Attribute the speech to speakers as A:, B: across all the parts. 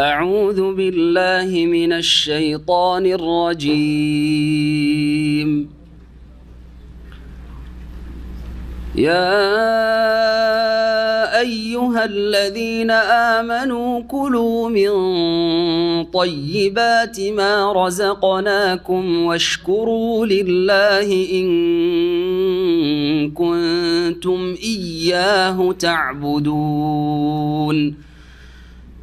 A: أعوذ بالله من الشيطان الرجيم يا أيها الذين آمنوا كلوا من طيبات ما رزقناكم واشكروا لله إن كنتم إياه تعبدون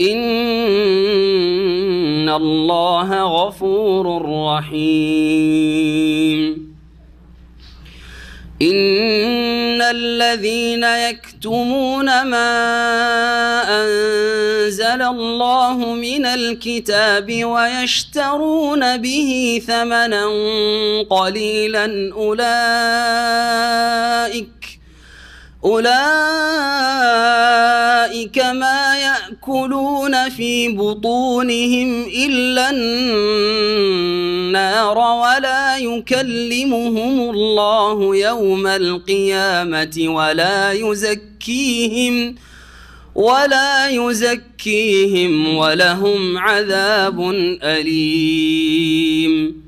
A: إن الله غفور رحيم إن الذين يكتمون ما أنزل الله من الكتاب ويشترون به ثمنا قليلا أولئك أولئك ما يأكلون في بطونهم إلا النار ولا يكلمهم الله يوم القيامة ولا يزكيهم ولا يزكيهم ولهم عذاب أليم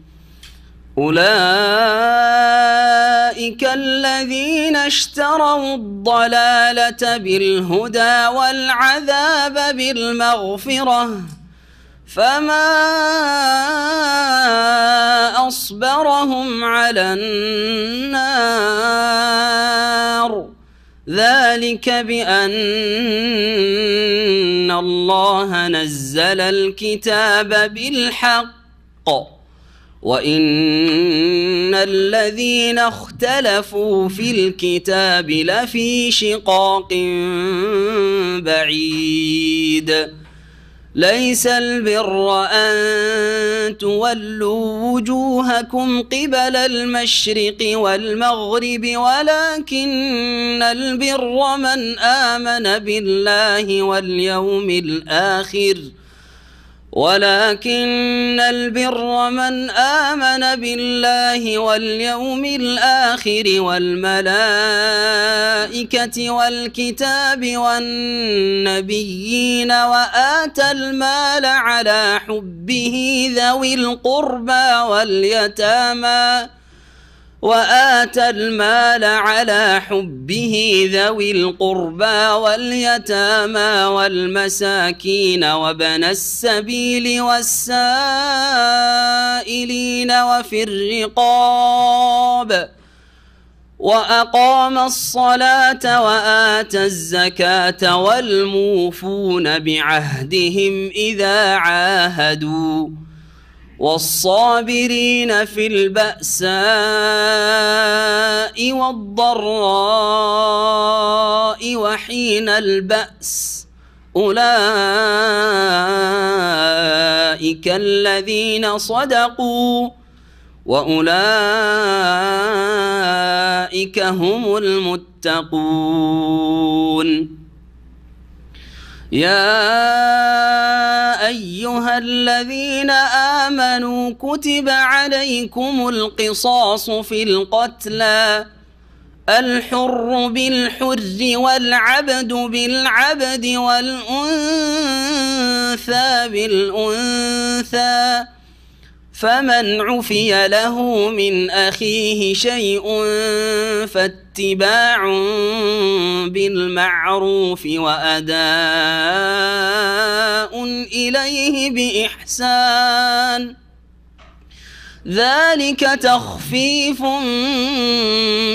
A: أولئك الذين اشتروا الضلالة بالهدى والعذاب بالمغفرة فما أصبرهم على النار ذلك بأن الله نزل الكتاب بالحق وان الذين اختلفوا في الكتاب لفي شقاق بعيد ليس البر ان تولوا وجوهكم قبل المشرق والمغرب ولكن البر من امن بالله واليوم الاخر ۖ ولكن البر من آمن بالله واليوم الآخر والملائكة والكتاب والنبيين وآتى المال على حبه ذوي القربى واليتامى واتى المال على حبه ذوي القربى واليتامى والمساكين وبنى السبيل والسائلين وفي الرقاب واقام الصلاه واتى الزكاه والموفون بعهدهم اذا عاهدوا والصابرين في البأساء والضراء وحين البأس أولئك الذين صدقوا وأولئك هم المتقون يا أيها الذين آمنوا كتب عليكم القصاص في القتلى الحر بالحر والعبد بالعبد والأنثى بالأنثى فمن عفي له من اخيه شيء فاتباع بالمعروف واداء اليه باحسان ذلك تخفيف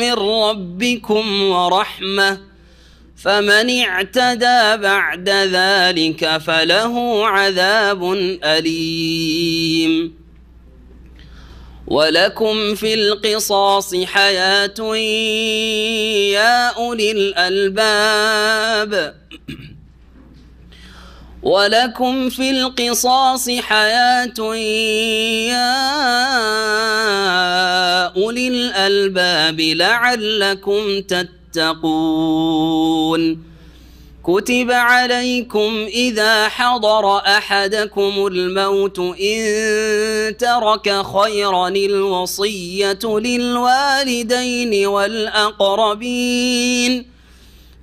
A: من ربكم ورحمه فمن اعتدى بعد ذلك فله عذاب اليم ولكم في القصاص حياة يا أولي الألباب ولكم في القصاص حياة يا أولي الألباب لعلكم تتقون كتب عليكم إذا حضر أحدكم الموت إن ترك خيرا الوصية للوالدين والأقربين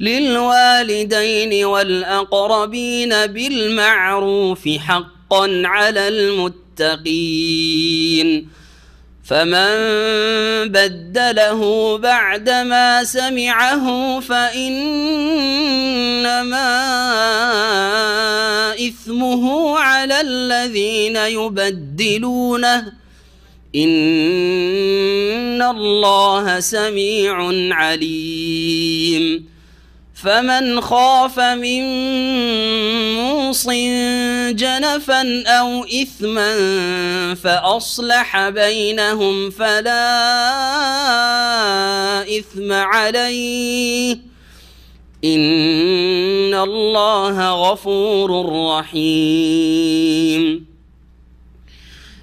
A: للوالدين والأقربين بالمعروف حقا على المتقين فمن بدله بعدما سمعه فانما اثمه على الذين يبدلونه ان الله سميع عليم فمن خاف من موص جنفا او اثما فاصلح بينهم فلا اثم عليه ان الله غفور رحيم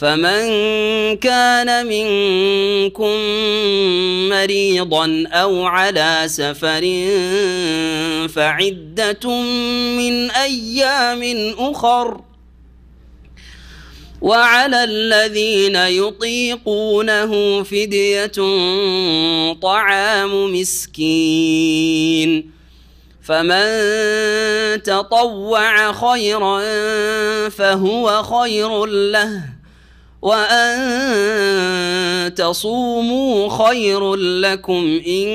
A: فمن كان منكم مريضا او على سفر فعده من ايام اخر وعلى الذين يطيقونه فديه طعام مسكين فمن تطوع خيرا فهو خير له وان تصوموا خير لكم ان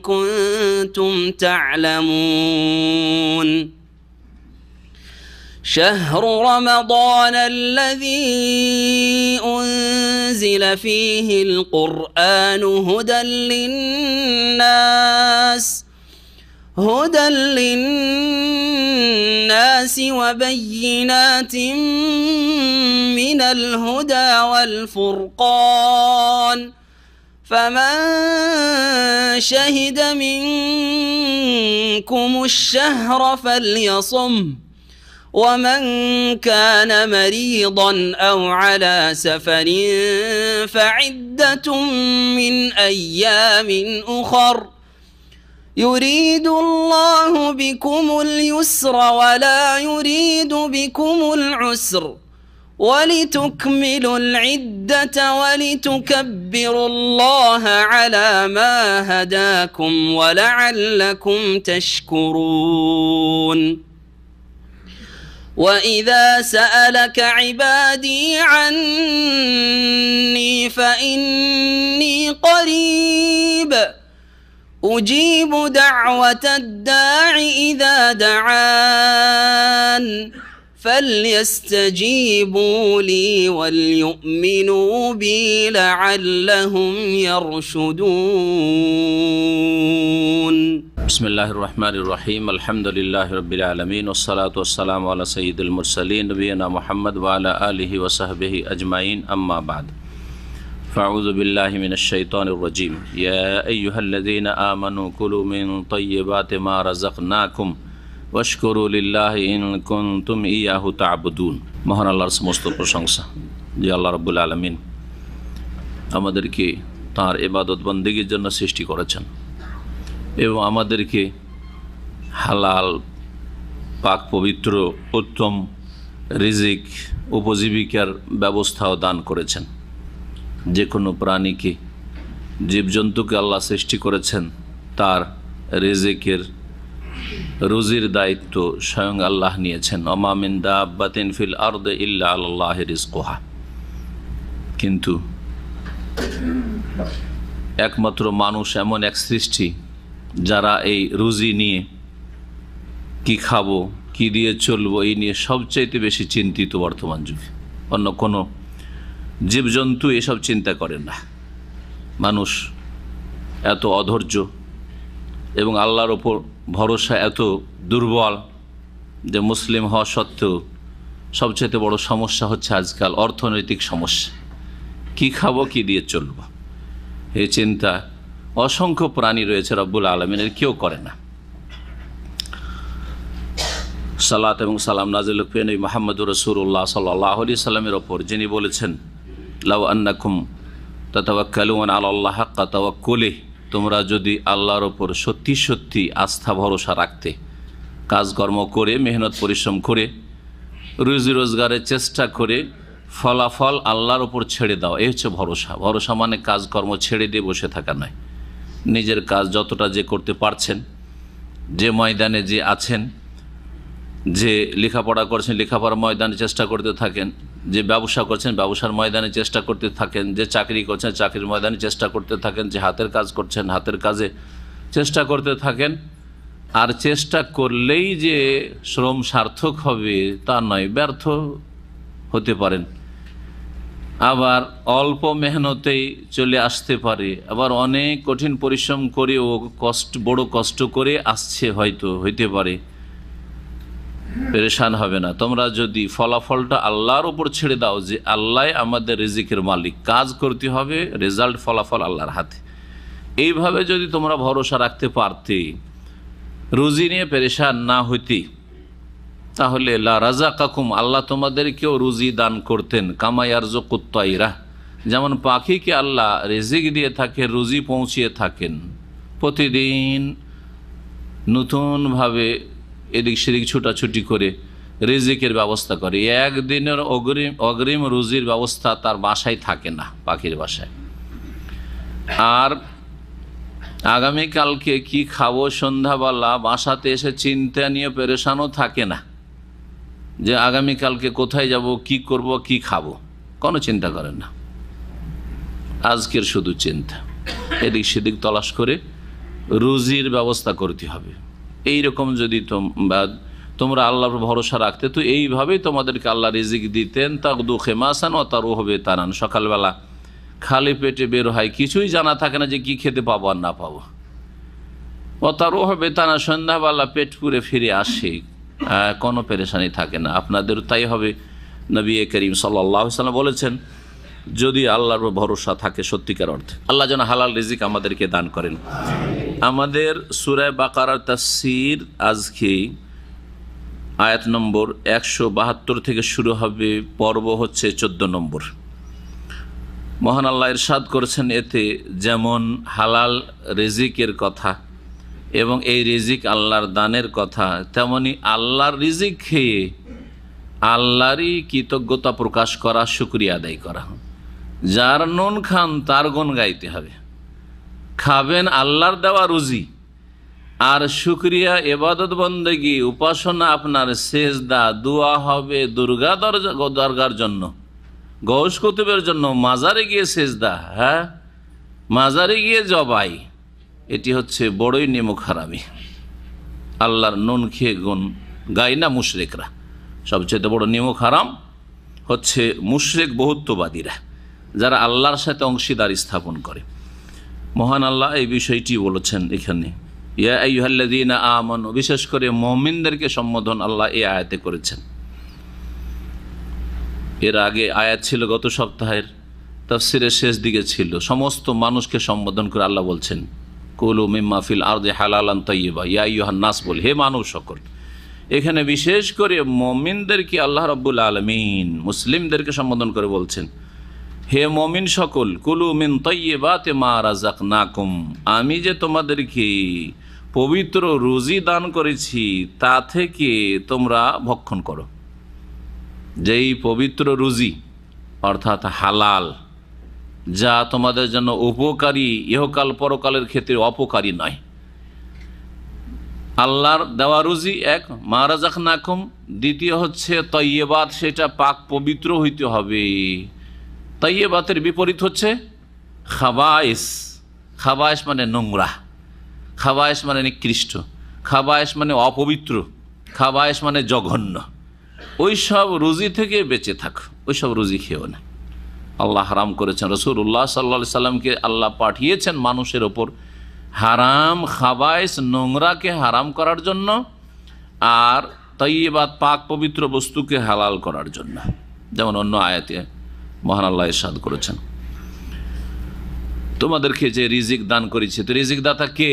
A: كنتم تعلمون شهر رمضان الذي انزل فيه القران هدى للناس هدى للناس وبينات من الهدى والفرقان فمن شهد منكم الشهر فليصم ومن كان مريضا او على سفر فعده من ايام اخر يريد الله بكم اليسر ولا يريد بكم العسر ولتكملوا العدة ولتكبروا الله على ما هداكم ولعلكم تشكرون وإذا سألك عبادي عني فإني قريب أجيب دعوة الداع إذا دعان فليستجيبوا لي وليؤمنوا بي لعلهم يرشدون
B: بسم الله الرحمن الرحيم الحمد لله رب العالمين والصلاة والسلام على سيد المرسلين نبينا محمد وعلى آله وصحبه أجمعين أما بعد فأعوذ بالله من الشيطان الرجيم يا أيها الذين آمنوا كلوا من طيبات ما رزقناكم واشكروا لله إن كنتم إياه تعبدون মহান আল্লাহর সমস্ত প্রশংসা যে আল্লাহ আলমিন আমাদেরকে তাঁর এবাদত বন্দীগীর জন্য সৃষ্টি করেছেন এবং আমাদেরকে হালাল পাক পবিত্র উত্তম রিজিক উপজীবিকার ব্যবস্থাও দান করেছেন যে কোনো প্রাণীকে জীবজন্তুকে আল্লাহ সৃষ্টি করেছেন তার রেজেকের রুজির দায়িত্ব স্বয়ং আল্লাহ নিয়েছেন অমামিন দা আব্বাতিন ফিল আর্দ ইল্লা আল্লাহ রিসকোহা কিন্তু একমাত্র মানুষ এমন এক সৃষ্টি যারা এই রুজি নিয়ে কি খাবো কি দিয়ে চলবো এই নিয়ে সবচাইতে বেশি চিন্তিত বর্তমান যুগে অন্য কোনো জীবজন্তু এসব চিন্তা করেন না মানুষ এত অধৈর্য এবং আল্লাহর ওপর ভরসা এত দুর্বল যে মুসলিম হওয়া সত্ত্বেও সবচেয়ে বড় সমস্যা হচ্ছে আজকাল অর্থনৈতিক সমস্যা কি খাবো কি দিয়ে চলব এই চিন্তা অসংখ্য প্রাণী রয়েছে রব্বুল আলমিনের কেউ করে না সালাত এবং সালাম নাজিল মাহমুদুর রসুল্লাহ সাল্লাহ আলি সাল্লামের ওপর যিনি বলেছেন লাউ আন্নাকুম তাতাবাক্কালুমান আল্লাহ হাক্কা তাওয়াক্কুলে তোমরা যদি আল্লাহর ওপর সত্যি সত্যি আস্থা ভরসা রাখতে কাজকর্ম করে মেহনত পরিশ্রম করে রুজি রোজগারের চেষ্টা করে ফলাফল আল্লাহর ওপর ছেড়ে দাও এই হচ্ছে ভরসা ভরসা মানে কাজকর্ম ছেড়ে দিয়ে বসে থাকা নয় নিজের কাজ যতটা যে করতে পারছেন যে ময়দানে যে আছেন যে লেখাপড়া করছেন লেখাপড়া ময়দানে চেষ্টা করতে থাকেন যে ব্যবসা করছেন ব্যবসার ময়দানে চেষ্টা করতে থাকেন যে চাকরি করছেন চাকরির ময়দানে চেষ্টা করতে থাকেন যে হাতের কাজ করছেন হাতের কাজে চেষ্টা করতে থাকেন আর চেষ্টা করলেই যে শ্রম সার্থক হবে তা নয় ব্যর্থ হতে পারেন আবার অল্প মেহনতেই চলে আসতে পারে আবার অনেক কঠিন পরিশ্রম করেও কষ্ট বড় কষ্ট করে আসছে হয়তো হইতে পারে পরেশান হবে না তোমরা যদি ফলাফলটা আল্লাহর উপর ছেড়ে দাও যে আল্লাহ আমাদের রেজিকের মালিক কাজ করতে হবে রেজাল্ট ফলাফল আল্লাহর হাতে এইভাবে যদি তোমরা ভরসা রাখতে পারতে রুজি নিয়ে পেরেশান না হইতে তাহলে লা রাজা কাকুম আল্লাহ তোমাদেরকেও রুজি দান করতেন কামায়ার্য কুত্তাইরা যেমন পাখিকে আল্লাহ রেজিক দিয়ে থাকে রুজি পৌঁছিয়ে থাকেন প্রতিদিন নতুনভাবে এদিক সেদিক ছুটাছুটি করে রেজিকের ব্যবস্থা করে একদিনের অগ্রিম অগ্রিম রুজির ব্যবস্থা তার বাসায় থাকে না পাখির বাসায় আর আগামীকালকে কি খাবো সন্ধ্যাবেলা বাসাতে এসে চিন্তা নিয়ে পেরেশানও থাকে না যে আগামীকালকে কোথায় যাব কি করব কি খাবো কোনো চিন্তা করেন না আজকের শুধু চিন্তা এদিক সেদিক তলাশ করে রুজির ব্যবস্থা করতে হবে এই রকম যদি তোমরা আল্লাহর ভরসা রাখতে তো এইভাবেই তোমাদেরকে আল্লাহ রিজিক দিতেন তা দুঃখে মাসান ও তার হবে তারান সকালবেলা খালি পেটে বের হয় কিছুই জানা থাকে না যে কি খেতে পাবো আর না পাবো ও তার হবে তারা সন্ধ্যাবেলা পেট পুরে ফিরে আসে কোনো পেরেশানি থাকে না আপনাদের তাই হবে নবী করিম সাল্লাহ সাল্লাম বলেছেন যদি আল্লাহর ভরসা থাকে সত্যিকার অর্থে আল্লাহ যেন হালাল রিজিক আমাদেরকে দান করেন আমাদের সুরায় বাকারার তাসির আজকে আয়াত নম্বর একশো বাহাত্তর থেকে শুরু হবে পর্ব হচ্ছে চোদ্দ নম্বর মহান আল্লাহ ইরশাদ করেছেন এতে যেমন হালাল রেজিকের কথা এবং এই রিজিক আল্লাহর দানের কথা তেমনি আল্লাহর রিজিক খেয়ে আল্লাহরই কৃতজ্ঞতা প্রকাশ করা শুক্রিয়া আদায় করা যার নুন খান তার গুণ গাইতে হবে খাবেন আল্লাহর দেওয়া রুজি আর শুক্রিয়া এবাদত বন্দেগী উপাসনা আপনার সেজদা দোয়া হবে দুর্গা দরগার জন্য গৌস কুতুবের জন্য মাজারে গিয়ে সেজদা হ্যাঁ মাজারে গিয়ে জবাই এটি হচ্ছে বড়ই নিমু খারাপি আল্লাহর নুন খেয়ে গুণ গায় না মুশরেকরা সবচেয়ে বড় নিমু খারাম হচ্ছে মুশরেক বহুত্ববাদীরা যারা আল্লাহর সাথে অংশীদার স্থাপন করে মহান আল্লাহ এই বিষয়টি বলেছেন এখানে ইয়া আমন বিশেষ করে মমিনদেরকে সম্বোধন আল্লাহ এই আয়াতে করেছেন এর আগে আয়াত ছিল গত সপ্তাহের তফসিরের শেষ দিকে ছিল সমস্ত মানুষকে সম্বোধন করে আল্লাহ বলছেন কুলু মিম্মাফিল আর দে হালাল তৈবা ইয়া নাস বল হে মানুষ সকল এখানে বিশেষ করে মমিনদেরকে আল্লাহ রব্বুল আলমিন মুসলিমদেরকে সম্বোধন করে বলছেন হে মমিন সকল কুলু মিন তৈবাতে মা রাজাক নাকুম আমি যে তোমাদেরকে পবিত্র রুজি দান করেছি তা থেকে তোমরা ভক্ষণ করো যেই পবিত্র রুজি অর্থাৎ হালাল যা তোমাদের জন্য উপকারী ইহকাল পরকালের ক্ষেত্রে অপকারী নয় আল্লাহর দেওয়া রুজি এক মারাজাক নাকুম দ্বিতীয় হচ্ছে তৈয়বাদ সেটা পাক পবিত্র হইতে হবে তাইয়েবাতের বিপরীত হচ্ছে খাবায়েস খাবায়েস মানে নোংরা খাবায়েস মানে নিকৃষ্ট খাবায়েস মানে অপবিত্র খাবায়েস মানে জঘন্য ওই সব রুজি থেকে বেঁচে থাক ওই সব রুজি খেয়েও না আল্লাহ হারাম করেছেন রসুল উল্লাহ সাল্লা সাল্লামকে আল্লাহ পাঠিয়েছেন মানুষের ওপর হারাম খাবাইস নোংরাকে হারাম করার জন্য আর তাইয়েবাত পাক পবিত্র বস্তুকে হালাল করার জন্য যেমন অন্য আয়াতে মহান আল্লাহ ইসাদ করেছেন তোমাদেরকে যে রিজিক দান করেছে তো রিজিক দাতা কে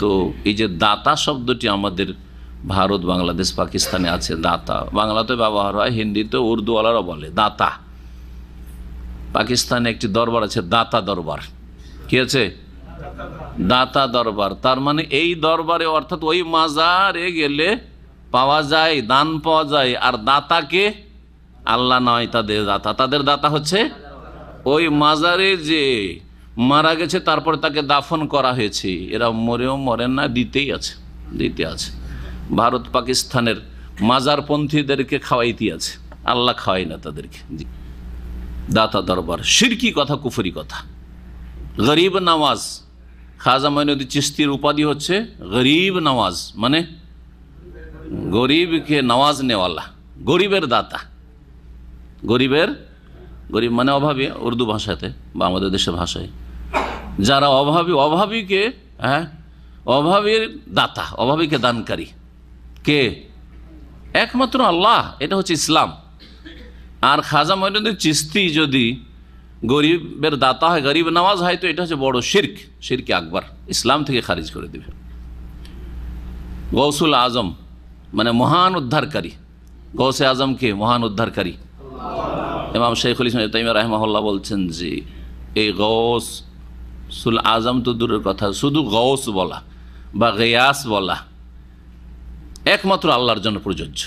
B: তো এই যে দাতা শব্দটি আমাদের ভারত বাংলাদেশ পাকিস্তানে আছে দাতা বাংলাতে ব্যবহার হয় হিন্দিতে উর্দুওয়ালারা বলে দাতা পাকিস্তানে একটি দরবার আছে দাতা দরবার কি আছে দাতা দরবার তার মানে এই দরবারে অর্থাৎ ওই মাজারে গেলে পাওয়া যায় দান পাওয়া যায় আর দাতাকে আল্লাহ নয় তাদের দাতা তাদের দাতা হচ্ছে ওই মাজারে যে মারা গেছে তারপরে তাকে দাফন করা হয়েছে এরা মরেও মরেন না দিতেই আছে দিতে আছে ভারত পাকিস্তানের মাজারপন্থীদেরকে খাওয়াইতে আছে আল্লাহ খাওয়াই না তাদেরকে দাতা দরবার সিরকি কথা কুফুরি কথা গরিব নওয়াজ খাজা মঈনুদ্দিন চিস্তির উপাধি হচ্ছে গরিব নওয়াজ মানে গরিবকে নওয়াজ নেওয়ালা গরিবের দাতা গরিবের গরিব মানে অভাবী উর্দু ভাষাতে বা আমাদের দেশের ভাষায় যারা অভাবী অভাবীকে হ্যাঁ অভাবীর দাতা অভাবীকে দানকারী কে একমাত্র আল্লাহ এটা হচ্ছে ইসলাম আর খাজা মহিনুদ্দিন চিস্তি যদি গরিবের দাতা হয় গরিব নামাজ হয় তো এটা হচ্ছে বড় শির্ক শিরকে আকবর ইসলাম থেকে খারিজ করে দেবে গৌসুল আজম মানে মহান উদ্ধারকারী গৌসে আজমকে মহান উদ্ধারকারী ইমাম শেখুল ইসলাম তাইম রাহমাহুল্লাহ বলছেন যে এই গৌস সুল আজম তো দূরের কথা শুধু গৌস বলা বা গেয়াস বলা একমাত্র আল্লাহর জন্য প্রযোজ্য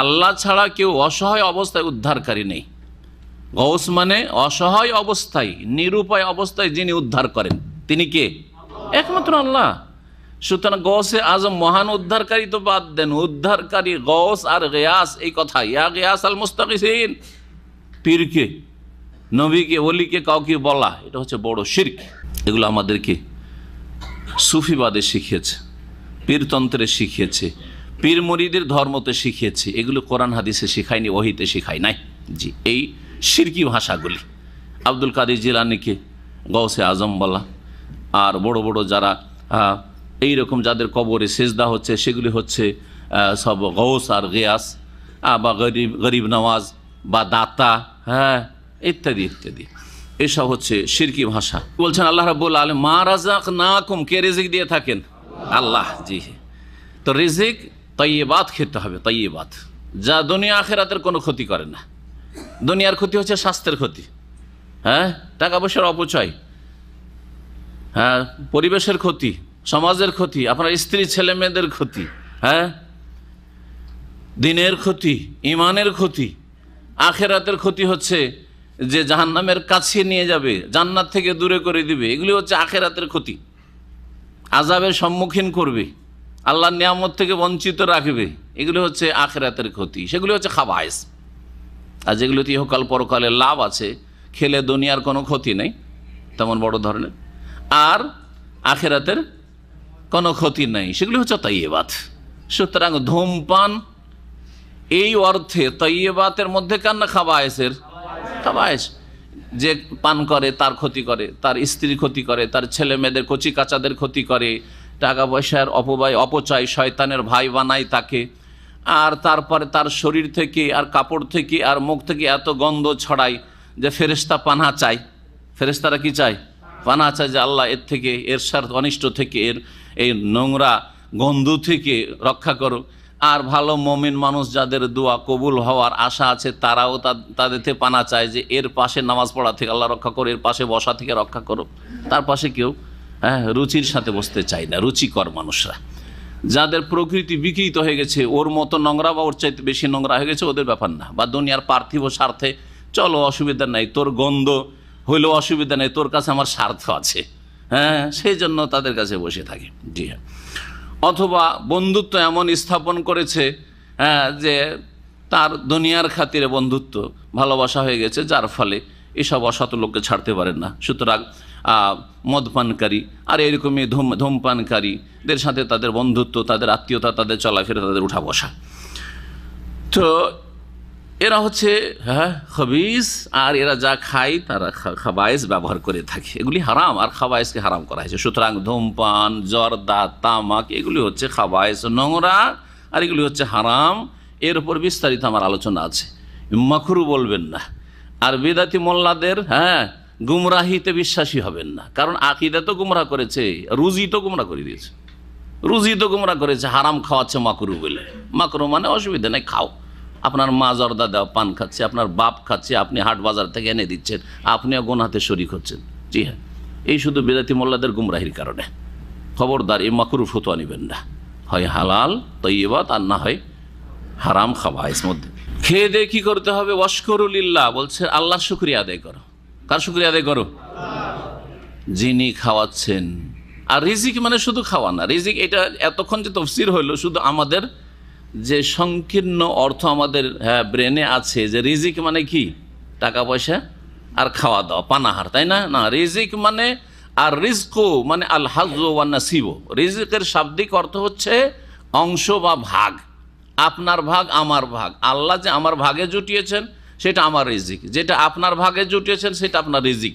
B: আল্লাহ ছাড়া কেউ অসহায় অবস্থায় উদ্ধারকারী নেই গৌস মানে অসহায় অবস্থায় নিরুপায় অবস্থায় যিনি উদ্ধার করেন তিনি কে একমাত্র আল্লাহ সুতরাং গৌসে আজম মহান উদ্ধারকারী তো বাদ দেন উদ্ধারকারী গৌস আর গেয়াস এই কথা ইয়া গেয়াস আল মুস্তাকিসিন পীরকে নবীকে অলিকে কাউকে বলা এটা হচ্ছে বড় শির্ক এগুলো আমাদেরকে সুফিবাদে শিখিয়েছে পীরতন্ত্রে শিখিয়েছে পীর মরিদের ধর্মতে শিখিয়েছে এগুলো কোরআন হাদিসে শিখায়নি ওহিতে শিখায় নাই জি এই শিরকি ভাষাগুলি আব্দুল কাদির জিলানিকে গৌসে আজম বলা আর বড় বড় যারা এই রকম যাদের কবরে সেজদা হচ্ছে সেগুলি হচ্ছে সব গৌস আর গেয়াস বা গরিব গরিব নওয়াজ বা দাতা হ্যাঁ ইত্যাদি ইত্যাদি এসব হচ্ছে সিরকি ভাষা বলছেন আল্লাহ রাবুল আলম মা রাজাক না কুম কে রেজিক দিয়ে থাকেন আল্লাহ জি তো রেজিক তৈবাত খেতে হবে তৈবাত যা দুনিয়া আখেরাতের কোনো ক্ষতি করে না দুনিয়ার ক্ষতি হচ্ছে স্বাস্থ্যের ক্ষতি হ্যাঁ টাকা পয়সার অপচয় হ্যাঁ পরিবেশের ক্ষতি সমাজের ক্ষতি আপনার স্ত্রী ছেলে মেয়েদের ক্ষতি হ্যাঁ দিনের ক্ষতি ইমানের ক্ষতি আখেরাতের ক্ষতি হচ্ছে যে জাহান্নামের কাছে নিয়ে যাবে জান্নাত থেকে দূরে করে দিবে এগুলি হচ্ছে আখেরাতের ক্ষতি আজাবের সম্মুখীন করবে আল্লাহর নিয়ামত থেকে বঞ্চিত রাখবে এগুলি হচ্ছে আখেরাতের ক্ষতি সেগুলি হচ্ছে খাবায়স আর যেগুলোতে ইহকাল পরকালে লাভ আছে খেলে দুনিয়ার কোনো ক্ষতি নেই তেমন বড় ধরনের আর আখেরাতের কোনো ক্ষতি নাই সেগুলি হচ্ছে তৈবাত সুতরাং ধূমপান এই অর্থে তৈবাতের মধ্যে না খাবায়েসের খাবায়েস যে পান করে তার ক্ষতি করে তার স্ত্রীর ক্ষতি করে তার ছেলে মেয়েদের কচি কাচাদের ক্ষতি করে টাকা পয়সার অপবায় অপচয় শয়তানের ভাই বানায় তাকে আর তারপরে তার শরীর থেকে আর কাপড় থেকে আর মুখ থেকে এত গন্ধ ছড়ায় যে ফেরেস্তা পানা চায় ফেরেস্তারা কি চায় পানা চায় যে আল্লাহ এর থেকে এর স্বার্থ অনিষ্ট থেকে এর এই নোংরা গন্ধ থেকে রক্ষা করো আর ভালো মমিন মানুষ যাদের দোয়া কবুল হওয়ার আশা আছে তারাও তাদেরতে পানা চায় যে এর পাশে নামাজ পড়া থেকে আল্লাহ রক্ষা করো এর পাশে বসা থেকে রক্ষা করো তার পাশে কেউ হ্যাঁ রুচির সাথে বসতে চায় না রুচিকর মানুষরা যাদের প্রকৃতি বিকৃত হয়ে গেছে ওর মতো নোংরা বা ওর চাইতে বেশি নোংরা হয়ে গেছে ওদের ব্যাপার না বা দুনিয়ার পার্থিব স্বার্থে চলো অসুবিধা নাই তোর গন্ধ হইলেও অসুবিধা নেই তোর কাছে আমার স্বার্থ আছে হ্যাঁ সেই জন্য তাদের কাছে বসে থাকে জি হ্যাঁ অথবা বন্ধুত্ব এমন স্থাপন করেছে হ্যাঁ যে তার দুনিয়ার খাতিরে বন্ধুত্ব ভালোবাসা হয়ে গেছে যার ফলে এসব অসৎ লোককে ছাড়তে পারেন না সুতরাং মদপানকারী আর এরকমই ধূম ধূমপানকারীদের সাথে তাদের বন্ধুত্ব তাদের আত্মীয়তা তাদের চলাফেরা তাদের উঠা বসা তো এরা হচ্ছে হ্যাঁ খবিজ আর এরা যা খায় তারা খাবায়স ব্যবহার করে থাকে এগুলি হারাম আর খাবায়েসকে হারাম করা হয়েছে সুতরাং ধূমপান জর্দা তামাক এগুলি হচ্ছে খাবায়েস নোংরা আর এগুলি হচ্ছে হারাম এর উপর বিস্তারিত আমার আলোচনা আছে মাখরু বলবেন না আর বেদাতি মোল্লাদের হ্যাঁ গুমরাহিতে বিশ্বাসী হবেন না কারণ আকিদা তো গুমরা করেছে রুজি তো গুমরা করে দিয়েছে রুজি তো গুমরা করেছে হারাম খাওয়াচ্ছে মাকরু বলে মাকরু মানে অসুবিধা নেই খাও আপনার মা জর্দা দেওয়া পান খাচ্ছে আপনার বাপ খাচ্ছে আপনি হাট বাজার থেকে এনে দিচ্ছেন আপনিও গোনাতে শরিক হচ্ছেন জি হ্যাঁ এই শুধু বেদাতি মোল্লাদের গুমরাহির কারণে খবরদার এই মাকুরু ফতো আনিবেন না হয় হালাল তৈবাত আর না হয় হারাম খাওয়া এর মধ্যে খেয়ে দিয়ে কী করতে হবে ওয়াসকরুলিল্লাহ বলছে আল্লাহ শুক্রিয়া আদায় করো কার শুক্রিয়া আদায় করো যিনি খাওয়াচ্ছেন আর রিজিক মানে শুধু খাওয়া না রিজিক এটা এতক্ষণ যে তফসির হইলো শুধু আমাদের যে সংকীর্ণ অর্থ আমাদের হ্যাঁ ব্রেনে আছে যে রিজিক মানে কি টাকা পয়সা আর খাওয়া দাওয়া পানাহার তাই না না রিজিক মানে আর রিজকো মানে আল হাজো রিজিকের শাব্দিক অর্থ হচ্ছে অংশ বা ভাগ আপনার ভাগ আমার ভাগ আল্লাহ যে আমার ভাগে জুটিয়েছেন সেটা আমার রিজিক যেটা আপনার ভাগে জুটিয়েছেন সেটা আপনার রিজিক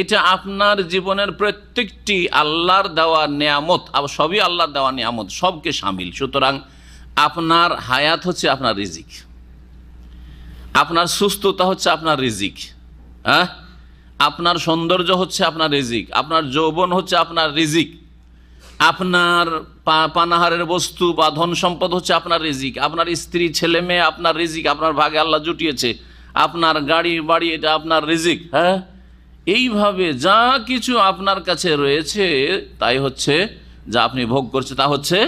B: এটা আপনার জীবনের প্রত্যেকটি আল্লাহর দেওয়া নিয়ামত সবই আল্লাহর দেওয়া নিয়ামত সবকে সামিল সুতরাং আপনার হায়াত হচ্ছে আপনার রিজিক আপনার সুস্থতা হচ্ছে আপনার রিজিক হ্যাঁ আপনার সৌন্দর্য হচ্ছে আপনার রিজিক আপনার যৌবন হচ্ছে আপনার রিজিক আপনার পানাহারের বস্তু বা ধন সম্পদ হচ্ছে আপনার রিজিক আপনার স্ত্রী ছেলে মেয়ে আপনার রিজিক আপনার ভাগে আল্লাহ জুটিয়েছে আপনার গাড়ি বাড়ি এটা আপনার রিজিক হ্যাঁ এইভাবে যা কিছু আপনার কাছে রয়েছে তাই হচ্ছে যা আপনি ভোগ করছে তা হচ্ছে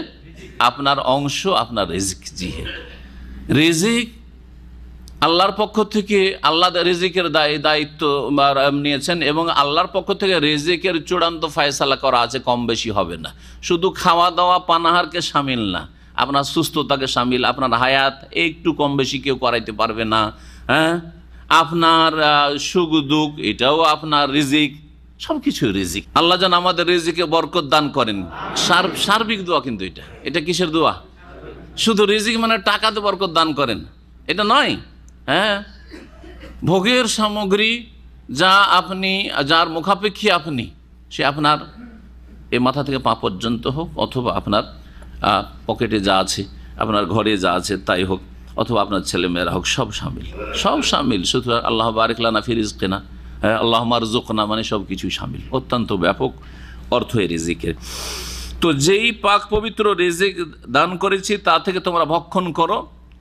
B: আপনার অংশ আপনার রেজিক জিহে রেজিক আল্লাহর পক্ষ থেকে আল্লাহ রেজিকের দায় দায়িত্ব নিয়েছেন এবং আল্লাহর পক্ষ থেকে রেজিকের চূড়ান্ত ফায়সালা করা আছে কম বেশি হবে না শুধু খাওয়া দাওয়া পানাহারকে সামিল না আপনার সুস্থতাকে সামিল আপনার হায়াত একটু কম বেশি কেউ করাইতে পারবে না হ্যাঁ আপনার সুখ দুঃখ এটাও আপনার রিজিক সবকিছু রেজিক আল্লাহ যেন আমাদের রেজিকে বরকত দান করেন সার্বিক দোয়া কিন্তু এটা এটা কিসের দোয়া শুধু রেজিক মানে টাকাতে বরকত দান করেন এটা নয় হ্যাঁ ভোগের সামগ্রী যা আপনি যার মুখাপেক্ষী আপনি সে আপনার এ মাথা থেকে পা পর্যন্ত হোক অথবা আপনার পকেটে যা আছে আপনার ঘরে যা আছে তাই হোক অথবা আপনার ছেলেমেয়েরা হোক সব সামিল সব সামিল শুধু আল্লাহ বারেকলানা ফিরিজ কেনা হ্যাঁ, আল্লাহ মারজুকনা মানে সব কিছুই সামিল অত্যন্ত ব্যাপক অর্থ এ রেজিকের তো যেই পাক পবিত্র রেজেক দান করেছি তা থেকে তোমরা ভক্ষণ করো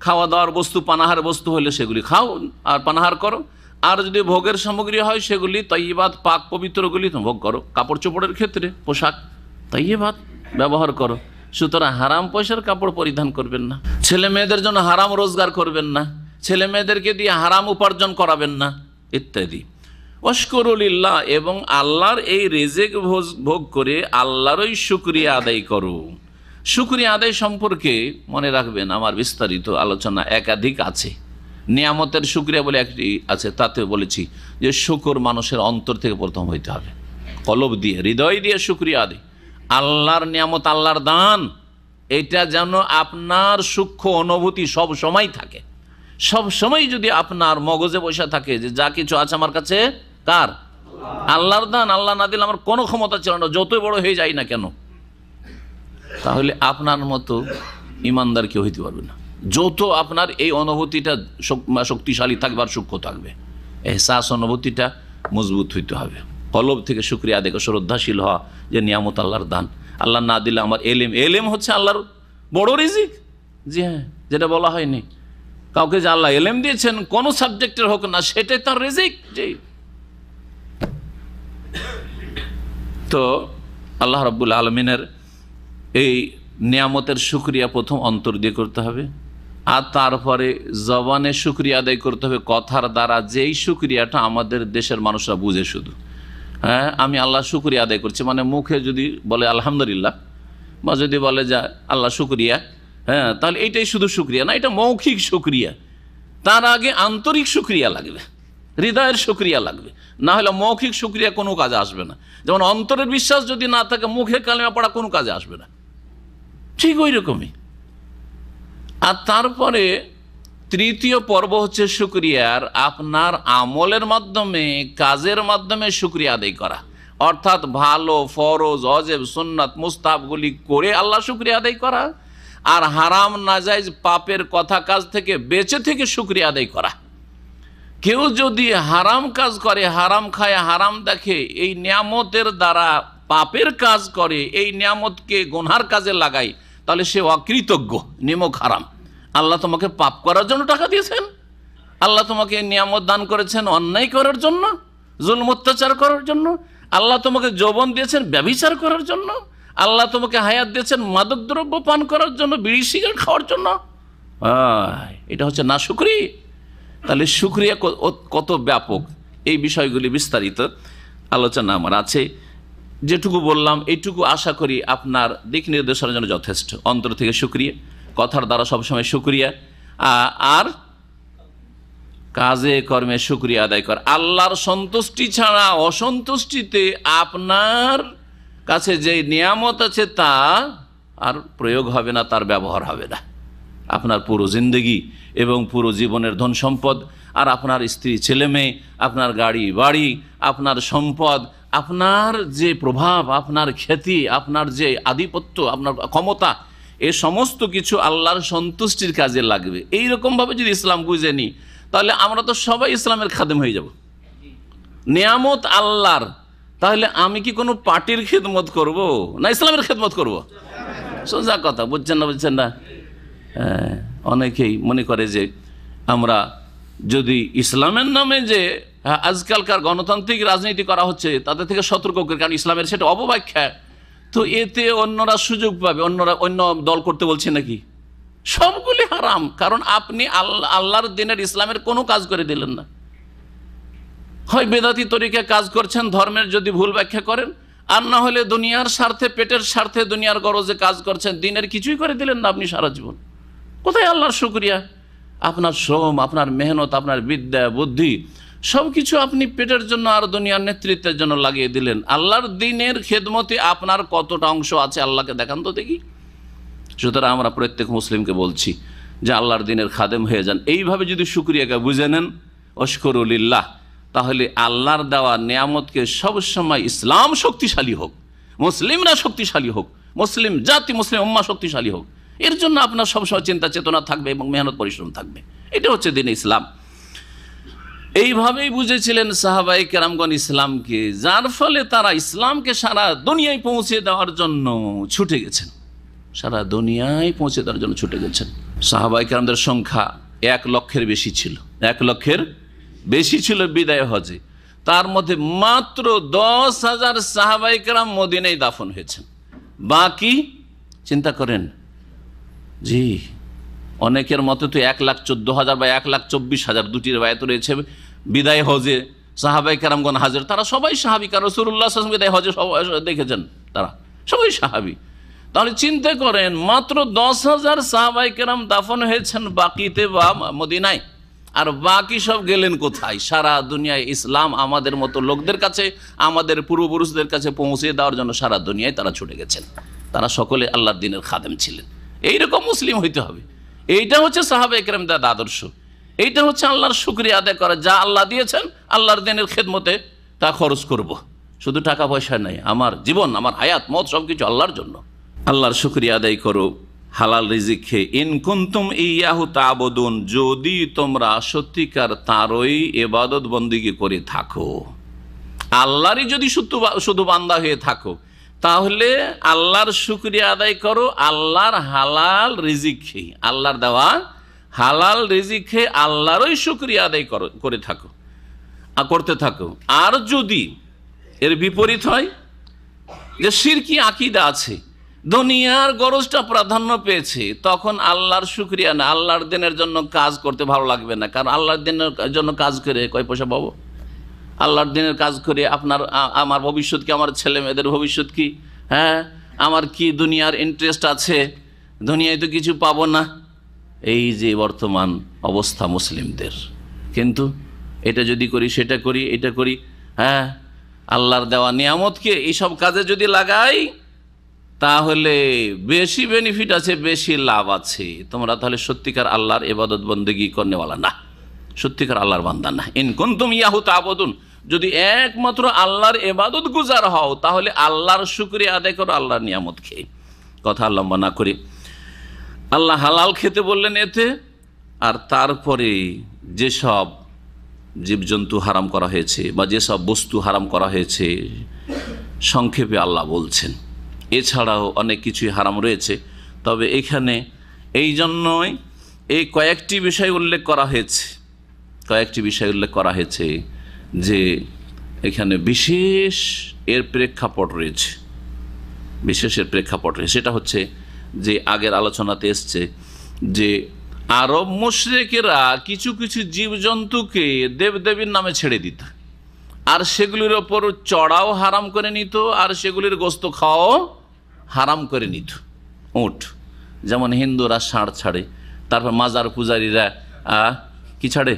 B: খাওয়া দাওয়ার বস্তু পানাহার বস্তু হলে সেগুলি খাও আর পানাহার করো আর যদি ভোগের সামগ্রী হয় সেগুলি তৈবাদ পাক পবিত্রগুলি ভোগ করো কাপড় চোপড়ের ক্ষেত্রে পোশাক তৈবাদ ব্যবহার করো সুতরাং হারাম পয়সার কাপড় পরিধান করবেন না ছেলে মেয়েদের জন্য হারাম রোজগার করবেন না ছেলে মেয়েদেরকে দিয়ে হারাম উপার্জন করাবেন না ইত্যাদি অস্করুলিল্লাহ এবং আল্লাহর এই রেজেক ভোগ করে আল্লাহরই সুক্রিয়া আদায় করো সুক্রিয়া আদায় সম্পর্কে মনে রাখবেন আমার বিস্তারিত আলোচনা একাধিক আছে নিয়ামতের সুক্রিয়া বলে একটি আছে তাতে বলেছি যে শুকর মানুষের অন্তর থেকে প্রথম হইতে হবে কলব দিয়ে হৃদয় দিয়ে সুক্রিয়া আদায় আল্লাহর নিয়ামত আল্লাহর দান এটা যেন আপনার সূক্ষ্ম অনুভূতি সব সময় থাকে সব সময় যদি আপনার মগজে বসে থাকে যে যা কিছু আছে আমার কাছে কার আল্লাহর দান আল্লাহ না দিলে আমার কোনো ক্ষমতা ছিল না যতই বড় হয়ে যায় না কেন তাহলে আপনার মতো ইমানদার কেউ হইতে পারবে না যত আপনার এই অনুভূতিটা শক্তিশালী থাকবে আর সূক্ষ্ম থাকবে এহসাস অনুভূতিটা মজবুত হইতে হবে কলব থেকে সুক্রিয়া দেখে শ্রদ্ধাশীল হওয়া যে নিয়ামত আল্লাহর দান আল্লাহ না দিলে আমার এলেম এলেম হচ্ছে আল্লাহর বড় রিজিক জি হ্যাঁ যেটা বলা হয়নি কাউকে যে আল্লাহ এলেম দিয়েছেন কোনো সাবজেক্টের হোক না সেটাই তার রিজিক জি তো আল্লাহ রব্বুল আলমিনের এই নিয়ামতের সুক্রিয়া প্রথম অন্তর দিয়ে করতে হবে আর তারপরে জবানে সুক্রিয়া আদায় করতে হবে কথার দ্বারা যেই সুক্রিয়াটা আমাদের দেশের মানুষরা বুঝে শুধু হ্যাঁ আমি আল্লাহ সুক্রিয়া আদায় করছি মানে মুখে যদি বলে আলহামদুলিল্লাহ বা যদি বলে যা আল্লাহ শুক্রিয়া হ্যাঁ তাহলে এইটাই শুধু শুক্রিয়া না এটা মৌখিক শুক্রিয়া তার আগে আন্তরিক শুক্রিয়া লাগবে হৃদয়ের সুক্রিয়া লাগবে না হলে মৌখিক সুক্রিয়া কোনো কাজে আসবে না যেমন অন্তরের বিশ্বাস যদি না থাকে মুখে কালেমা পড়া কোনো কাজে আসবে না ঠিক ওই রকমই আর তারপরে তৃতীয় পর্ব হচ্ছে সুক্রিয়ার আপনার আমলের মাধ্যমে কাজের মাধ্যমে সুক্রিয়া আদায় করা অর্থাৎ ভালো ফরজ অজেব সুন্নাত মুস্তাবগুলি করে আল্লাহ সুক্রিয়া আদায় করা আর হারাম নাজাইজ পাপের কথা কাজ থেকে বেঁচে থেকে সুক্রিয়া আদায় করা কেউ যদি হারাম কাজ করে হারাম খায় হারাম দেখে এই নিয়ামতের দ্বারা পাপের কাজ করে এই নিয়ামতকে গোনার কাজে লাগায় তাহলে সে অকৃতজ্ঞ নিমক হারাম আল্লাহ তোমাকে পাপ করার জন্য টাকা দিয়েছেন আল্লাহ তোমাকে নিয়ামত দান করেছেন অন্যায় করার জন্য জুল অত্যাচার করার জন্য আল্লাহ তোমাকে যৌবন দিয়েছেন ব্যবিচার করার জন্য আল্লাহ তোমাকে হায়াত দিয়েছেন মাদক দ্রব্য পান করার জন্য বিড়ি সিগারেট খাওয়ার জন্য এটা হচ্ছে না শুক্রিয়া তাহলে সুক্রিয়া কত ব্যাপক এই বিষয়গুলি বিস্তারিত আলোচনা আমার আছে যেটুকু বললাম এইটুকু আশা করি আপনার দিক নির্দেশনার জন্য যথেষ্ট অন্তর থেকে সুক্রিয়া কথার দ্বারা সবসময় সুক্রিয়া আর কাজে কর্মে সুক্রিয়া আদায় কর আল্লাহর সন্তুষ্টি ছাড়া অসন্তুষ্টিতে আপনার কাছে যে নিয়ামত আছে তা আর প্রয়োগ হবে না তার ব্যবহার হবে না আপনার পুরো জিন্দগি এবং পুরো জীবনের ধন সম্পদ আর আপনার স্ত্রী ছেলে মেয়ে আপনার গাড়ি বাড়ি আপনার সম্পদ আপনার যে প্রভাব আপনার খ্যাতি আপনার যে আধিপত্য আপনার ক্ষমতা এ সমস্ত কিছু আল্লাহর সন্তুষ্টির কাজে লাগবে এই রকমভাবে যদি ইসলাম বুঝে নিই তাহলে আমরা তো সবাই ইসলামের খাদেম হয়ে যাব নিয়ামত আল্লাহর তাহলে আমি কি কোনো পার্টির খেদমত করব না ইসলামের খেদমত করব সোজা কথা বুঝছেন না বুঝছেন না অনেকেই মনে করে যে আমরা যদি ইসলামের নামে যে হ্যাঁ, আজকালকার গণতান্ত্রিক রাজনীতি করা হচ্ছে তাদের থেকে সতর্ক করে কারণ ইসলামের সেটা অবব্যাখ্যা তো এতে অন্যরা সুযোগ পাবে অন্যরা অন্য দল করতে বলছে নাকি সবগুলি হারাম কারণ আপনি আল্লাহ আল্লাহর দিনের ইসলামের কোনো কাজ করে দিলেন না হয় বেদাতি তরিকে কাজ করছেন ধর্মের যদি ভুল ব্যাখ্যা করেন আর না হলে দুনিয়ার স্বার্থে পেটের স্বার্থে দুনিয়ার গরজে কাজ করছেন দিনের কিছুই করে দিলেন না আপনি সারা জীবন কোথায় আল্লাহর শুক্রিয়া আপনার শ্রম আপনার মেহনত আপনার বিদ্যা বুদ্ধি সব কিছু আপনি পেটের জন্য আর দুনিয়ার নেতৃত্বের জন্য লাগিয়ে দিলেন আল্লাহর দিনের খেদমতে আপনার কতটা অংশ আছে আল্লাহকে দেখান তো দেখি সুতরাং আমরা প্রত্যেক মুসলিমকে বলছি যে আল্লাহর দিনের খাদেম হয়ে যান এইভাবে যদি সুক্রিয়াকে বুঝে নেন অস্করুলিল্লাহ তাহলে আল্লাহর দেওয়া নিয়ামতকে সবসময় ইসলাম শক্তিশালী হোক মুসলিমরা শক্তিশালী হোক মুসলিম জাতি মুসলিম উম্মা শক্তিশালী হোক এর জন্য আপনার সবসময় চিন্তা চেতনা থাকবে এবং মেহনত পরিশ্রম থাকবে এটা হচ্ছে দিন ইসলাম এইভাবেই বুঝেছিলেন সাহাবাই কেরামগন ইসলামকে যার ফলে তারা ইসলামকে সারা দুনিয়ায় পৌঁছে দেওয়ার জন্য ছুটে গেছেন সারা দুনিয়ায় পৌঁছে দেওয়ার জন্য ছুটে গেছেন সাহাবাই কেরামদের সংখ্যা এক লক্ষের বেশি ছিল এক লক্ষের বেশি ছিল বিদায় হজে তার মধ্যে মাত্র দশ হাজার সাহাবাই কেরাম মদিনেই দাফন হয়েছেন বাকি চিন্তা করেন জি অনেকের মতে তো এক লাখ চোদ্দ হাজার বা এক লাখ চব্বিশ হাজার দুটির বায়ত রয়েছে বিদায় হজে সাহাবাই কারামগণ হাজির তারা সবাই সাহাবি কারণ সুরুল্লাহ বিদায় হজে সবাই দেখেছেন তারা সবাই সাহাবি তাহলে চিন্তা করেন মাত্র দশ হাজার সাহাবাই কেরাম দাফন হয়েছেন বাকিতে বা মদিনায় আর বাকি সব গেলেন কোথায় সারা দুনিয়ায় ইসলাম আমাদের মতো লোকদের কাছে আমাদের পূর্বপুরুষদের কাছে পৌঁছে দেওয়ার জন্য সারা দুনিয়ায় তারা ছুটে গেছেন তারা সকলে আল্লাহ দিনের খাদেম ছিলেন এইরকম মুসলিম হইতে হবে এইটা হচ্ছে সাহাবে দাদ আদর্শ এইটা হচ্ছে আল্লাহর শুক্রিয়া আদায় করা যা আল্লাহ দিয়েছেন আল্লাহর দিনের খেদমতে তা খরচ করব। শুধু টাকা পয়সা নেই আমার জীবন আমার হায়াত মত সব কিছু আল্লাহর জন্য আল্লাহর শুক্রিয়া আদায় করো হালাল রিজিক খেয়ে ইনকুন্তুম ইয়াহু তাবদুন যদি তোমরা সত্যিকার তারই এবাদত বন্দিগি করে থাকো আল্লাহরই যদি শুধু বান্দা হয়ে থাকো তাহলে আল্লাহর শুক্রিয়া আদায় করো আল্লাহর হালাল রিজিক খেয়ে আল্লাহর দেওয়া হালাল রিজিক খেয়ে আল্লাহরই শুক্রিয়া আদায় করো করে থাকো করতে থাকো আর যদি এর বিপরীত হয় যে সিরকি আকিদা আছে দুনিয়ার গরজটা প্রাধান্য পেয়েছে তখন আল্লাহর শুক্রিয়া না আল্লাহর দিনের জন্য কাজ করতে ভালো লাগবে না কারণ আল্লাহর দিনের জন্য কাজ করে কয় পয়সা পাবো আল্লাহর দিনের কাজ করে আপনার আমার ভবিষ্যৎ কি আমার ছেলে মেয়েদের ভবিষ্যৎ কি হ্যাঁ আমার কি দুনিয়ার ইন্টারেস্ট আছে দুনিয়ায় তো কিছু পাব না এই যে বর্তমান অবস্থা মুসলিমদের কিন্তু এটা যদি করি সেটা করি এটা করি হ্যাঁ আল্লাহর দেওয়া নিয়ামতকে এইসব কাজে যদি লাগাই তাহলে বেশি বেনিফিট আছে বেশি লাভ আছে তোমরা তাহলে সত্যিকার আল্লাহর এবাদত বন্দেগী করেওয়ালা না সত্যিকার আল্লাহর বান্দা না ইনকুন তুমি ইয়াহু তা যদি একমাত্র আল্লাহর এবাদত গুজার হও তাহলে আল্লাহর শুক্রিয়া আদায় করো আল্লাহর নিয়ামত খেয়ে কথা লম্বা না করে আল্লাহ হালাল খেতে বললেন এতে আর তারপরে যেসব জীবজন্তু হারাম করা হয়েছে বা যেসব বস্তু হারাম করা হয়েছে সংক্ষেপে আল্লাহ বলছেন এছাড়াও অনেক কিছুই হারাম রয়েছে তবে এখানে এই জন্যই এই কয়েকটি বিষয় উল্লেখ করা হয়েছে কয়েকটি বিষয় উল্লেখ করা হয়েছে যে এখানে বিশেষ এর প্রেক্ষাপট রয়েছে বিশেষের প্রেক্ষাপট রয়েছে সেটা হচ্ছে যে আগের আলোচনাতে এসছে যে আরব মুশ্রেকেরা কিছু কিছু জীবজন্তুকে দেবদেবীর নামে ছেড়ে দিত আর সেগুলির ওপর চড়াও হারাম করে নিত আর সেগুলির গোস্ত খাওয়াও হারাম করে নিত উঠ যেমন হিন্দুরা ষাঁড় ছাড়ে তারপর মাজার পূজারীরা কি ছাড়ে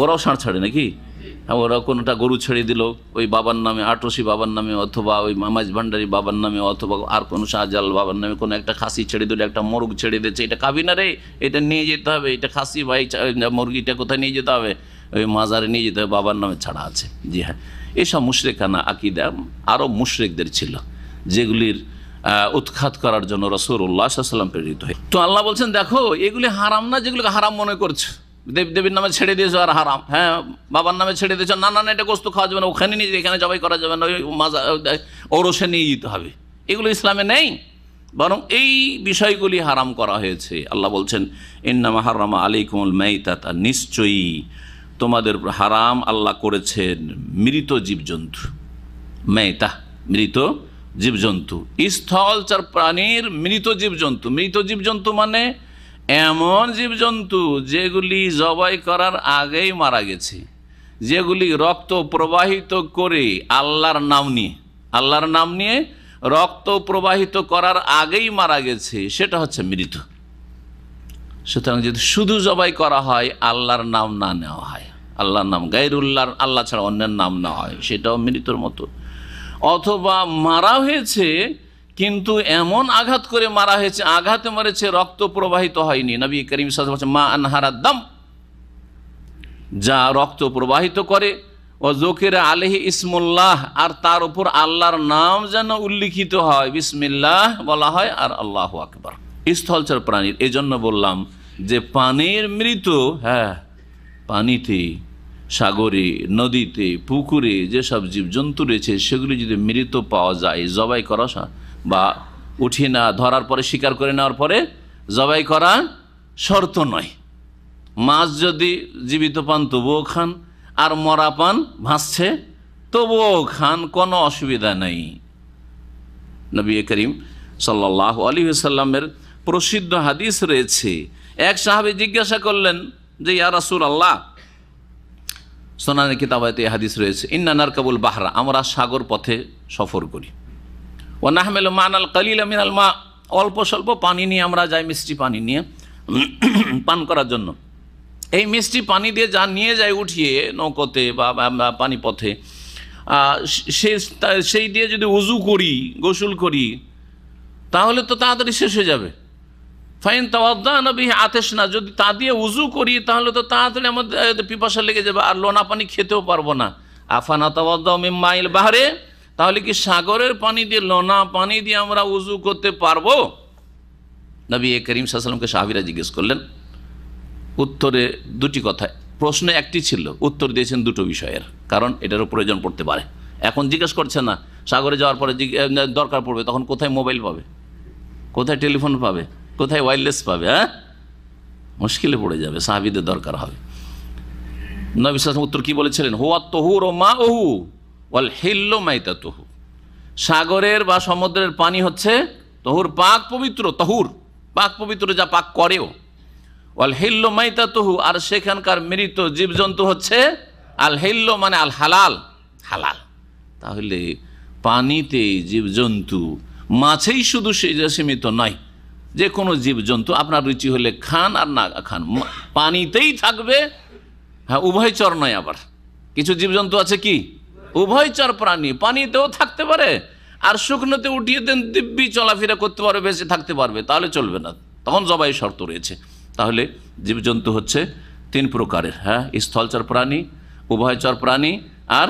B: ওরাও ষাঁড় ছাড়ে নাকি ওরা কোনোটা গরু ছেড়ে দিল ওই বাবার নামে আটসি বাবার নামে অথবা ওই মামাজ ভান্ডারি বাবার নামে অথবা আর কোনো শাহজাল বাবার নামে কোনো একটা খাসি ছেড়ে দিল একটা মোরগ ছেড়ে দিচ্ছে এটা খাবি না রে এটা নিয়ে যেতে হবে এটা খাসি ভাই মুরগিটা কোথায় নিয়ে যেতে হবে ওই মাজারে নিয়ে যেতে হবে বাবার নামে ছাড়া আছে জি হ্যাঁ এসব মুশরেকানা আকিদা আরও মুশরেকদের ছিল যেগুলির উৎখাত করার জন্য রসুল্লাহ সাল্লাম প্রেরিত হয় তো আল্লাহ বলছেন দেখো এগুলি হারাম না যেগুলোকে হারাম মনে করছে দেবদেবীর নামে ছেড়ে দিয়েছো আর হারাম হ্যাঁ বাবার নামে ছেড়ে দিয়েছো না না এটা গোস্ত খাওয়া যাবে না ওখানে নিয়ে এখানে জবাই করা যাবে না ওই মাজা ওরসে নিয়ে যেতে হবে এগুলো ইসলামে নেই বরং এই বিষয়গুলি হারাম করা হয়েছে আল্লাহ বলছেন ইন্নামা হারামা আলিকুমুল তা নিশ্চয়ই তোমাদের হারাম আল্লাহ করেছেন মৃত জীবজন্তু মেয়তা মৃত জীবজন্তু স্থলচার প্রাণীর মৃত জীবজন্তু মৃত জীবজন্তু মানে এমন জীবজন্তু যেগুলি জবাই করার আগেই মারা গেছে যেগুলি রক্ত প্রবাহিত করে আল্লাহর নাম নিয়ে আল্লাহর নাম নিয়ে রক্ত প্রবাহিত করার আগেই মারা গেছে সেটা হচ্ছে মৃত সুতরাং যদি শুধু জবাই করা হয় আল্লাহর নাম না নেওয়া হয় আল্লাহর নাম গাইরুল্লাহর আল্লাহ ছাড়া অন্যের নাম না হয় সেটাও মৃতর মতো অথবা মারা হয়েছে কিন্তু এমন আঘাত করে মারা হয়েছে আঘাতে মরেছে রক্ত প্রবাহিত হয়নি নবী করিম বলছে মা আনহারা দম যা রক্ত প্রবাহিত করে ও জোকের আলহি ইসমুল্লাহ আর তার উপর আল্লাহর নাম যেন উল্লিখিত হয় বিসমিল্লাহ বলা হয় আর আল্লাহ আকবর স্থলচর প্রাণীর এই জন্য বললাম যে পানির মৃত হ্যাঁ পানিতে সাগরে নদীতে পুকুরে যেসব জীবজন্তু রয়েছে সেগুলি যদি মৃত পাওয়া যায় জবাই করা বা উঠি না ধরার পরে শিকার করে নেওয়ার পরে জবাই করা শর্ত নয় মাছ যদি জীবিত পান তবুও খান আর মরা পান ভাসছে তবুও খান কোনো অসুবিধা নেই নবী করিম সাল্লাহ আলী সাল্লামের প্রসিদ্ধ হাদিস রয়েছে এক সাহাবি জিজ্ঞাসা করলেন যে ইয়া রাসুল আল্লাহ সোনানি কিতাবাতে হাদিস রয়েছে ইন্নানার কাবুল বাহরা আমরা সাগর পথে সফর করি ও নাহমেল মান আল কালিল মিনাল মা অল্প স্বল্প পানি নিয়ে আমরা যাই মিষ্টি পানি নিয়ে পান করার জন্য এই মিষ্টি পানি দিয়ে যা নিয়ে যায় উঠিয়ে নৌকোতে বা পানি পথে সেই দিয়ে যদি উজু করি গোসল করি তাহলে তো তাড়াতাড়ি শেষ হয়ে যাবে ফাইন নবী আতেস না যদি তা দিয়ে উজু করি তাহলে তো তাড়াতাড়ি আমাদের পিপাসা লেগে যাবে আর লোনা পানি খেতেও পারবো না আফানা তাওয়াদ্দা মিম্মাইল বাহারে তাহলে কি সাগরের পানি দিয়ে লনা পানি দিয়ে আমরা উজু করতে পারবো নবী করিম সাহসালামকে সাহাবিরা জিজ্ঞেস করলেন উত্তরে দুটি কথা প্রশ্ন একটি ছিল উত্তর দিয়েছেন দুটো বিষয়ের কারণ এটারও প্রয়োজন পড়তে পারে এখন জিজ্ঞেস করছে না সাগরে যাওয়ার পরে দরকার পড়বে তখন কোথায় মোবাইল পাবে কোথায় টেলিফোন পাবে কোথায় ওয়াইলেস পাবে হ্যাঁ মুশকিলে পড়ে যাবে সাহাবিদের দরকার হবে নবী উত্তর কি বলেছিলেন হোয়া তহুর ও মা ওহু ওয়াল হিল্ল মাইতা তহু সাগরের বা সমুদ্রের পানি হচ্ছে তহুর পাক পবিত্র তহুর পাক পবিত্র যা পাক করেও ওয়াল হিল্ল মাইতা তহু আর সেখানকার মৃত জীবজন্তু হচ্ছে আল হিল্ল মানে আল হালাল হালাল তাহলে পানিতে জীবজন্তু মাছেই শুধু সীমিত নয় যে কোনো জীবজন্তু আপনার রুচি হলে খান আর না খান পানিতেই থাকবে হ্যাঁ উভয়চর নয় আবার কিছু জীবজন্তু আছে কি উভয়চর প্রাণী পানিতেও থাকতে পারে আর শুকনোতে উঠিয়ে দেন দিব্যি চলাফেরা করতে পারবে বেঁচে থাকতে পারবে তাহলে চলবে না তখন জবাই শর্ত রয়েছে তাহলে জীবজন্তু হচ্ছে তিন প্রকারের হ্যাঁ স্থলচর প্রাণী উভয়চর প্রাণী আর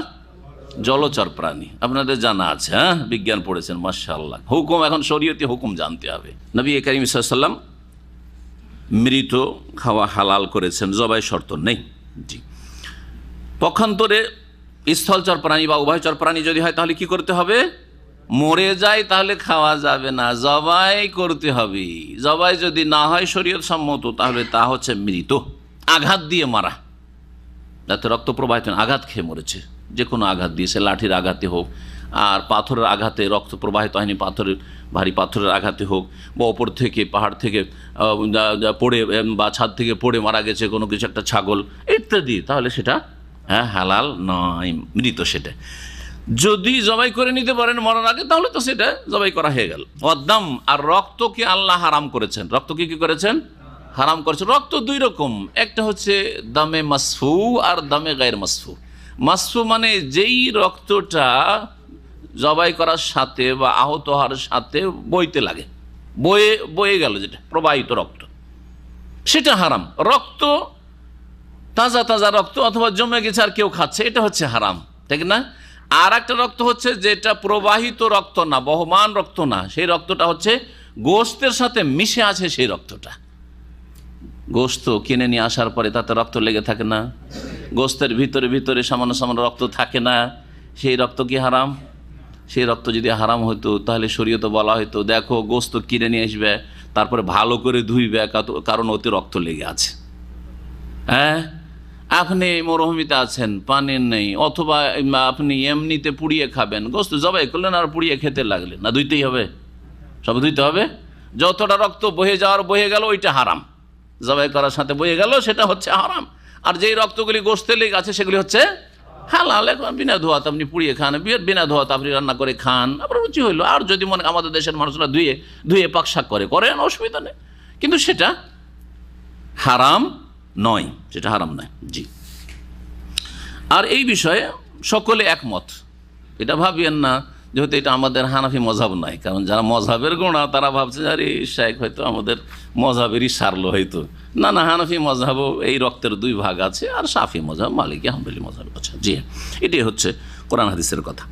B: জলচর প্রাণী আপনাদের জানা আছে হ্যাঁ বিজ্ঞান পড়েছেন মার্শাল্লাহ হুকুম এখন শরীয়তে হুকুম জানতে হবে নবী একাইম ইসাল্লাম মৃত খাওয়া হালাল করেছেন জবাই শর্ত নেই জি পক্ষান্তরে স্থলচর প্রাণী বা উভয়চর প্রাণী যদি হয় তাহলে কি করতে হবে মরে যায় তাহলে খাওয়া যাবে না জবাই করতে হবে জবাই যদি না হয় শরীয়ত সম্মত তাহলে তা হচ্ছে মৃত আঘাত দিয়ে মারা যাতে রক্ত প্রবাহিত আঘাত খেয়ে মরেছে যে কোনো আঘাত দিয়ে সে লাঠির আঘাতে হোক আর পাথরের আঘাতে রক্ত প্রবাহিত হয়নি পাথরের ভারী পাথরের আঘাতে হোক বা ওপর থেকে পাহাড় থেকে পড়ে বা ছাদ থেকে পড়ে মারা গেছে কোনো কিছু একটা ছাগল ইত্যাদি তাহলে সেটা হ্যাঁ হালাল নয় মৃত সেটা যদি জবাই করে নিতে পারেন মরার আগে তাহলে তো সেটা জবাই করা হয়ে গেল অদ্দাম আর রক্তকে আল্লাহ হারাম করেছেন রক্তকে কি করেছেন হারাম করেছেন রক্ত দুই রকম একটা হচ্ছে দামে মাসফু আর দামে গায়ের মাসফু মাসফু মানে যেই রক্তটা জবাই করার সাথে বা আহত হওয়ার সাথে বইতে লাগে বয়ে বয়ে গেল যেটা প্রবাহিত রক্ত সেটা হারাম রক্ত তাজা তাজা রক্ত অথবা জমে গেছে আর কেউ খাচ্ছে এটা হচ্ছে হারাম ঠিক না আর একটা রক্ত হচ্ছে যেটা প্রবাহিত রক্ত না বহমান রক্ত না সেই রক্তটা হচ্ছে গোস্তের সাথে মিশে আছে সেই রক্তটা গোস্ত কিনে নিয়ে আসার পরে তাতে রক্ত লেগে থাকে না গোস্তের ভিতরে ভিতরে সামান্য সামান্য রক্ত থাকে না সেই রক্ত কি হারাম সেই রক্ত যদি হারাম হতো তাহলে তো বলা হতো দেখো গোস্ত কিনে নিয়ে আসবে তারপরে ভালো করে ধুইবে কারণ ওতে রক্ত লেগে আছে হ্যাঁ আপনি মরুভূমিতে আছেন পানির নেই অথবা আপনি এমনিতে পুড়িয়ে খাবেন গোস্ত জবাই করলেন আর পুড়িয়ে খেতে লাগলেন না ধুইতেই হবে সব ধুইতে হবে যতটা রক্ত বয়ে যাওয়ার বয়ে গেল ওইটা হারাম জবাই করার সাথে বয়ে গেল সেটা হচ্ছে হারাম আর যেই রক্তগুলি গোস্তে লেগে আছে সেগুলি হচ্ছে হালাল এখন বিনা ধোয়াতে আপনি পুড়িয়ে খান বিনা ধোয়াতে আপনি রান্না করে খান আপনার রুচি হইলো আর যদি মনে আমাদের দেশের মানুষরা ধুয়ে ধুয়ে পাকশাক করে করেন অসুবিধা নেই কিন্তু সেটা হারাম নয় সেটা হারাম নয় জি আর এই বিষয়ে সকলে একমত এটা ভাবিয়েন না যেহেতু এটা আমাদের হানাফি মজাব নয় কারণ যারা মজাবের গোড়া তারা ভাবছে আরে শেখ হয়তো আমাদের মজাবেরই সারলো হয়তো না না হানাফি মজাবও এই রক্তের দুই ভাগ আছে আর সাফি মজাব মালিক আহমদুলি মজাব আছে জি এটাই হচ্ছে কোরআন হাদিসের কথা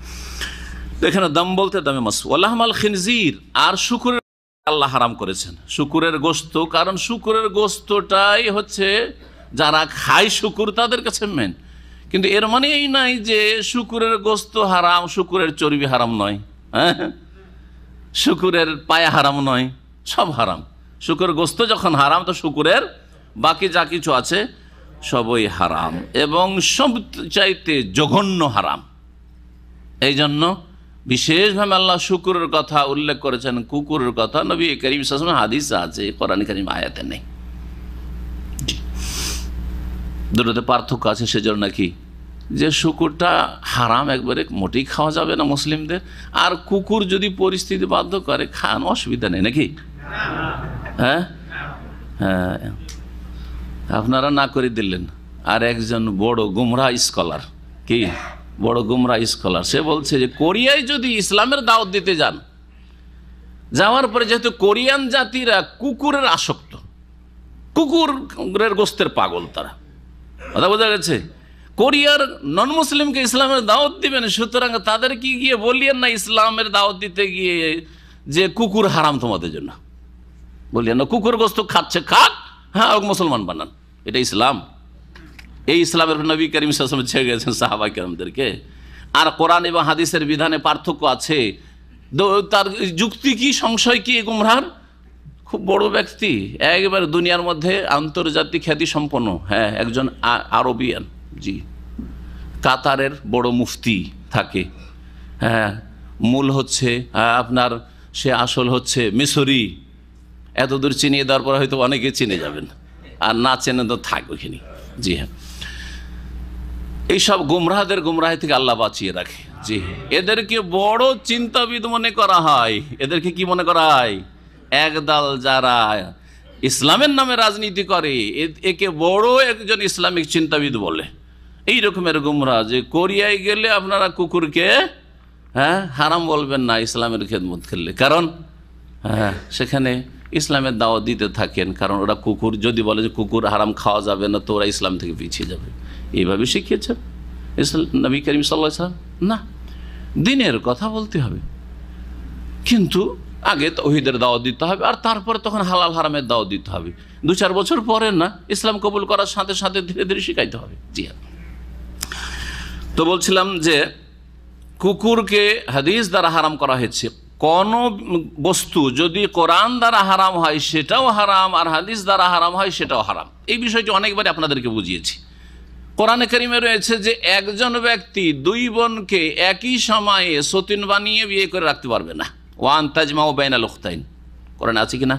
B: এখানে দম বলতে দামে মাস ওলাহমাল খিনজির আর শুকুরের আল্লাহ হারাম করেছেন শুকুরের গোস্ত কারণ শুকুরের গোস্তটাই হচ্ছে যারা খায় শুকুর তাদের কাছে মেন কিন্তু এর মানে এই নাই যে শুকুরের গোস্ত হারাম শুকুরের চর্বি হারাম নয় হ্যাঁ শুকুরের পায়ে হারাম নয় সব হারাম শুকুরের গোস্ত যখন হারাম তো শুকুরের বাকি যা কিছু আছে সবই হারাম এবং সব চাইতে জঘন্য হারাম এই জন্য বিশেষভাবে আল্লাহ শুকুরের কথা উল্লেখ করেছেন কুকুরের কথা নবী করিম ইসলাম হাদিস আছে কোরআন করিম আয়াতে নেই দুটোতে পার্থক্য আছে সেজন্য নাকি যে শুকুরটা হারাম একবারে মোটেই খাওয়া যাবে না মুসলিমদের আর কুকুর যদি পরিস্থিতি বাধ্য করে খান অসুবিধা নেই নাকি হ্যাঁ হ্যাঁ আপনারা না করে দিলেন আর একজন বড় গুমরা স্কলার কি বড় গুমরা স্কলার সে বলছে যে কোরিয়ায় যদি ইসলামের দাওয়াত দিতে যান যাওয়ার পরে যেহেতু কোরিয়ান জাতিরা কুকুরের আসক্ত কুকুরের গোস্তের পাগল তারা কথা বোঝা গেছে কোরিয়ার নন মুসলিমকে ইসলামের দাওয়াত দিবেন সুতরাং তাদের কি গিয়ে বলিয়েন না ইসলামের দাওয়াত দিতে গিয়ে যে কুকুর হারাম তোমাদের জন্য বলিয়েন না কুকুর গোস্ত খাচ্ছে খাক হ্যাঁ মুসলমান বানান এটা ইসলাম এই ইসলামের নবী করিম সাসম ছেড়ে গেছেন সাহাবা কেরামদেরকে আর কোরআন এবং হাদিসের বিধানে পার্থক্য আছে তার যুক্তি কি সংশয় কি গুমরার খুব বড় ব্যক্তি একবারে দুনিয়ার মধ্যে আন্তর্জাতিক খ্যাতি সম্পন্ন হ্যাঁ একজন আরবিয়ান জি কাতারের বড় মুফতি থাকে হ্যাঁ মূল হচ্ছে আপনার সে আসল হচ্ছে মিশরি এতদূর চিনিয়ে দেওয়ার পর হয়তো অনেকে চিনে যাবেন আর না চেনে তো থাক ওইখানে জি হ্যাঁ এইসব গুমরাহদের গুমরাহ থেকে আল্লাহ বাঁচিয়ে রাখে জি এদেরকে বড় চিন্তাবিদ মনে করা হয় এদেরকে কি মনে করা হয় একদল যারা ইসলামের নামে রাজনীতি করে একে বড় একজন ইসলামিক চিন্তাবিদ বলে এই রকমের গুমরা যে কোরিয়ায় গেলে আপনারা কুকুরকে হ্যাঁ হারাম বলবেন না ইসলামের খেদমত খেললে কারণ হ্যাঁ সেখানে ইসলামের দাওয়া দিতে থাকেন কারণ ওরা কুকুর যদি বলে যে কুকুর হারাম খাওয়া যাবে না তো ওরা ইসলাম থেকে পিছিয়ে যাবে এইভাবে শিখিয়েছেন নবী করিম সাল্লাহাম না দিনের কথা বলতে হবে কিন্তু আগে তহিদের দাওয়া দিতে হবে আর তারপরে তখন হালাল হারামের দাওয়া দিতে হবে দু চার বছর পরে না ইসলাম কবুল করার সাথে সাথে ধীরে ধীরে শিখাইতে হবে জি হ্যাঁ তো বলছিলাম যে কুকুরকে হাদিস দ্বারা হারাম করা হয়েছে কোন বস্তু যদি কোরআন দ্বারা হারাম হয় সেটাও হারাম আর হাদিস দ্বারা হারাম হয় সেটাও হারাম এই বিষয়টি অনেকবারই আপনাদেরকে বুঝিয়েছি কোরআনে করিমে রয়েছে যে একজন ব্যক্তি দুই বোনকে একই সময়ে সতীন বানিয়ে বিয়ে করে রাখতে পারবে না ওয়ান তাজমা ও বেনা তাইন কোরআন আছে কি না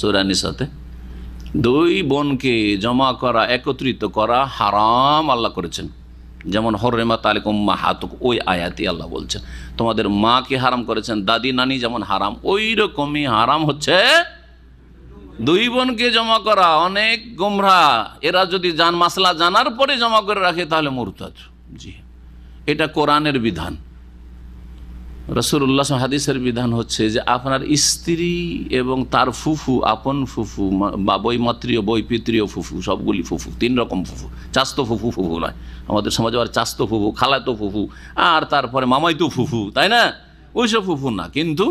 B: সৌরানির সাথে দুই বোনকে জমা করা একত্রিত করা হারাম আল্লাহ করেছেন যেমন হরেমা তালেকুম মা হাতুক ওই আয়াতি আল্লাহ বলছেন তোমাদের মাকে হারাম করেছেন দাদি নানি যেমন হারাম ওই রকমই হারাম হচ্ছে দুই বোনকে জমা করা অনেক গোমরা এরা যদি জান মাসলা জানার পরে জমা করে রাখে তাহলে মুরতাদ জি এটা কোরআনের বিধান রসুল্লাহ হাদিসের বিধান হচ্ছে যে আপনার স্ত্রী এবং তার ফুফু আপন ফুফু বা বইমাত্রীয় পিতৃয় ফুফু সবগুলি ফুফু তিন রকম ফুফু চাস্ত ফুফু ফুফু নয় আমাদের সমাজে আর চাস্ত ফুফু খালাতো ফুফু আর তারপরে মামাইতো ফুফু তাই না ওইসব ফুফু না কিন্তু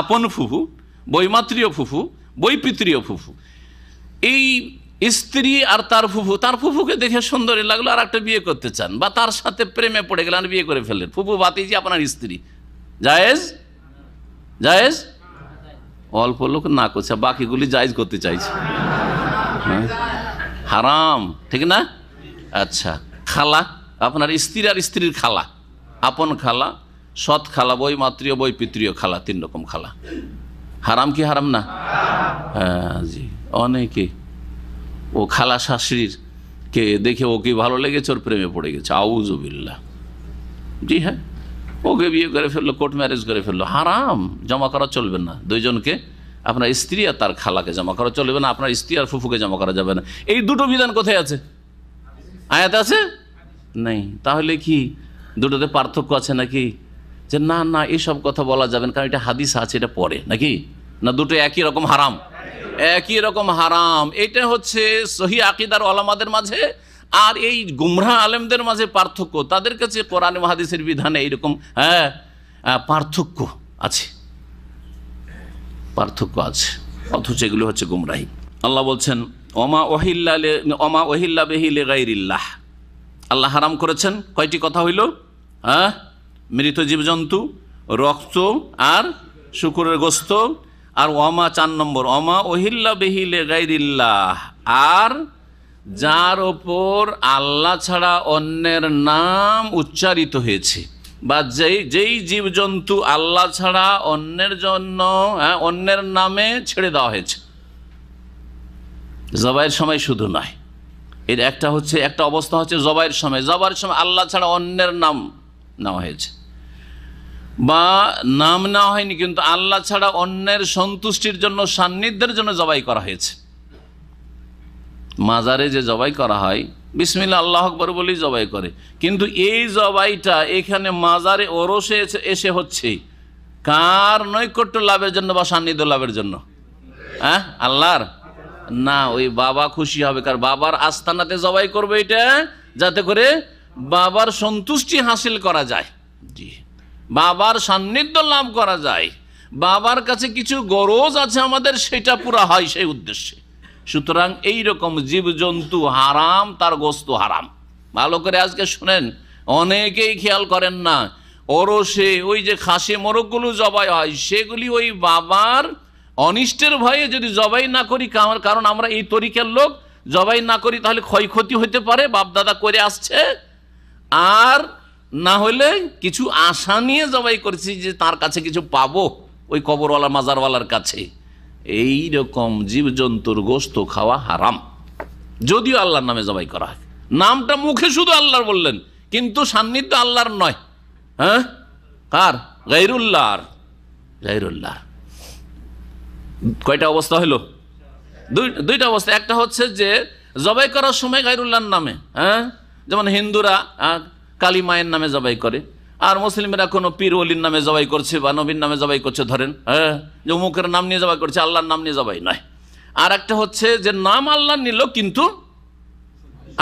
B: আপন ফুফু বইমাত্রীয় ফুফু বৈপিত্রীয় ফুফু এই স্ত্রী আর তার ফুফু তার ফুফুকে দেখে সুন্দরী লাগলো আর একটা বিয়ে করতে চান বা তার সাথে প্রেমে পড়ে গেলেন বিয়ে করে ফেলেন ফুফু বাতিজি আপনার স্ত্রী জায়েজ জায়েজ অল্প লোক না করছে বাকিগুলি জায়েজ করতে চাইছে হ্যাঁ? হারাম ঠিক না আচ্ছা খালা আপনার স্ত্রী আর স্ত্রীর খালা আপন খালা সৎ খালা বই মাতৃ বই পিতৃয় খালা তিন রকম খালা হারাম কি হারাম না হ্যাঁ জি অনেকে ও খালা শাশুড়ির কে দেখে ওকে ভালো লেগেছে ওর প্রেমে পড়ে গেছে আউজুবিল্লা জি হ্যাঁ ওকে বিয়ে করে ফেললো কোর্ট ম্যারেজ করে ফেললো হারাম জমা করা চলবে না দুইজনকে আপনার স্ত্রী আর তার খালাকে জমা করা চলবে না আপনার স্ত্রী আর ফুফুকে জমা করা যাবে না এই দুটো বিধান কোথায় আছে আয়াত আছে নেই তাহলে কি দুটোতে পার্থক্য আছে নাকি যে না না এসব কথা বলা যাবে না কারণ এটা হাদিস আছে এটা পরে নাকি না দুটো একই রকম হারাম একই রকম হারাম এটা হচ্ছে সহি আকিদার ওলামাদের মাঝে আর এই গুমরা আলেমদের মাঝে পার্থক্য তাদের কাছে কোরআন মহাদিসের বিধানে এইরকম হ্যাঁ পার্থক্য আছে পার্থক্য আছে অথচ এগুলো হচ্ছে গুমরাহি আল্লাহ বলছেন অমা ওহিল্লা অমা ওহিল্লা বেহিল্লাহ আল্লাহ হারাম করেছেন কয়টি কথা হইল হ্যাঁ মৃত জীবজন্তু রক্ত আর শুকুরের গোস্ত আর অমা চার নম্বর অমা ওহিল্লা বেহিলে গাইরিল্লাহ আর যার ওপর আল্লাহ ছাড়া অন্যের নাম উচ্চারিত হয়েছে বা যেই যেই জীবজন্তু আল্লাহ ছাড়া অন্যের জন্য হ্যাঁ, অন্যের নামে ছেড়ে দেওয়া হয়েছে জবাইয়ের সময় শুধু নয় এর একটা হচ্ছে একটা অবস্থা হচ্ছে জবাইয়ের সময় জবাইয়ের সময় আল্লাহ ছাড়া অন্যের নাম নেওয়া হয়েছে বা নাম নেওয়া হয়নি কিন্তু আল্লাহ ছাড়া অন্যের সন্তুষ্টির জন্য সান্নিধ্যের জন্য জবাই করা হয়েছে মাজারে যে জবাই করা হয় বিসমিল্লা আল্লাহ আকবর বলেই জবাই করে কিন্তু এই জবাইটা এখানে মাজারে ওরসে এসে হচ্ছে কার নৈকট্য লাভের জন্য বা সান্নিধ্য লাভের জন্য হ্যাঁ আল্লাহর না ওই বাবা খুশি হবে কার বাবার আস্তানাতে জবাই করবে এটা যাতে করে বাবার সন্তুষ্টি হাসিল করা যায় জি বাবার সান্নিধ্য লাভ করা যায় বাবার কাছে কিছু গরজ আছে আমাদের সেটা পুরা হয় সেই উদ্দেশ্যে সুতরাং এই রকম জীবজন্তু হারাম তার গোস্ত হারাম ভালো করে আজকে শুনেন অনেকেই খেয়াল করেন না ওরসে ওই যে খাসি মোরগগুলো জবাই হয় সেগুলি ওই বাবার অনিষ্টের ভয়ে যদি জবাই না করি কারণ আমরা এই তরিকার লোক জবাই না করি তাহলে ক্ষয়ক্ষতি হতে পারে বাপদাদা করে আসছে আর না হলে কিছু আশা নিয়ে জবাই করেছি যে তার কাছে কিছু পাবো ওই কবরওয়ালা মাজারওয়ালার কাছে এই রকম জীবজন্তুর গোস্ত খাওয়া হারাম যদিও আল্লাহর নামে জবাই করা হয় নামটা মুখে শুধু আল্লাহর বললেন কিন্তু সান্নিধ্য আল্লাহর নয় হ্যাঁ কার গাইরুল্লাহর গাইরুল্লাহ কয়টা অবস্থা হলো দুই দুইটা অবস্থা একটা হচ্ছে যে জবাই করার সময় গাইরুল্লাহর নামে হ্যাঁ যেমন হিন্দুরা কালী মায়ের নামে জবাই করে আর মুসলিমরা কোনো পীর অলির নামে জবাই করছে বা নবীর নামে জবাই করছে ধরেন হ্যাঁ যে নাম নিয়ে জবাই করছে আল্লাহর নাম নিয়ে জবাই নয় আর একটা হচ্ছে যে নাম আল্লাহ নিল কিন্তু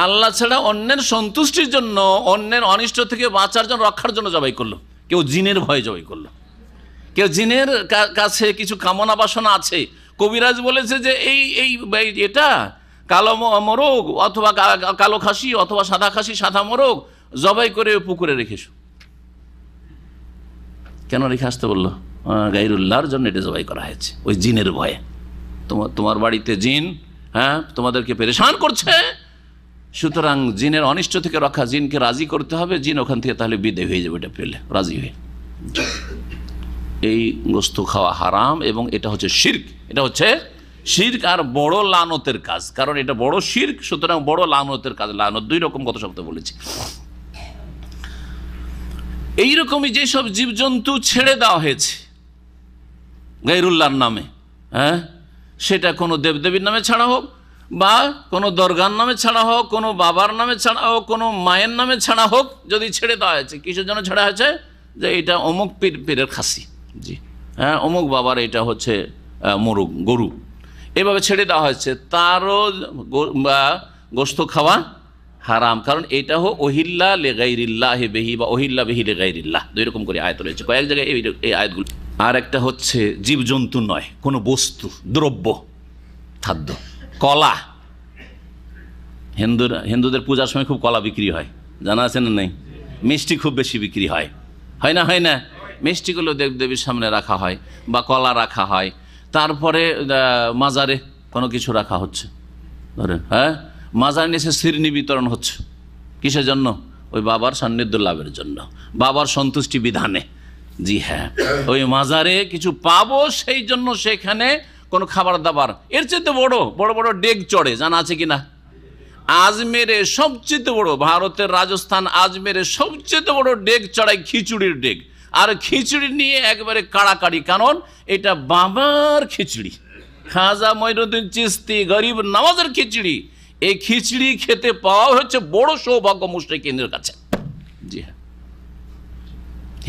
B: আল্লাহ ছাড়া অন্যের সন্তুষ্টির জন্য অন্যের অনিষ্ট থেকে বাঁচার জন্য রক্ষার জন্য জবাই করলো কেউ জিনের ভয়ে জবাই করলো কেউ জিনের কাছে কিছু কামনা বাসনা আছে কবিরাজ বলেছে যে এই এই এটা কালো মোরগ অথবা কালো খাসি অথবা সাদা খাসি সাদা মোরগ জবাই করে পুকুরে রেখেছ কেন রেখে আসতে বললো গাইরুল্লাহর জন্য এটা জবাই করা হয়েছে ওই জিনের ভয়ে তোমার তোমার বাড়িতে জিন হ্যাঁ তোমাদেরকে পেরেশান করছে সুতরাং জিনের অনিষ্ট থেকে রক্ষা জিনকে রাজি করতে হবে জিন ওখান থেকে তাহলে বিদে হয়ে যাবে এটা পেলে রাজি হয়ে এই গোস্ত খাওয়া হারাম এবং এটা হচ্ছে শির্ক এটা হচ্ছে শির্ক আর বড় লানতের কাজ কারণ এটা বড় শির্ক সুতরাং বড় লানতের কাজ লানত দুই রকম কত শব্দ বলেছি এইরকমই যেসব জীবজন্তু ছেড়ে দেওয়া হয়েছে গাইরুল্লার নামে হ্যাঁ সেটা কোনো দেবদেবীর নামে ছাড়া হোক বা কোনো দরগার নামে ছাড়া হোক কোনো বাবার নামে ছাড়া হোক কোনো মায়ের নামে ছাড়া হোক যদি ছেড়ে দেওয়া হয়েছে কিসের জন্য ছাড়া হয়েছে যে এটা অমুক পীর পীরের খাসি জি হ্যাঁ অমুক বাবার এটা হচ্ছে মোরগ গরু এভাবে ছেড়ে দেওয়া হয়েছে তারও বা গোস্ত খাওয়া হারাম কারণ এটা হোক ওহিল্লা হে বেহি বা ওহিল্লা বেহি লেগাইরিল্লাহ দুই রকম করে আয়াত রয়েছে কয়েক জায়গায় এই এই আয়াতগুলো আর একটা হচ্ছে জীবজন্তু নয় কোনো বস্তু দ্রব্য খাদ্য কলা হিন্দুরা হিন্দুদের পূজার সময় খুব কলা বিক্রি হয় জানা আছে না নেই মিষ্টি খুব বেশি বিক্রি হয় হয় না হয় না মিষ্টিগুলো দেবদেবীর সামনে রাখা হয় বা কলা রাখা হয় তারপরে মাজারে কোনো কিছু রাখা হচ্ছে ধরেন হ্যাঁ মাজার নিচে সিরনি বিতরণ হচ্ছে কিসের জন্য ওই বাবার সান্নিধ্য লাভের জন্য বাবার সন্তুষ্টি বিধানে জি হ্যাঁ ওই মাজারে কিছু পাবো সেই জন্য সেখানে কোনো খাবার দাবার এর চেয়ে বড় বড় বড় ডেক চড়ে জানা আছে কি না আজমেরে সবচেয়ে বড় ভারতের রাজস্থান আজমেরে সবচেয়ে বড় ডেক চড়ায় খিচুড়ির ডেক আর খিচুড়ি নিয়ে একবারে কাড়াকাড়ি কারণ এটা বাবার খিচুড়ি খাজা ময়রুদ্দিন চিস্তি গরিব নওয়াজের খিচুড়ি এই খিচড়ি খেতে পাওয়া হচ্ছে বড় সৌভাগ্য মুশ্রিকদের কাছে জি হ্যাঁ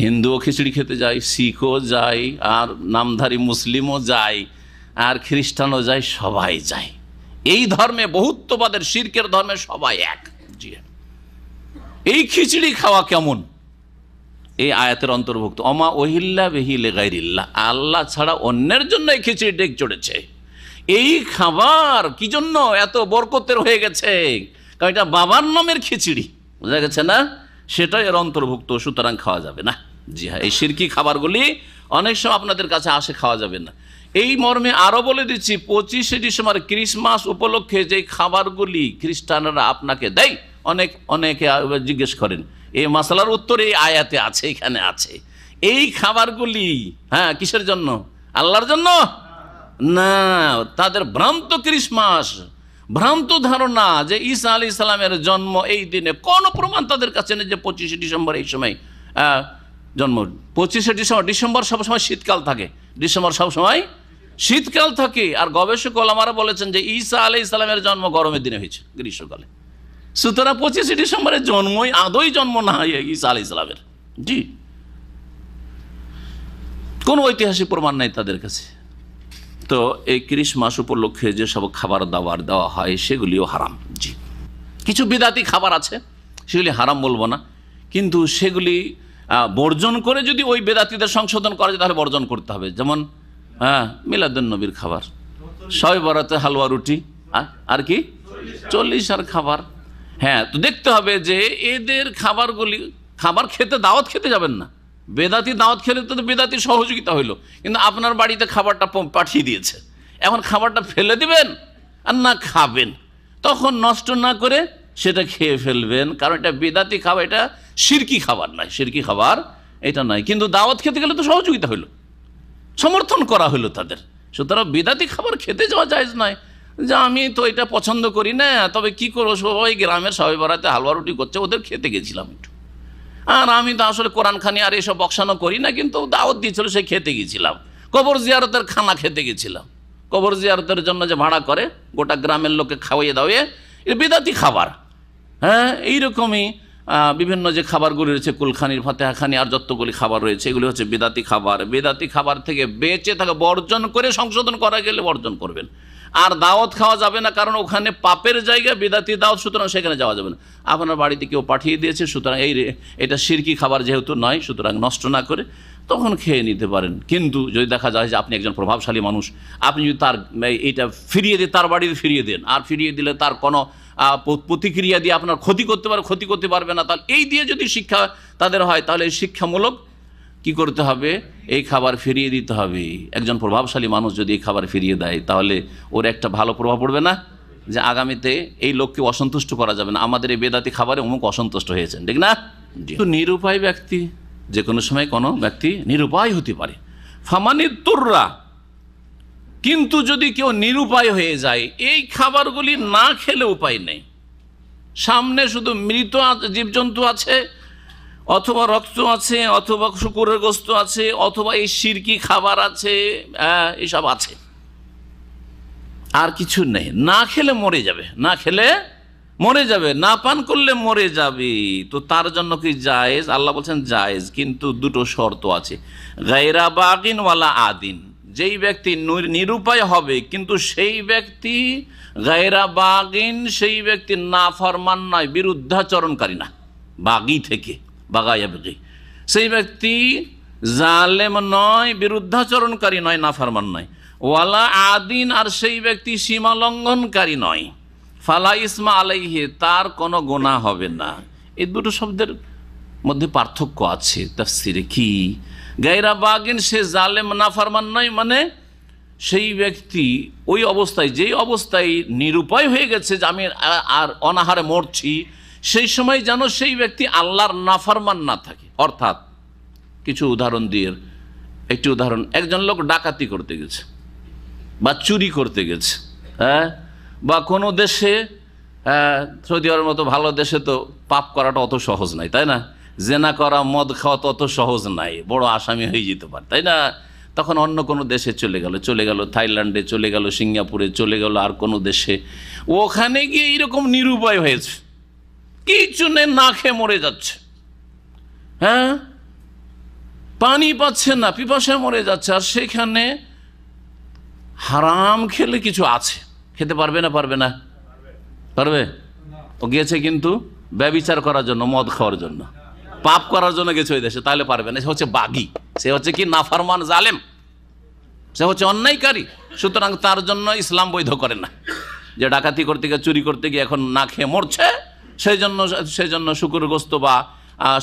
B: হিন্দুও খিচড়ি খেতে যায় শিখও যায় আর নামধারী মুসলিমও যায় আর খ্রিস্টানও যায় সবাই যায় এই ধর্মে বহুত্ববাদের শির্কের ধর্মে সবাই এক জি হ্যাঁ। এই খিচড়ি খাওয়া কেমন এই আয়াতের অন্তর্ভুক্ত অমা ওহিল্লা বেহিল্লা আল্লাহ ছাড়া অন্যের জন্য এই খিচড়ি ডেক চড়েছে এই খাবার কি জন্য এত বরকতের হয়ে গেছে কারণ এটা বাবার নামের খিচুড়ি বোঝা গেছে না সেটা এর অন্তর্ভুক্ত সুতরাং খাওয়া যাবে না জি হ্যাঁ এই সিরকি খাবারগুলি অনেক সময় আপনাদের কাছে আসে খাওয়া যাবে না এই মর্মে আরও বলে দিচ্ছি পঁচিশে ডিসেম্বর ক্রিসমাস উপলক্ষে যে খাবারগুলি খ্রিস্টানরা আপনাকে দেয় অনেক অনেকে জিজ্ঞেস করেন এই মশলার উত্তর এই আয়াতে আছে এখানে আছে এই খাবারগুলি হ্যাঁ কিসের জন্য আল্লাহর জন্য না তাদের ভ্রান্ত ক্রিসমাস ভ্রান্ত ধারণা যে ঈসা আলি ইসলামের জন্ম এই দিনে কোনো প্রমাণ তাদের কাছে নেই যে পঁচিশে ডিসেম্বর এই সময় জন্ম পঁচিশে ডিসেম্বর ডিসেম্বর সবসময় শীতকাল থাকে ডিসেম্বর সবসময় শীতকাল থাকে আর গবেষক ওলামারা বলেছেন যে ঈসা আলি ইসলামের জন্ম গরমের দিনে হয়েছে গ্রীষ্মকালে সুতরাং পঁচিশে ডিসেম্বরের জন্মই আদৌ জন্ম না হয় ঈসা আলি ইসলামের জি কোন ঐতিহাসিক প্রমাণ নাই তাদের কাছে তো এই ক্রিসমাস উপলক্ষে যেসব খাবার দাবার দেওয়া হয় সেগুলিও হারাম জি কিছু বিদাতি খাবার আছে সেগুলি হারাম বলবো না কিন্তু সেগুলি বর্জন করে যদি ওই বেদাতিদের সংশোধন করা যায় তাহলে বর্জন করতে হবে যেমন হ্যাঁ মিলাদুল নবীর খাবার সবাই বরাতে হালুয়া রুটি আর কি চল্লিশ আর খাবার হ্যাঁ তো দেখতে হবে যে এদের খাবারগুলি খাবার খেতে দাওয়াত খেতে যাবেন না বেদাতি দাওয়াত খেলে তো বেদাতি সহযোগিতা হইলো কিন্তু আপনার বাড়িতে খাবারটা পাঠিয়ে দিয়েছে এখন খাবারটা ফেলে দিবেন আর না খাবেন তখন নষ্ট না করে সেটা খেয়ে ফেলবেন কারণ এটা বেদাতি খাবার এটা সিরকি খাবার নয় সিরকি খাবার এটা নয় কিন্তু দাওয়াত খেতে গেলে তো সহযোগিতা হইলো সমর্থন করা হলো তাদের সুতরাং বেদাতি খাবার খেতে যাওয়া যায় নয় যে আমি তো এটা পছন্দ করি না তবে কি করবো সবাই গ্রামের সবাই বেড়াতে হালুয়া রুটি করছে ওদের খেতে গেছিলাম একটু আর আমি তো আসলে কোরআন খানি আর এসব বক্সানো করি না কিন্তু দাওয়াত দিয়েছিল সে খেতে গেছিলাম কবর জিয়ারতের খানা খেতে গেছিলাম কবর জিয়ারতের জন্য যে ভাড়া করে গোটা গ্রামের লোকে খাওয়াইয়ে দাওয়ে এটা বিদাতি খাবার হ্যাঁ এইরকমই বিভিন্ন যে খাবারগুলি রয়েছে কুলখানির ফাতেহাখানি আর যতগুলি খাবার রয়েছে এগুলি হচ্ছে বেদাতি খাবার বেদাতি খাবার থেকে বেঁচে থাকা বর্জন করে সংশোধন করা গেলে বর্জন করবেন আর দাওয়াত খাওয়া যাবে না কারণ ওখানে পাপের জায়গায় বেদাতি দাওয়াত সুতরাং সেখানে যাওয়া যাবে না আপনার বাড়িতে কেউ পাঠিয়ে দিয়েছে সুতরাং এই এটা সিরকি খাবার যেহেতু নয় সুতরাং নষ্ট না করে তখন খেয়ে নিতে পারেন কিন্তু যদি দেখা যায় যে আপনি একজন প্রভাবশালী মানুষ আপনি যদি তার এইটা ফিরিয়ে দিয়ে তার বাড়িতে ফিরিয়ে দেন আর ফিরিয়ে দিলে তার কোনো প্রতিক্রিয়া দিয়ে আপনার ক্ষতি করতে পারে ক্ষতি করতে পারবে না তাহলে এই দিয়ে যদি শিক্ষা তাদের হয় তাহলে শিক্ষামূলক কি করতে হবে এই খাবার ফিরিয়ে দিতে হবে একজন প্রভাবশালী মানুষ যদি এই খাবার ফিরিয়ে দেয় তাহলে ওর একটা ভালো প্রভাব পড়বে না যে আগামীতে এই লোককে অসন্তুষ্ট করা যাবে না আমাদের এই বেদাতি খাবারে অমুক অসন্তুষ্ট হয়েছেন ঠিক না তো নিরুপায় ব্যক্তি যে কোনো সময় কোনো ব্যক্তি নিরুপায় হতে পারে ফামানির তোররা কিন্তু যদি কেউ নিরুপায় হয়ে যায় এই খাবারগুলি না খেলে উপায় নেই সামনে শুধু মৃত জীবজন্তু আছে অথবা রক্ত আছে অথবা শুকুরের গোস্ত আছে অথবা এই সিরকি খাবার আছে হ্যাঁ, এসব আছে আর কিছু নেই না খেলে মরে যাবে না খেলে মরে যাবে না পান করলে মরে যাবে তো তার জন্য কি জায়েজ আল্লাহ বলছেন জায়েজ কিন্তু দুটো শর্ত আছে গায়রা বাগিনওয়ালা আদিন যেই ব্যক্তি নিরুপায় হবে কিন্তু সেই ব্যক্তি গায়রা বাগিন সেই ব্যক্তি না ফরমান নয় বিরুদ্ধাচরণকারী না বাগি থেকে বাগায়াবগি সেই ব্যক্তি জালেম নয় বিরুদ্ধাচরণকারী নয় না ফরমান নয় ওয়ালা আদিন আর সেই ব্যক্তি সীমা লঙ্ঘনকারী নয় ফালা ইসমা আলাইহে তার কোনো গোনা হবে না এই দুটো শব্দের মধ্যে পার্থক্য আছে তা সিরে কি গাইরা বাগিন সে জালেম নাফারমান নয় মানে সেই ব্যক্তি ওই অবস্থায় যেই অবস্থায় নিরুপায় হয়ে গেছে যে আমি আর অনাহারে মরছি সেই সময় যেন সেই ব্যক্তি আল্লাহর নাফারমান না থাকে অর্থাৎ কিছু উদাহরণ দিয়ে একটি উদাহরণ একজন লোক ডাকাতি করতে গেছে বা চুরি করতে গেছে হ্যাঁ বা কোনো দেশে হ্যাঁ, সৌদি আরবের মতো ভালো দেশে তো পাপ করাটা অত সহজ নাই তাই না জেনা করা মদ খাওয়া তত সহজ নাই বড় আসামি হয়ে যেতে পারে তাই না তখন অন্য কোনো দেশে চলে গেল চলে গেল থাইল্যান্ডে চলে গেল সিঙ্গাপুরে চলে গেল আর কোনো দেশে ওখানে গিয়ে এরকম নিরুপায় হয়েছে কিছু না খেয়ে মরে যাচ্ছে হ্যাঁ পানি পাচ্ছে না পিপাসায় মরে যাচ্ছে আর সেখানে হারাম খেলে কিছু আছে খেতে পারবে না পারবে না পারবে ও গিয়েছে কিন্তু ব্যবিচার করার জন্য মদ খাওয়ার জন্য পাপ করার জন্য গেছে ওই দেশে তাহলে পারবে না সে হচ্ছে বাগি সে হচ্ছে কি নাফারমান জালেম সে হচ্ছে অন্যায়কারী সুতরাং তার জন্য ইসলাম বৈধ করে না যে ডাকাতি করতে গিয়ে চুরি করতে গিয়ে এখন না খেয়ে মরছে সেই জন্য সেই জন্য শুকুরগ্রস্ত বা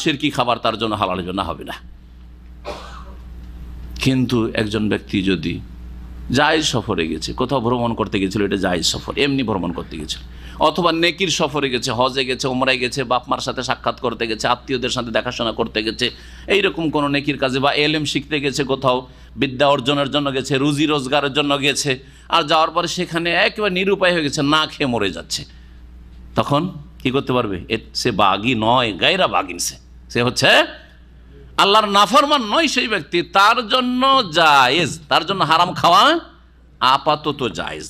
B: সিরকি খাবার তার জন্য হালালের জন্য হবে না কিন্তু একজন ব্যক্তি যদি জায়জ সফরে গেছে কোথাও ভ্রমণ করতে গেছিল এটা জায়জ সফর এমনি ভ্রমণ করতে গেছিল অথবা নেকির সফরে গেছে হজে গেছে ওমরায় গেছে বাপ মার সাথে সাক্ষাৎ করতে গেছে আত্মীয়দের সাথে দেখাশোনা করতে গেছে এইরকম কোনো নেকির কাজে বা এলএম শিখতে গেছে কোথাও বিদ্যা অর্জনের জন্য গেছে রুজি রোজগারের জন্য গেছে আর যাওয়ার পরে সেখানে একেবারে নিরুপায় হয়ে গেছে না খেয়ে মরে যাচ্ছে তখন কি করতে পারবে সে বাগি নয় গায়েরা বাগিন সে সে হচ্ছে আল্লাহর নাফরমান নয় সেই ব্যক্তি তার জন্য জায়েজ তার জন্য হারাম খাওয়া আপাতত জায়েজ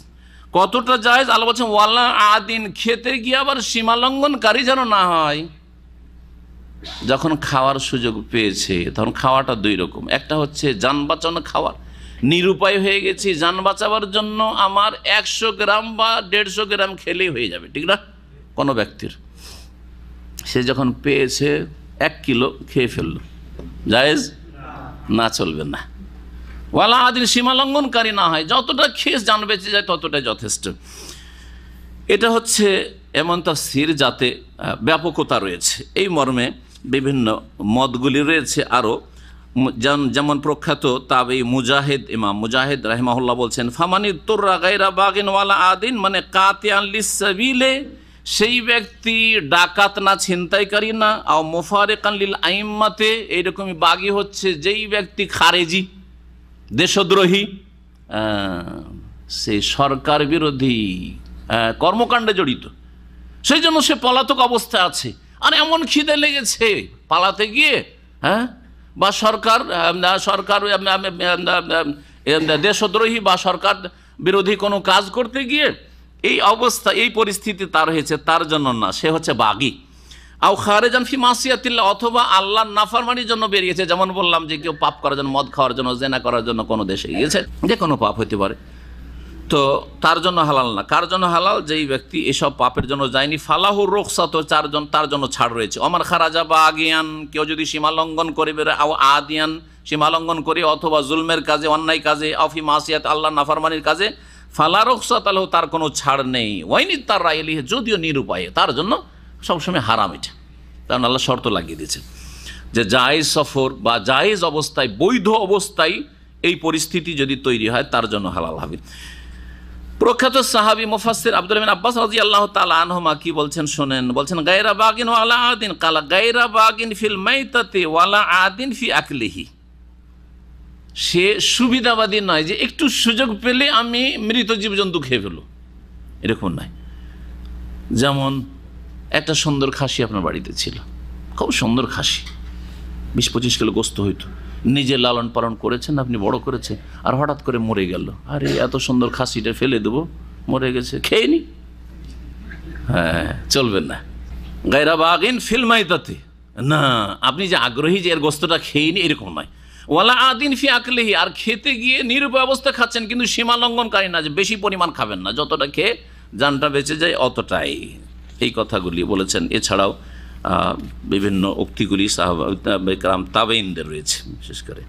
B: কতটা জায়েজ আল্লাহ বলছেন ওয়ালা আদিন খেতে গিয়ে আবার সীমা লঙ্ঘনকারী যেন না হয় যখন খাওয়ার সুযোগ পেয়েছে তখন খাওয়াটা দুই রকম একটা হচ্ছে যান বাঁচানো খাওয়ার নিরুপায় হয়ে গেছি যান বাঁচাবার জন্য আমার একশো গ্রাম বা দেড়শো গ্রাম খেলেই হয়ে যাবে ঠিক না কোনো ব্যক্তির সে যখন পেয়েছে এক কিলো খেয়ে ফেলল জায়েজ না চলবে না ওয়ালা আদিল সীমালঙ্ঘনকারী না হয় যতটা খেস জান বেঁচে যায় ততটাই যথেষ্ট এটা হচ্ছে এমন তাফসির যাতে ব্যাপকতা রয়েছে এই মর্মে বিভিন্ন মতগুলি রয়েছে আরও যেমন প্রখ্যাত তাব এই মুজাহিদ ইমাম মুজাহিদ রাহেমাহুল্লাহ বলছেন ফামানি তোররা গাইরা বাগিনওয়ালা আদিন মানে কাতে আনলিসে সেই ব্যক্তি ডাকাত না ছিনতাইকারী না আও আনলিল আইম্মাতে এইরকমই বাগি হচ্ছে যেই ব্যক্তি খারেজি দেশদ্রোহী সে সরকার বিরোধী কর্মকাণ্ডে জড়িত সেই জন্য সে পলাতক অবস্থা আছে আর এমন খিদে লেগেছে পালাতে গিয়ে হ্যাঁ বা সরকার সরকার দেশদ্রোহী বা সরকার বিরোধী কোনো কাজ করতে গিয়ে এই অবস্থা এই পরিস্থিতি তার হয়েছে তার জন্য না সে হচ্ছে বাগী আও খারেজান ফি মাসিয়াতিল্লা অথবা আল্লাহর নাফারমানির জন্য বেরিয়েছে যেমন বললাম যে কেউ পাপ করার জন্য মদ খাওয়ার জন্য জেনা করার জন্য কোনো দেশে গিয়েছে যে কোনো পাপ হতে পারে তো তার জন্য হালাল না কার জন্য হালাল যেই ব্যক্তি এসব পাপের জন্য যায়নি ফালাহু রোকসাত চারজন তার জন্য ছাড় রয়েছে অমার খারাজা বা আগিয়ান কেউ যদি সীমালঙ্ঘন করে বেরো আও আদিয়ান সীমালঙ্ঘন করে অথবা জুলমের কাজে অন্যায় কাজে অফি মাসিয়াত আল্লাহ নাফারমানির কাজে ফালা রোকসাত আলহ তার কোনো ছাড় নেই ওয়াইনি তার রায় যদিও নিরুপায় তার জন্য সবসময় হারাম এটা কারণ আল্লাহ শর্ত লাগিয়ে দিয়েছে যে জায়েজ সফর বা জায়েজ অবস্থায় বৈধ অবস্থায় এই পরিস্থিতি যদি তৈরি হয় তার জন্য হালাল হবে প্রখ্যাত সাহাবি মুফাসির আব্দুল রহমান আব্বাস রাজি আল্লাহ তালা আনহমা কি বলছেন শোনেন বলছেন গায়রা বাগিন ওয়ালা আদিন কালা গায়রা বাগিন ফিল মাইতাতে ওয়ালা আদিন ফি আকলিহি সে সুবিধাবাদী নয় যে একটু সুযোগ পেলে আমি মৃত জীবজন্তু খেয়ে ফেলো এরকম নয় যেমন একটা সুন্দর খাসি আপনার বাড়িতে ছিল খুব সুন্দর খাসি বিশ পঁচিশ কিলো গোস্ত হইতো নিজে লালন পালন করেছেন আপনি বড় করেছেন আর হঠাৎ করে মরে গেল আরে এত সুন্দর খাসিটা ফেলে দেবো মরে গেছে খেয়ে নি হ্যাঁ চলবেন না গায়রা বাগিন তাতে না আপনি যে আগ্রহী যে এর গোস্তটা খেয়ে নি এরকম নয় ওয়ালা আদিন ফি আকলেহি আর খেতে গিয়ে নিরুপায় খাচ্ছেন কিন্তু সীমালঙ্ঘনকারী না যে বেশি পরিমাণ খাবেন না যতটা খেয়ে জানটা বেঁচে যায় অতটাই এই কথাগুলি বলেছেন এছাড়াও বিভিন্ন উক্তিগুলি সাহাবাম তাবেইনদের রয়েছে বিশেষ করে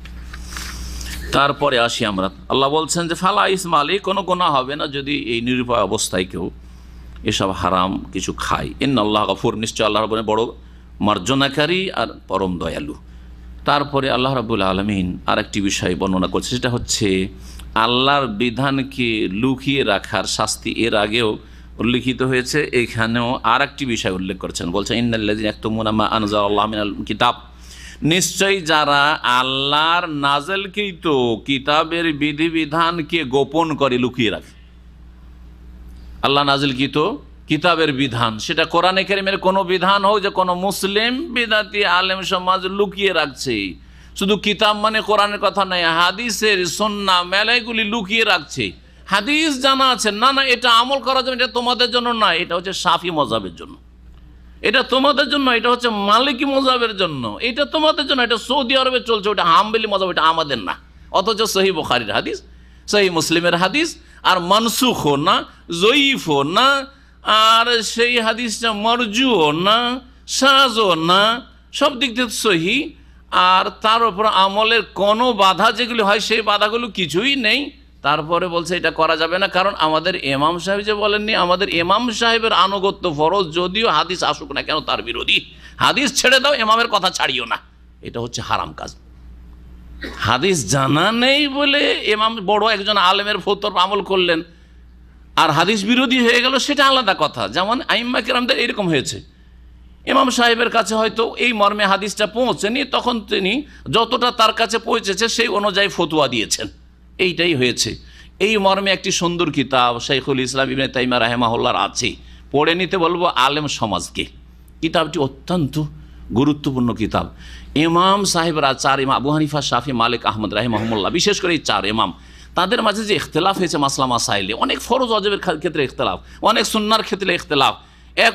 B: তারপরে আসি আমরা আল্লাহ বলছেন যে ফালা ইসমাল এই কোনো গোনা হবে না যদি এই নিরুপায় অবস্থায় কেউ এসব হারাম কিছু খায় এন আল্লাহ গফুর নিশ্চয় আল্লাহ রবনে বড় মার্জনাকারী আর পরম দয়ালু তারপরে আল্লাহ রাবুল আলমিন আর একটি বিষয় বর্ণনা করছে সেটা হচ্ছে আল্লাহর বিধানকে লুকিয়ে রাখার শাস্তি এর আগেও উল্লিখিত হয়েছে এখানেও আর একটি বিষয় উল্লেখ করেছেন বলছেন ইন্দাল্লাদিন একতমুনামা আল্লাহ কিতাব নিশ্চয়ই যারা আল্লাহর নাজেলকৃত কিতাবের বিধিবিধানকে গোপন করে লুকিয়ে রাখে আল্লাহ নাজেল নাজিলকৃত কিতাবের বিধান সেটা কোরআনে কেরিমের কোনো বিধান হোক যে কোনো মুসলিম বিদাতি আলেম সমাজ লুকিয়ে রাখছে শুধু কিতাব মানে কোরআনের কথা নয় হাদিসের সন্না মেলাইগুলি লুকিয়ে রাখছে হাদিস জানা আছে না না এটা আমল করার জন্য এটা তোমাদের জন্য না এটা হচ্ছে সাফি মজাবের জন্য এটা তোমাদের জন্য এটা হচ্ছে মালিকি মজাবের জন্য এটা তোমাদের জন্য এটা সৌদি আরবে চলছে ওটা হামবেলি মজাব এটা আমাদের না অথচ সহি বোখারির হাদিস সহি মুসলিমের হাদিস আর মানসুখও না জয়ীফও না আর সেই হাদিসটা মরজুও না সাজও না সব দিক থেকে সহি আর তার উপর আমলের কোনো বাধা যেগুলি হয় সেই বাধাগুলো কিছুই নেই তারপরে বলছে এটা করা যাবে না কারণ আমাদের এমাম সাহেব যে বলেননি আমাদের এমাম সাহেবের আনুগত্য ফরজ যদিও হাদিস আসুক না কেন তার বিরোধী হাদিস ছেড়ে দাও এমামের কথা ছাড়িও না এটা হচ্ছে হারাম কাজ হাদিস জানা নেই বলে এমাম বড় একজন আলেমের ফতর আমল করলেন আর হাদিস বিরোধী হয়ে গেল সেটা আলাদা কথা যেমন আইম্মা কিরামদের এরকম হয়েছে এমাম সাহেবের কাছে হয়তো এই মর্মে হাদিসটা পৌঁছেনি তখন তিনি যতটা তার কাছে পৌঁছেছে সেই অনুযায়ী ফতুয়া দিয়েছেন এইটাই হয়েছে এই মর্মে একটি সুন্দর কিতাব শাইখুল ইসলাম ইবনে তাইমা রাহেমাহুল্লার আছে পড়ে নিতে বলবো আলেম সমাজকে কিতাবটি অত্যন্ত গুরুত্বপূর্ণ কিতাব ইমাম সাহেবরা চার ইমাম আবু হানিফা শাফি মালিক আহমদ রাহিমাহমুল্লাহ বিশেষ করে এই চার ইমাম তাদের মাঝে যে ইখতলাফ হয়েছে মাসলা মাসাইলে অনেক ফরজ অজবের ক্ষেত্রে ইখতলাফ অনেক সুন্নার ক্ষেত্রে ইখতলাফ এক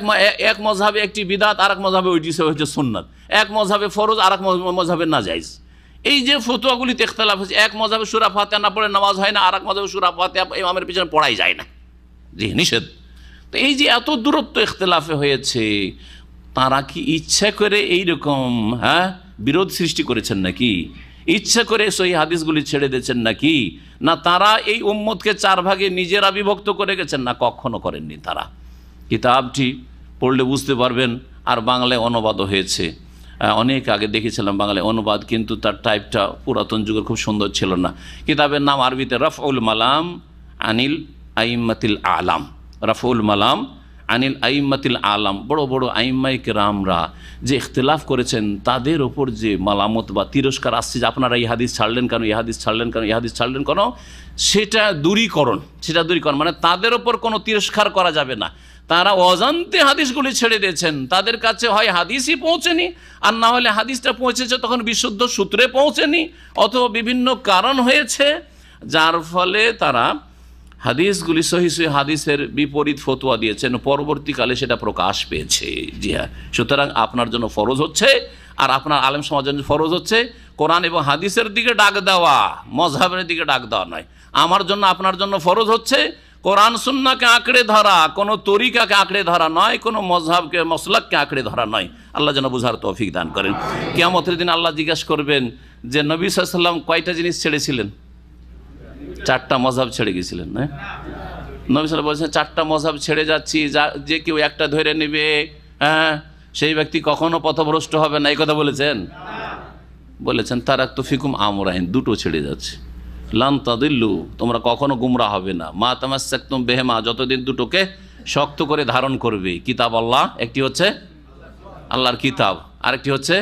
B: এক মজাবে একটি বিদাত আর এক মজাবে ওইটি হচ্ছে সুন্নাত এক মজাবে ফরজ আর এক মজাবে নাজাইজ এই যে ফতুয়াগুলি তেখতালাফ হয়েছে এক মজাবে সুরা ফাতে না পড়ে নামাজ হয় না আর এক মজাবে সুরা ফাতে ইমামের পিছনে পড়াই যায় না জি নিষেধ তো এই যে এত দূরত্ব ইখতলাফে হয়েছে তারা কি ইচ্ছা করে এই রকম হ্যাঁ বিরোধ সৃষ্টি করেছেন নাকি ইচ্ছা করে সেই হাদিসগুলি ছেড়ে দিয়েছেন নাকি না তারা এই উম্মতকে চার ভাগে নিজেরা বিভক্ত করে গেছেন না কখনো করেননি তারা কিতাবটি পড়লে বুঝতে পারবেন আর বাংলায় অনুবাদ হয়েছে অনেক আগে দেখেছিলাম বাংলায় অনুবাদ কিন্তু তার টাইপটা পুরাতন যুগের খুব সুন্দর ছিল না কিতাবের নাম আরবিতে রাফউল মালাম আনিল আইম্মাতিল আলাম রাফউল মালাম আনিল আইম্মাতিল আলাম বড় বড় আইম্মাই রামরা যে ইখতলাফ করেছেন তাদের ওপর যে মালামত বা তিরস্কার আসছে যে আপনারা ইহাদিস ছাড়লেন কেন ইহাদিস ছাড়লেন কেন ইহাদিস ছাড়লেন কেন সেটা দূরীকরণ সেটা দূরীকরণ মানে তাদের ওপর কোনো তিরস্কার করা যাবে না তারা অজান্তে হাদিসগুলি ছেড়ে দিয়েছেন তাদের কাছে হয় হাদিসই পৌঁছেনি আর না হলে হাদিসটা পৌঁছেছে তখন বিশুদ্ধ সূত্রে পৌঁছেনি অথবা বিভিন্ন কারণ হয়েছে যার ফলে তারা হাদিসগুলি সহি হাদিসের বিপরীত ফতোয়া দিয়েছেন পরবর্তীকালে সেটা প্রকাশ পেয়েছে জি হ্যাঁ সুতরাং আপনার জন্য ফরজ হচ্ছে আর আপনার আলেম সমাজের ফরজ হচ্ছে কোরআন এবং হাদিসের দিকে ডাক দেওয়া মজহাবের দিকে ডাক দেওয়া নয় আমার জন্য আপনার জন্য ফরজ হচ্ছে কোরআন সুন্নাকে আঁকড়ে ধরা কোনো তরিকাকে আঁকড়ে ধরা নয় কোনো মজহাবকে মসলাককে আঁকড়ে ধরা নয় আল্লাহ যেন বুঝার তৌফিক দান করেন কেমতের দিন আল্লাহ জিজ্ঞেস করবেন যে নবী সাল্লাম কয়টা জিনিস ছেড়েছিলেন চারটা মজহাব ছেড়ে গেছিলেন হ্যাঁ নবী সাল্লাম বলছেন চারটা মজহাব ছেড়ে যাচ্ছি যা যে কেউ একটা ধরে নেবে হ্যাঁ সেই ব্যক্তি কখনো পথভ্রষ্ট হবে না এই কথা বলেছেন বলেছেন তার এক তো ফিকুম আমরাহীন দুটো ছেড়ে যাচ্ছে লান তাদিল্লু তোমরা কখনো গুমরা হবে না মা তামাসাকুম বেহেমা যতদিন দুটোকে শক্ত করে ধারণ করবে কিতাব আল্লাহ একটি হচ্ছে আল্লাহর কিতাব আরেকটি হচ্ছে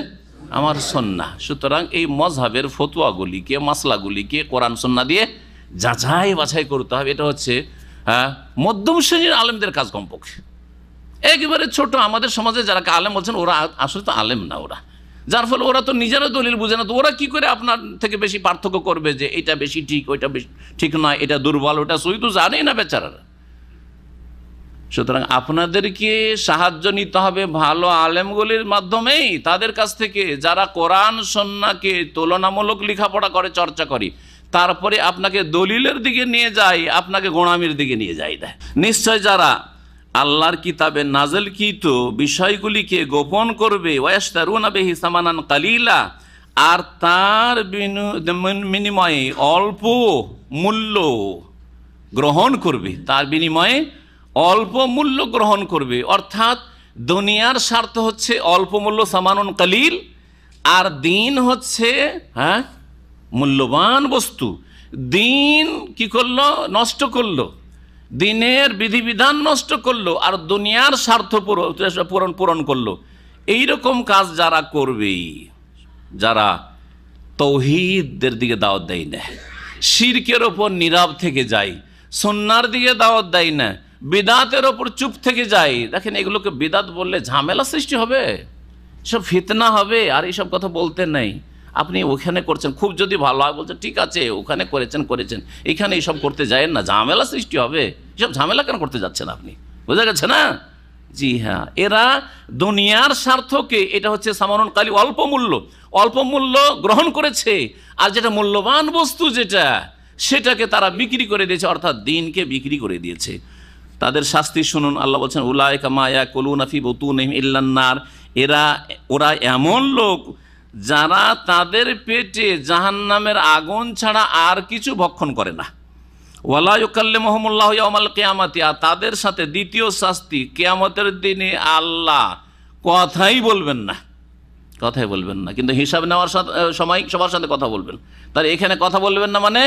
B: আমার সন্না সুতরাং এই মজহাবের ফতুয়াগুলিকে মাসলাগুলিকে কোরআন সন্না দিয়ে যাচাই বাছাই করতে হবে এটা হচ্ছে হ্যাঁ, মধ্যম শ্রেণীর আলেমদের কাজ কমপক্ষে একেবারে ছোট আমাদের সমাজে যারা আলেম বলছেন ওরা আসলে তো আলেম না ওরা যার ফলে ওরা তো নিজেরা দলিল বুঝে না তো ওরা কি করে আপনার থেকে বেশি পার্থক্য করবে যে এটা বেশি ঠিক ওইটা বেশি ঠিক নয় এটা দুর্বল ওটা সই তো জানেই না বেচারারা সুতরাং আপনাদেরকে সাহায্য নিতে হবে ভালো আলেমগুলির মাধ্যমেই তাদের কাছ থেকে যারা কোরআন সন্নাকে তুলনামূলক লেখাপড়া করে চর্চা করে তারপরে আপনাকে দলিলের দিকে নিয়ে যায় আপনাকে গোড়ামির দিকে নিয়ে যায় দেয় নিশ্চয় যারা আল্লাহর কিতাবে নাজলকৃত বিষয়গুলিকে গোপন করবে ওয়াস্তারুন কালিলা আর তার বিনিময়ে অল্প মূল্য গ্রহণ করবে তার বিনিময়ে অল্প মূল্য গ্রহণ করবে অর্থাৎ দুনিয়ার স্বার্থ হচ্ছে অল্প মূল্য সামানন কালিল আর দিন হচ্ছে হ্যাঁ মূল্যবান বস্তু দিন কি করলো নষ্ট করলো দিনের বিধিবিধান নষ্ট করলো আর দুনিয়ার স্বার্থ পূরণ পূরণ করলো এইরকম কাজ যারা করবেই যারা তৌহিদদের দিকে দাওয়াত দেয় না শিরকের ওপর নীরব থেকে যায় সন্ন্যার দিকে দাওয়াত দেয় না বিদাতের ওপর চুপ থেকে যায় দেখেন এগুলোকে বিদাত বললে ঝামেলা সৃষ্টি হবে সব ফিতনা হবে আর এইসব কথা বলতে নেই আপনি ওখানে করছেন খুব যদি ভালো হয় বলছেন ঠিক আছে ওখানে করেছেন করেছেন এখানে এইসব করতে যায় না ঝামেলা সৃষ্টি হবে এসব ঝামেলা কেন করতে যাচ্ছেন আপনি বোঝা গেছে না জি হ্যাঁ এরা দুনিয়ার স্বার্থকে এটা হচ্ছে সামরণকালী অল্প মূল্য অল্প মূল্য গ্রহণ করেছে আর যেটা মূল্যবান বস্তু যেটা সেটাকে তারা বিক্রি করে দিয়েছে অর্থাৎ দিনকে বিক্রি করে দিয়েছে তাদের শাস্তি শুনুন আল্লাহ বলছেন উলায়কা মায়া কলুনাফি বতুন ইল্লান্নার এরা ওরা এমন লোক যারা তাদের পেটে জাহান্নামের আগুন ছাড়া আর কিছু ভক্ষণ করে না ওয়ালাইকাল্লে মোহাম্মল্লাহ আমাল আর তাদের সাথে দ্বিতীয় শাস্তি কেয়ামতের দিনে আল্লাহ কথাই বলবেন না কথাই বলবেন না কিন্তু হিসাব নেওয়ার সময় সবার সাথে কথা বলবেন তার এখানে কথা বলবেন না মানে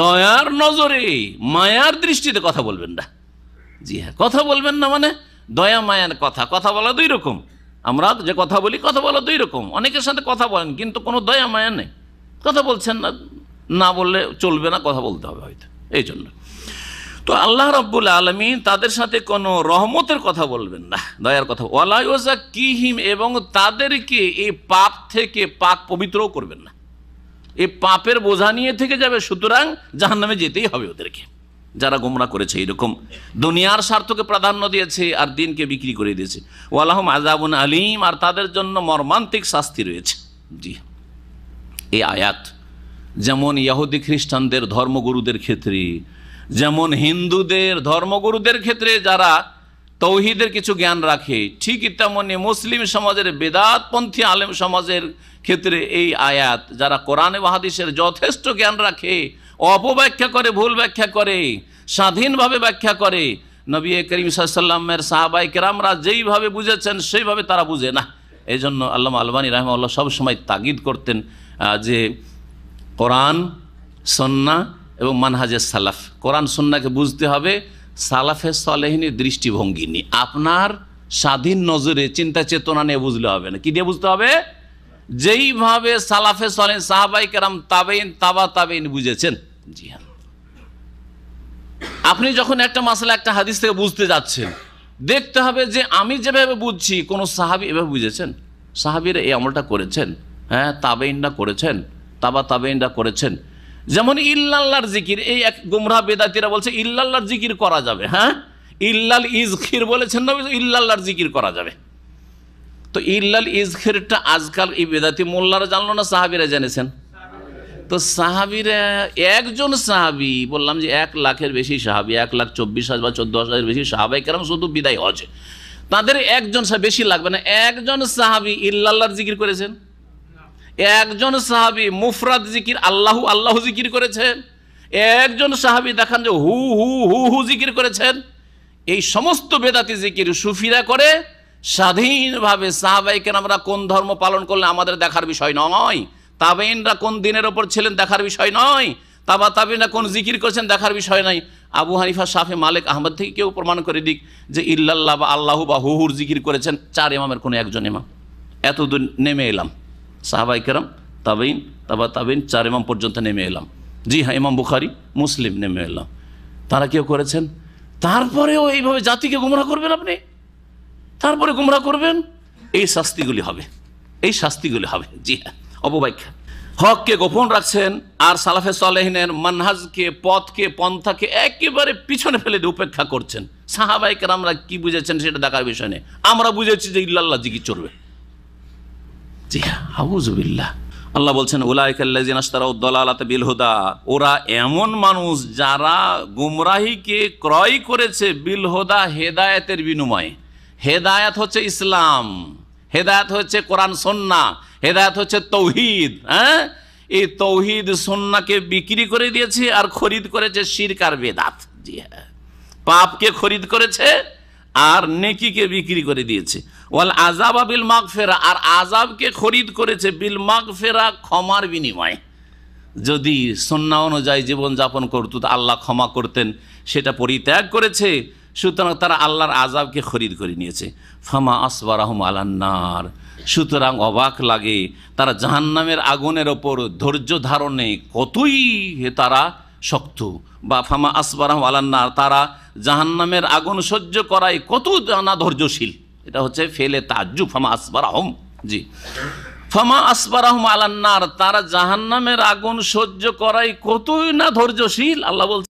B: দয়ার নজরে মায়ার দৃষ্টিতে কথা বলবেন না জি হ্যাঁ কথা বলবেন না মানে দয়া মায়ার কথা কথা বলা দুই রকম আমরা যে কথা বলি কথা বলা দুই রকম অনেকের সাথে কথা বলেন কিন্তু কোনো দয়া মায়া নেই কথা বলছেন না না বললে চলবে না কথা বলতে হবে হয়তো এই জন্য তো আল্লাহ রব্বুল আলমী তাদের সাথে কোনো রহমতের কথা বলবেন না দয়ার কথা ওয়ালাইজা কিহিম এবং তাদেরকে এই পাপ থেকে পাক পবিত্রও করবেন না এই পাপের বোঝা নিয়ে থেকে যাবে সুতরাং জাহান্নামে যেতেই হবে ওদেরকে যারা গোমরা করেছে এরকম দুনিয়ার স্বার্থকে প্রাধান্য দিয়েছে আর দিনকে বিক্রি করে দিয়েছে ওয়ালাহম আজাবুন আলিম আর তাদের জন্য মর্মান্তিক শাস্তি রয়েছে জি এই আয়াত যেমন ইয়াহুদি খ্রিস্টানদের ধর্মগুরুদের ক্ষেত্রে যেমন হিন্দুদের ধর্মগুরুদের ক্ষেত্রে যারা তৌহিদের কিছু জ্ঞান রাখে ঠিকই তেমনি মুসলিম সমাজের বেদাতপন্থী আলেম সমাজের ক্ষেত্রে এই আয়াত যারা কোরআনে বাহাদিসের যথেষ্ট জ্ঞান রাখে অপব্যাখ্যা করে ভুল ব্যাখ্যা করে স্বাধীনভাবে ব্যাখ্যা করে নবী করিম সাল্লামের সাহাবাই কেরামরা যেইভাবে বুঝেছেন সেইভাবে তারা বুঝে না এই জন্য আল্লাহ আলবানী রাহমাল্লাহ সবসময় তাগিদ করতেন যে কোরআন সন্না এবং মানহাজে সালাফ কোরআন সন্নাকে বুঝতে হবে সালাফে সলেহিনী দৃষ্টিভঙ্গি নিয়ে আপনার স্বাধীন নজরে চিন্তা চেতনা নিয়ে বুঝলে হবে না কি দিয়ে বুঝতে হবে যেইভাবে সালাফে সলেন সাহাবাই কেরাম তাবেইন তাবা তাবেইন বুঝেছেন জি হ্যাঁ আপনি যখন একটা মাসালা একটা হাদিস থেকে বুঝতে যাচ্ছেন দেখতে হবে যে আমি যেভাবে বুঝছি কোনো সাহাবি এভাবে বুঝেছেন সাহাবিরা এই আমলটা করেছেন হ্যাঁ তাবেইনরা করেছেন তাবা তাবেইনরা করেছেন যেমন ইল্লাল্লার জিকির এই এক গুমরা বেদাতিরা বলছে ইল্লাল্লার জিকির করা যাবে হ্যাঁ ইল্লাল ইজখির বলেছেন না ইল্লাল্লার জিকির করা যাবে তো ইল্লাল ইজখিরটা আজকাল এই বেদাতি মোল্লারা জানলো না সাহাবিরা জেনেছেন তো সাহাবিরা একজন সাহাবি বললাম যে এক লাখের বেশি সাহাবি এক লাখ চব্বিশ হাজার বা চোদ্দ হাজারের বেশি সাহাবাই কেরাম শুধু বিদায় হজে তাদের একজন বেশি লাগবে না একজন সাহাবি ইল্লাহ জিকির করেছেন একজন সাহাবি মুফরাদ জিকির আল্লাহু আল্লাহু জিকির করেছেন একজন সাহাবি দেখান যে হু হু হু হু জিকির করেছেন এই সমস্ত বেদাতি জিকির সুফিরা করে স্বাধীনভাবে সাহাবাইকে আমরা কোন ধর্ম পালন করলে আমাদের দেখার বিষয় নয় তাবেইনরা কোন দিনের ওপর ছিলেন দেখার বিষয় নয় তাবা তাবেইনরা কোন জিকির করেছেন দেখার বিষয় নাই আবু হানিফা শাফে মালিক আহমদ থেকে কেউ প্রমাণ করে দিক যে ইল্লাল্লাহ বা আল্লাহ বা হুহুর জিকির করেছেন চার ইমামের কোনো একজন ইমাম এতদূর নেমে এলাম সাহাবাই কেরাম তাবেইন তাবা তাবেইন চার ইমাম পর্যন্ত নেমে এলাম জি হ্যাঁ ইমাম বুখারি মুসলিম নেমে এলাম তারা কেউ করেছেন তারপরেও এইভাবে জাতিকে গুমরা করবেন আপনি তারপরে গুমরা করবেন এই শাস্তিগুলি হবে এই শাস্তিগুলি হবে জি হ্যাঁ অপব্যাখ্যা হককে গোপন রাখছেন আর সালাফে সালেহিনের মানহাজকে পথকে পন্থাকে একেবারে পিছনে ফেলে দিয়ে উপেক্ষা করছেন সাহাবাইকার আমরা কি বুঝেছেন সেটা দেখার বিষয় নেই আমরা বুঝেছি যে ইল্লাল্লাহ জিকি চলবে জি হ্যাঁ হাউজবিল্লা আল্লাহ বলছেন বিল হুদা ওরা এমন মানুষ যারা গুমরাহিকে ক্রয় করেছে বিল হেদায়তের বিনিময়ে হেদায়ত হচ্ছে ইসলাম হেদায়াত হচ্ছে কোরআন সন্না হেদায়ত হচ্ছে তৌহিদ হ্যাঁ এই তৌহিদ সন্নাকে বিক্রি করে দিয়েছে আর খরিদ করেছে শিরকার বেদাত জি হ্যাঁ পাপকে খরিদ করেছে আর নেকিকে বিক্রি করে দিয়েছে ওয়াল আজাবা বিল মাগ ফেরা আর আজাবকে খরিদ করেছে বিল মাগ ফেরা ক্ষমার বিনিময়ে যদি সন্না অনুযায়ী জীবনযাপন করত আল্লাহ ক্ষমা করতেন সেটা পরিত্যাগ করেছে সুতরাং তারা আল্লাহর আজাবকে খরিদ করে নিয়েছে ফামা আসবার আহম আলান্নার সুতরাং অবাক লাগে তারা জাহান্নামের আগুনের ওপর ধৈর্য ধারণে কতই তারা শক্ত বা ফামা আসবারাম আলান্না তারা জাহান্নামের আগুন সহ্য করায় কত না ধৈর্যশীল এটা হচ্ছে ফেলে তাজ্জু ফামা আসবারাহম জি ফামা আসবারাহম আলান্নার তারা জাহান্নামের আগুন সহ্য করায় কতই না ধৈর্যশীল আল্লাহ বলছে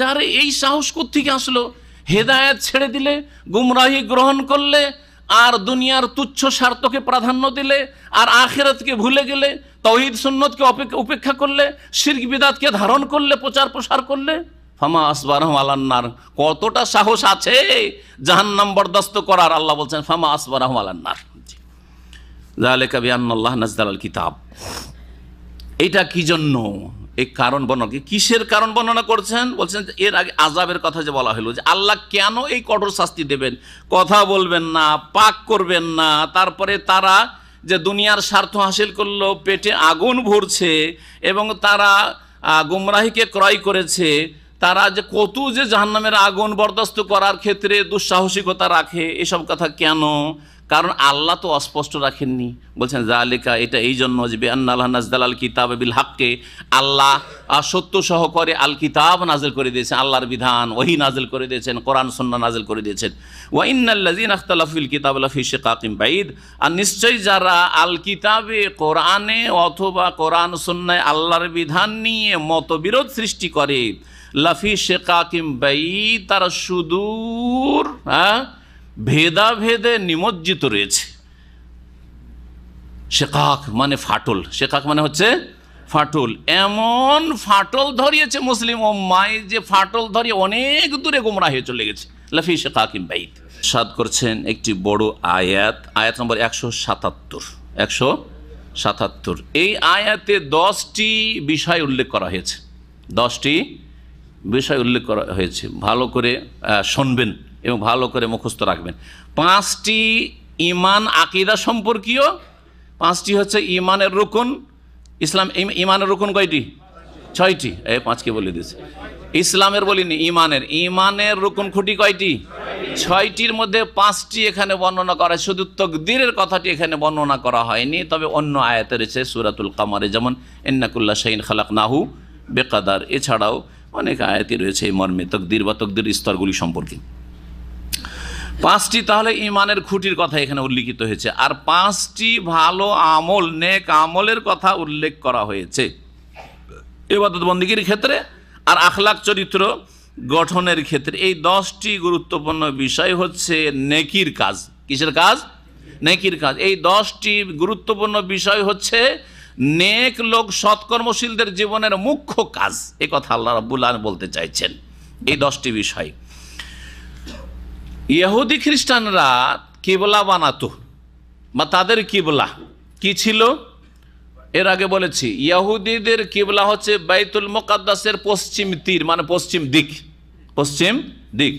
B: যারে এই সাহস থেকে আসলো হেদায়াত ছেড়ে দিলে গুমরাহি গ্রহণ করলে আর দুনিয়ার তুচ্ছ স্বার্থকে প্রাধান্য দিলে আর আখেরাতকে ভুলে গেলে তহিদ সুন্নতকে উপেক্ষা করলে শির্ক বিদাতকে ধারণ করলে প্রচার প্রসার করলে ফামা আসবার আলান্নার কতটা সাহস আছে জাহান্নাম বরদাস্ত করার আল্লাহ বলছেন ফামা আসবার আলান্নার জালেকা বিয়ান্নাল্লাহ নজদাল কিতাব এটা কি জন্য এই কারণ বর্ণনা কিসের কারণ বর্ণনা করছেন বলছেন এর আগে আজাবের কথা যে বলা হলো যে আল্লাহ কেন এই কঠোর শাস্তি দেবেন কথা বলবেন না পাক করবেন না তারপরে তারা যে দুনিয়ার স্বার্থ হাসিল করলো পেটে আগুন ভরছে এবং তারা গুমরাহিকে ক্রয় করেছে তারা যে কত যে জাহান্নামের আগুন বরদাস্ত করার ক্ষেত্রে দুঃসাহসিকতা রাখে এসব কথা কেন কারণ আল্লাহ তো অস্পষ্ট রাখেননি বলছেন যা লেখা এটা এই জন্য যে বেআন আল্লাহ নাজদাল আল কিতাব বিল হাককে আল্লাহ সত্য সহকারে আল কিতাব নাজেল করে দিয়েছেন আল্লাহর বিধান ওহি নাজেল করে দিয়েছেন কোরআন সন্না নাজেল করে দিয়েছেন ওয়াইনাল্লাজিন আখতালাফিল কিতাব আল্লাফি কাকিম বাইদ আর নিশ্চয়ই যারা আল কিতাবে কোরআনে অথবা কোরআন সন্ন্যায় আল্লাহর বিধান নিয়ে মতবিরোধ সৃষ্টি করে লাফি কাকিম বাইদ তারা সুদূর হ্যাঁ ভেদাভেদে নিমজ্জিত রয়েছে শেখাক মানে ফাটল শেখাক মানে হচ্ছে ফাটল এমন ফাটল ধরিয়েছে মুসলিম ও ওম্মায় যে ফাটল ধরিয়ে অনেক দূরে গোমরা হয়ে চলে গেছে লাফি শেখাক বাইত সাদ করছেন একটি বড় আয়াত আয়াত নম্বর একশো সাতাত্তর একশো সাতাত্তর এই আয়াতে দশটি বিষয় উল্লেখ করা হয়েছে দশটি বিষয় উল্লেখ করা হয়েছে ভালো করে শুনবেন এবং ভালো করে মুখস্থ রাখবেন পাঁচটি ইমান আকিদা সম্পর্কীয় পাঁচটি হচ্ছে ইমানের রুকুন ইসলাম ইমানের রুকুন কয়টি ছয়টি এই পাঁচকে বলে দিয়েছে ইসলামের বলিনি ইমানের ইমানের রুকুন খুঁটি কয়টি ছয়টির মধ্যে পাঁচটি এখানে বর্ণনা করা শুধু তকদিরের কথাটি এখানে বর্ণনা করা হয়নি তবে অন্য আয়াতে রয়েছে সুরাতুল কামারে যেমন এন্নাকুল্লা শাহিন খালাক নাহু বেকাদার এছাড়াও অনেক আয়াতি রয়েছে এই মর্মে তকদির বা তকদির স্তরগুলি সম্পর্কে পাঁচটি তাহলে ইমানের খুঁটির কথা এখানে উল্লিখিত হয়েছে আর পাঁচটি ভালো আমল নেক আমলের কথা উল্লেখ করা হয়েছে এবাদত বন্দীগীর ক্ষেত্রে আর আখলাখ চরিত্র গঠনের ক্ষেত্রে এই দশটি গুরুত্বপূর্ণ বিষয় হচ্ছে নেকির কাজ কিসের কাজ নেকির কাজ এই দশটি গুরুত্বপূর্ণ বিষয় হচ্ছে নেক লোক সৎকর্মশীলদের জীবনের মুখ্য কাজ এ কথা আল্লাহ রাবুল্লাহ বলতে চাইছেন এই দশটি বিষয় ইহুদি খ্রিস্টানরা কিবলা বানাতো বা তাদের কিবলা কি ছিল এর আগে বলেছি ইয়াহুদিদের কিবলা হচ্ছে বাইতুল মোকাদ্দাসের পশ্চিম তীর মানে পশ্চিম দিক পশ্চিম দিক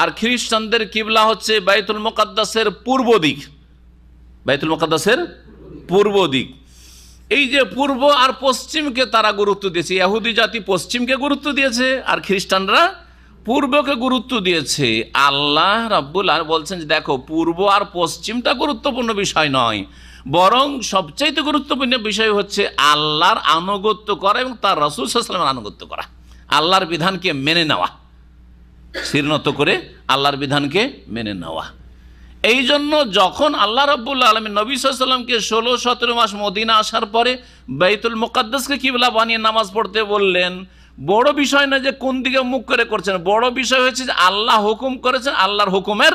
B: আর খ্রিস্টানদের কিবলা হচ্ছে বাইতুল মোকাদ্দাসের পূর্ব দিক বাইতুল মোকাদ্দাসের পূর্ব দিক এই যে পূর্ব আর পশ্চিমকে তারা গুরুত্ব দিয়েছে ইয়াহুদি জাতি পশ্চিমকে গুরুত্ব দিয়েছে আর খ্রিস্টানরা পূর্বকে গুরুত্ব দিয়েছে আল্লাহ রাব্বুল আর বলছেন যে দেখো পূর্ব আর পশ্চিমটা গুরুত্বপূর্ণ বিষয় নয় বরং সবচাইতে গুরুত্বপূর্ণ বিষয় হচ্ছে আল্লাহর আনুগত্য করা এবং তার রসুল সাল্লামের আনুগত্য করা আল্লাহর বিধানকে মেনে নেওয়া শীর্ণত করে আল্লাহর বিধানকে মেনে নেওয়া এই জন্য যখন আল্লাহ রব্বুল্লা আলমী নবী সাল্লামকে ষোলো সতেরো মাস মদিনা আসার পরে বেতুল মোকাদ্দাসকে কিবলা বানিয়ে নামাজ পড়তে বললেন বড় বিষয় না যে কোন দিকে মুখ করে করছেন বড় বিষয় হয়েছে যে আল্লাহ হুকুম করেছেন আল্লাহর হুকুমের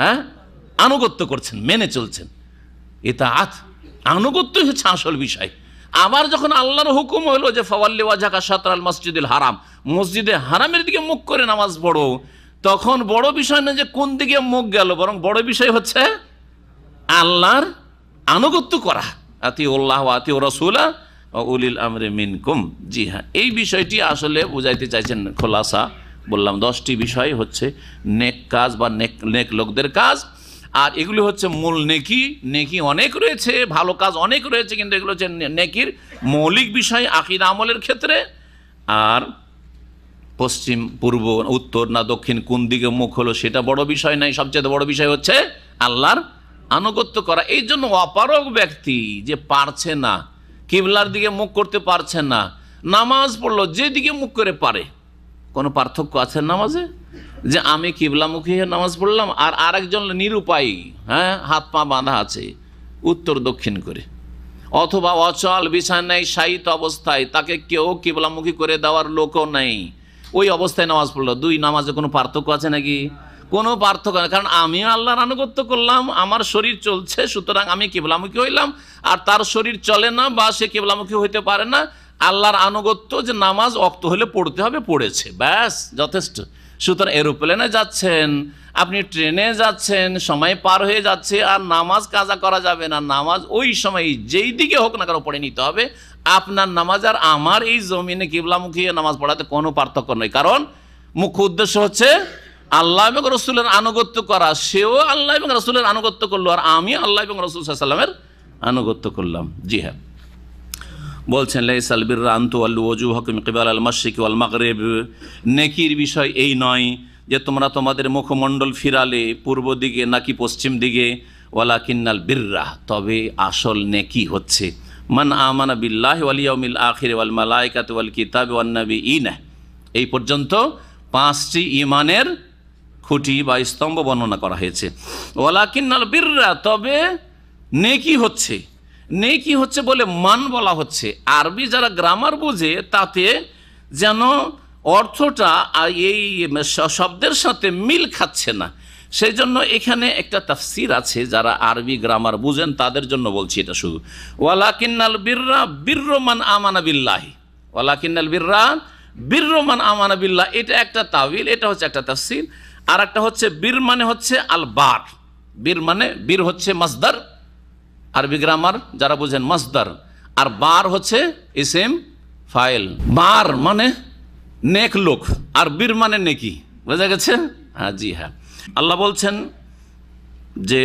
B: হ্যাঁ আনুগত্য করছেন মেনে চলছেন এটা আত আনুগত্যই হচ্ছে আসল বিষয় আবার যখন আল্লাহর হুকুম হলো যে ফওয়াল্লি ওয়াজাকা সাতরাল মসজিদুল হারাম মসজিদে হারামের দিকে মুখ করে নামাজ পড়ো তখন বড় বিষয় না যে কোন দিকে মুখ গেল বরং বড় বিষয় হচ্ছে আল্লাহর আনুগত্য করা আতি উল্লাহ আতি ও রসুলা উলিল আমরে মিনকুম জি হ্যাঁ এই বিষয়টি আসলে বুঝাইতে চাইছেন খোলাসা বললাম দশটি বিষয় হচ্ছে নেক কাজ বা নেক নেক লোকদের কাজ আর এগুলি হচ্ছে মূল নেকি নেকি অনেক রয়েছে ভালো কাজ অনেক রয়েছে কিন্তু এগুলো হচ্ছে নেকির মৌলিক বিষয় আকিদ আমলের ক্ষেত্রে আর পশ্চিম পূর্ব উত্তর না দক্ষিণ কোন দিকে মুখ হলো সেটা বড় বিষয় নাই সবচেয়ে বড় বিষয় হচ্ছে আল্লাহর আনুগত্য করা এই জন্য অপারক ব্যক্তি যে পারছে না কিবলার দিকে মুখ করতে পারছে না নামাজ পড়লো যেদিকে মুখ করে পারে কোনো পার্থক্য আছে নামাজে যে আমি কিবলামুখী হয়ে নামাজ পড়লাম আর আরেকজন নিরুপায়ী হ্যাঁ হাত পা বাঁধা আছে উত্তর দক্ষিণ করে অথবা অচল বিছানায় শায়িত অবস্থায় তাকে কেউ কিবলামুখী করে দেওয়ার লোকও নেই ওই অবস্থায় নামাজ পড়লো দুই নামাজে কোনো পার্থক্য আছে নাকি কোনো পার্থক্য নেই কারণ আমিও আল্লাহর আনুগত্য করলাম আমার শরীর চলছে সুতরাং আমি কেবলামুখী হইলাম আর তার শরীর চলে না বা সে কেবলামুখী হইতে পারে না আল্লাহর আনুগত্য যে নামাজ অক্ত হলে পড়তে হবে পড়েছে ব্যাস যথেষ্ট সুতরাং এরোপ্লেনে যাচ্ছেন আপনি ট্রেনে যাচ্ছেন সময় পার হয়ে যাচ্ছে আর নামাজ কাজা করা যাবে না নামাজ ওই সময় যেই দিকে হোক না কেন পড়ে নিতে হবে আপনার নামাজ আর আমার এই জমিনে কিবলামুখী নামাজ পড়াতে কোনো পার্থক্য নয় কারণ মুখ্য উদ্দেশ্য হচ্ছে আল্লাহ এবং রসুলের আনুগত্য করা সেও আল্লাহ এবং রসুলের আনুগত্য করলো আর আমি আল্লাহ এবং রসুল সাল্লামের আনুগত্য করলাম জি হ্যাঁ বলছেন লাইসাল বিররা আন্তু আল্লু অজু হকিম কিবাল আল মাসিক আল মাগরেব নেকির বিষয় এই নয় যে তোমরা তোমাদের মুখমণ্ডল ফিরালে পূর্ব দিকে নাকি পশ্চিম দিকে ওয়ালা কিন্নাল বিররা তবে আসল নেকি হচ্ছে মান আমানা বিল্লাহ ওয়ালিয়াউমিল আখির ওয়াল মালায়কাত ওয়াল কিতাব ওয়ান্নাবি ইন এই পর্যন্ত পাঁচটি ইমানের খুঁটি বা স্তম্ভ বর্ণনা করা হয়েছে কিন্নাল বীররা তবে নেকি হচ্ছে নেকি হচ্ছে বলে মান বলা হচ্ছে আরবি যারা গ্রামার বোঝে তাতে যেন অর্থটা এই শব্দের সাথে মিল খাচ্ছে না সেই জন্য এখানে একটা তাফসির আছে যারা আরবি গ্রামার বুঝেন তাদের জন্য বলছি এটা শুধু ওয়ালাকিন্নাল বীররা বীররমান আমানা বিল্লাহি কিন্নাল বীররা বীররমান আমানাবিল্লাহ বিল্লাহ এটা একটা তাবিল এটা হচ্ছে একটা তাফসির আর একটা হচ্ছে বীর মানে হচ্ছে আল বার বীর মানে বীর হচ্ছে মাসদার আরবি গ্রামার যারা বুঝেন মাসদার আর বার হচ্ছে ইসেম ফাইল বার মানে নেক লোক আর বীর মানে নেকি বোঝা গেছে হ্যাঁ জি হ্যাঁ আল্লাহ বলছেন যে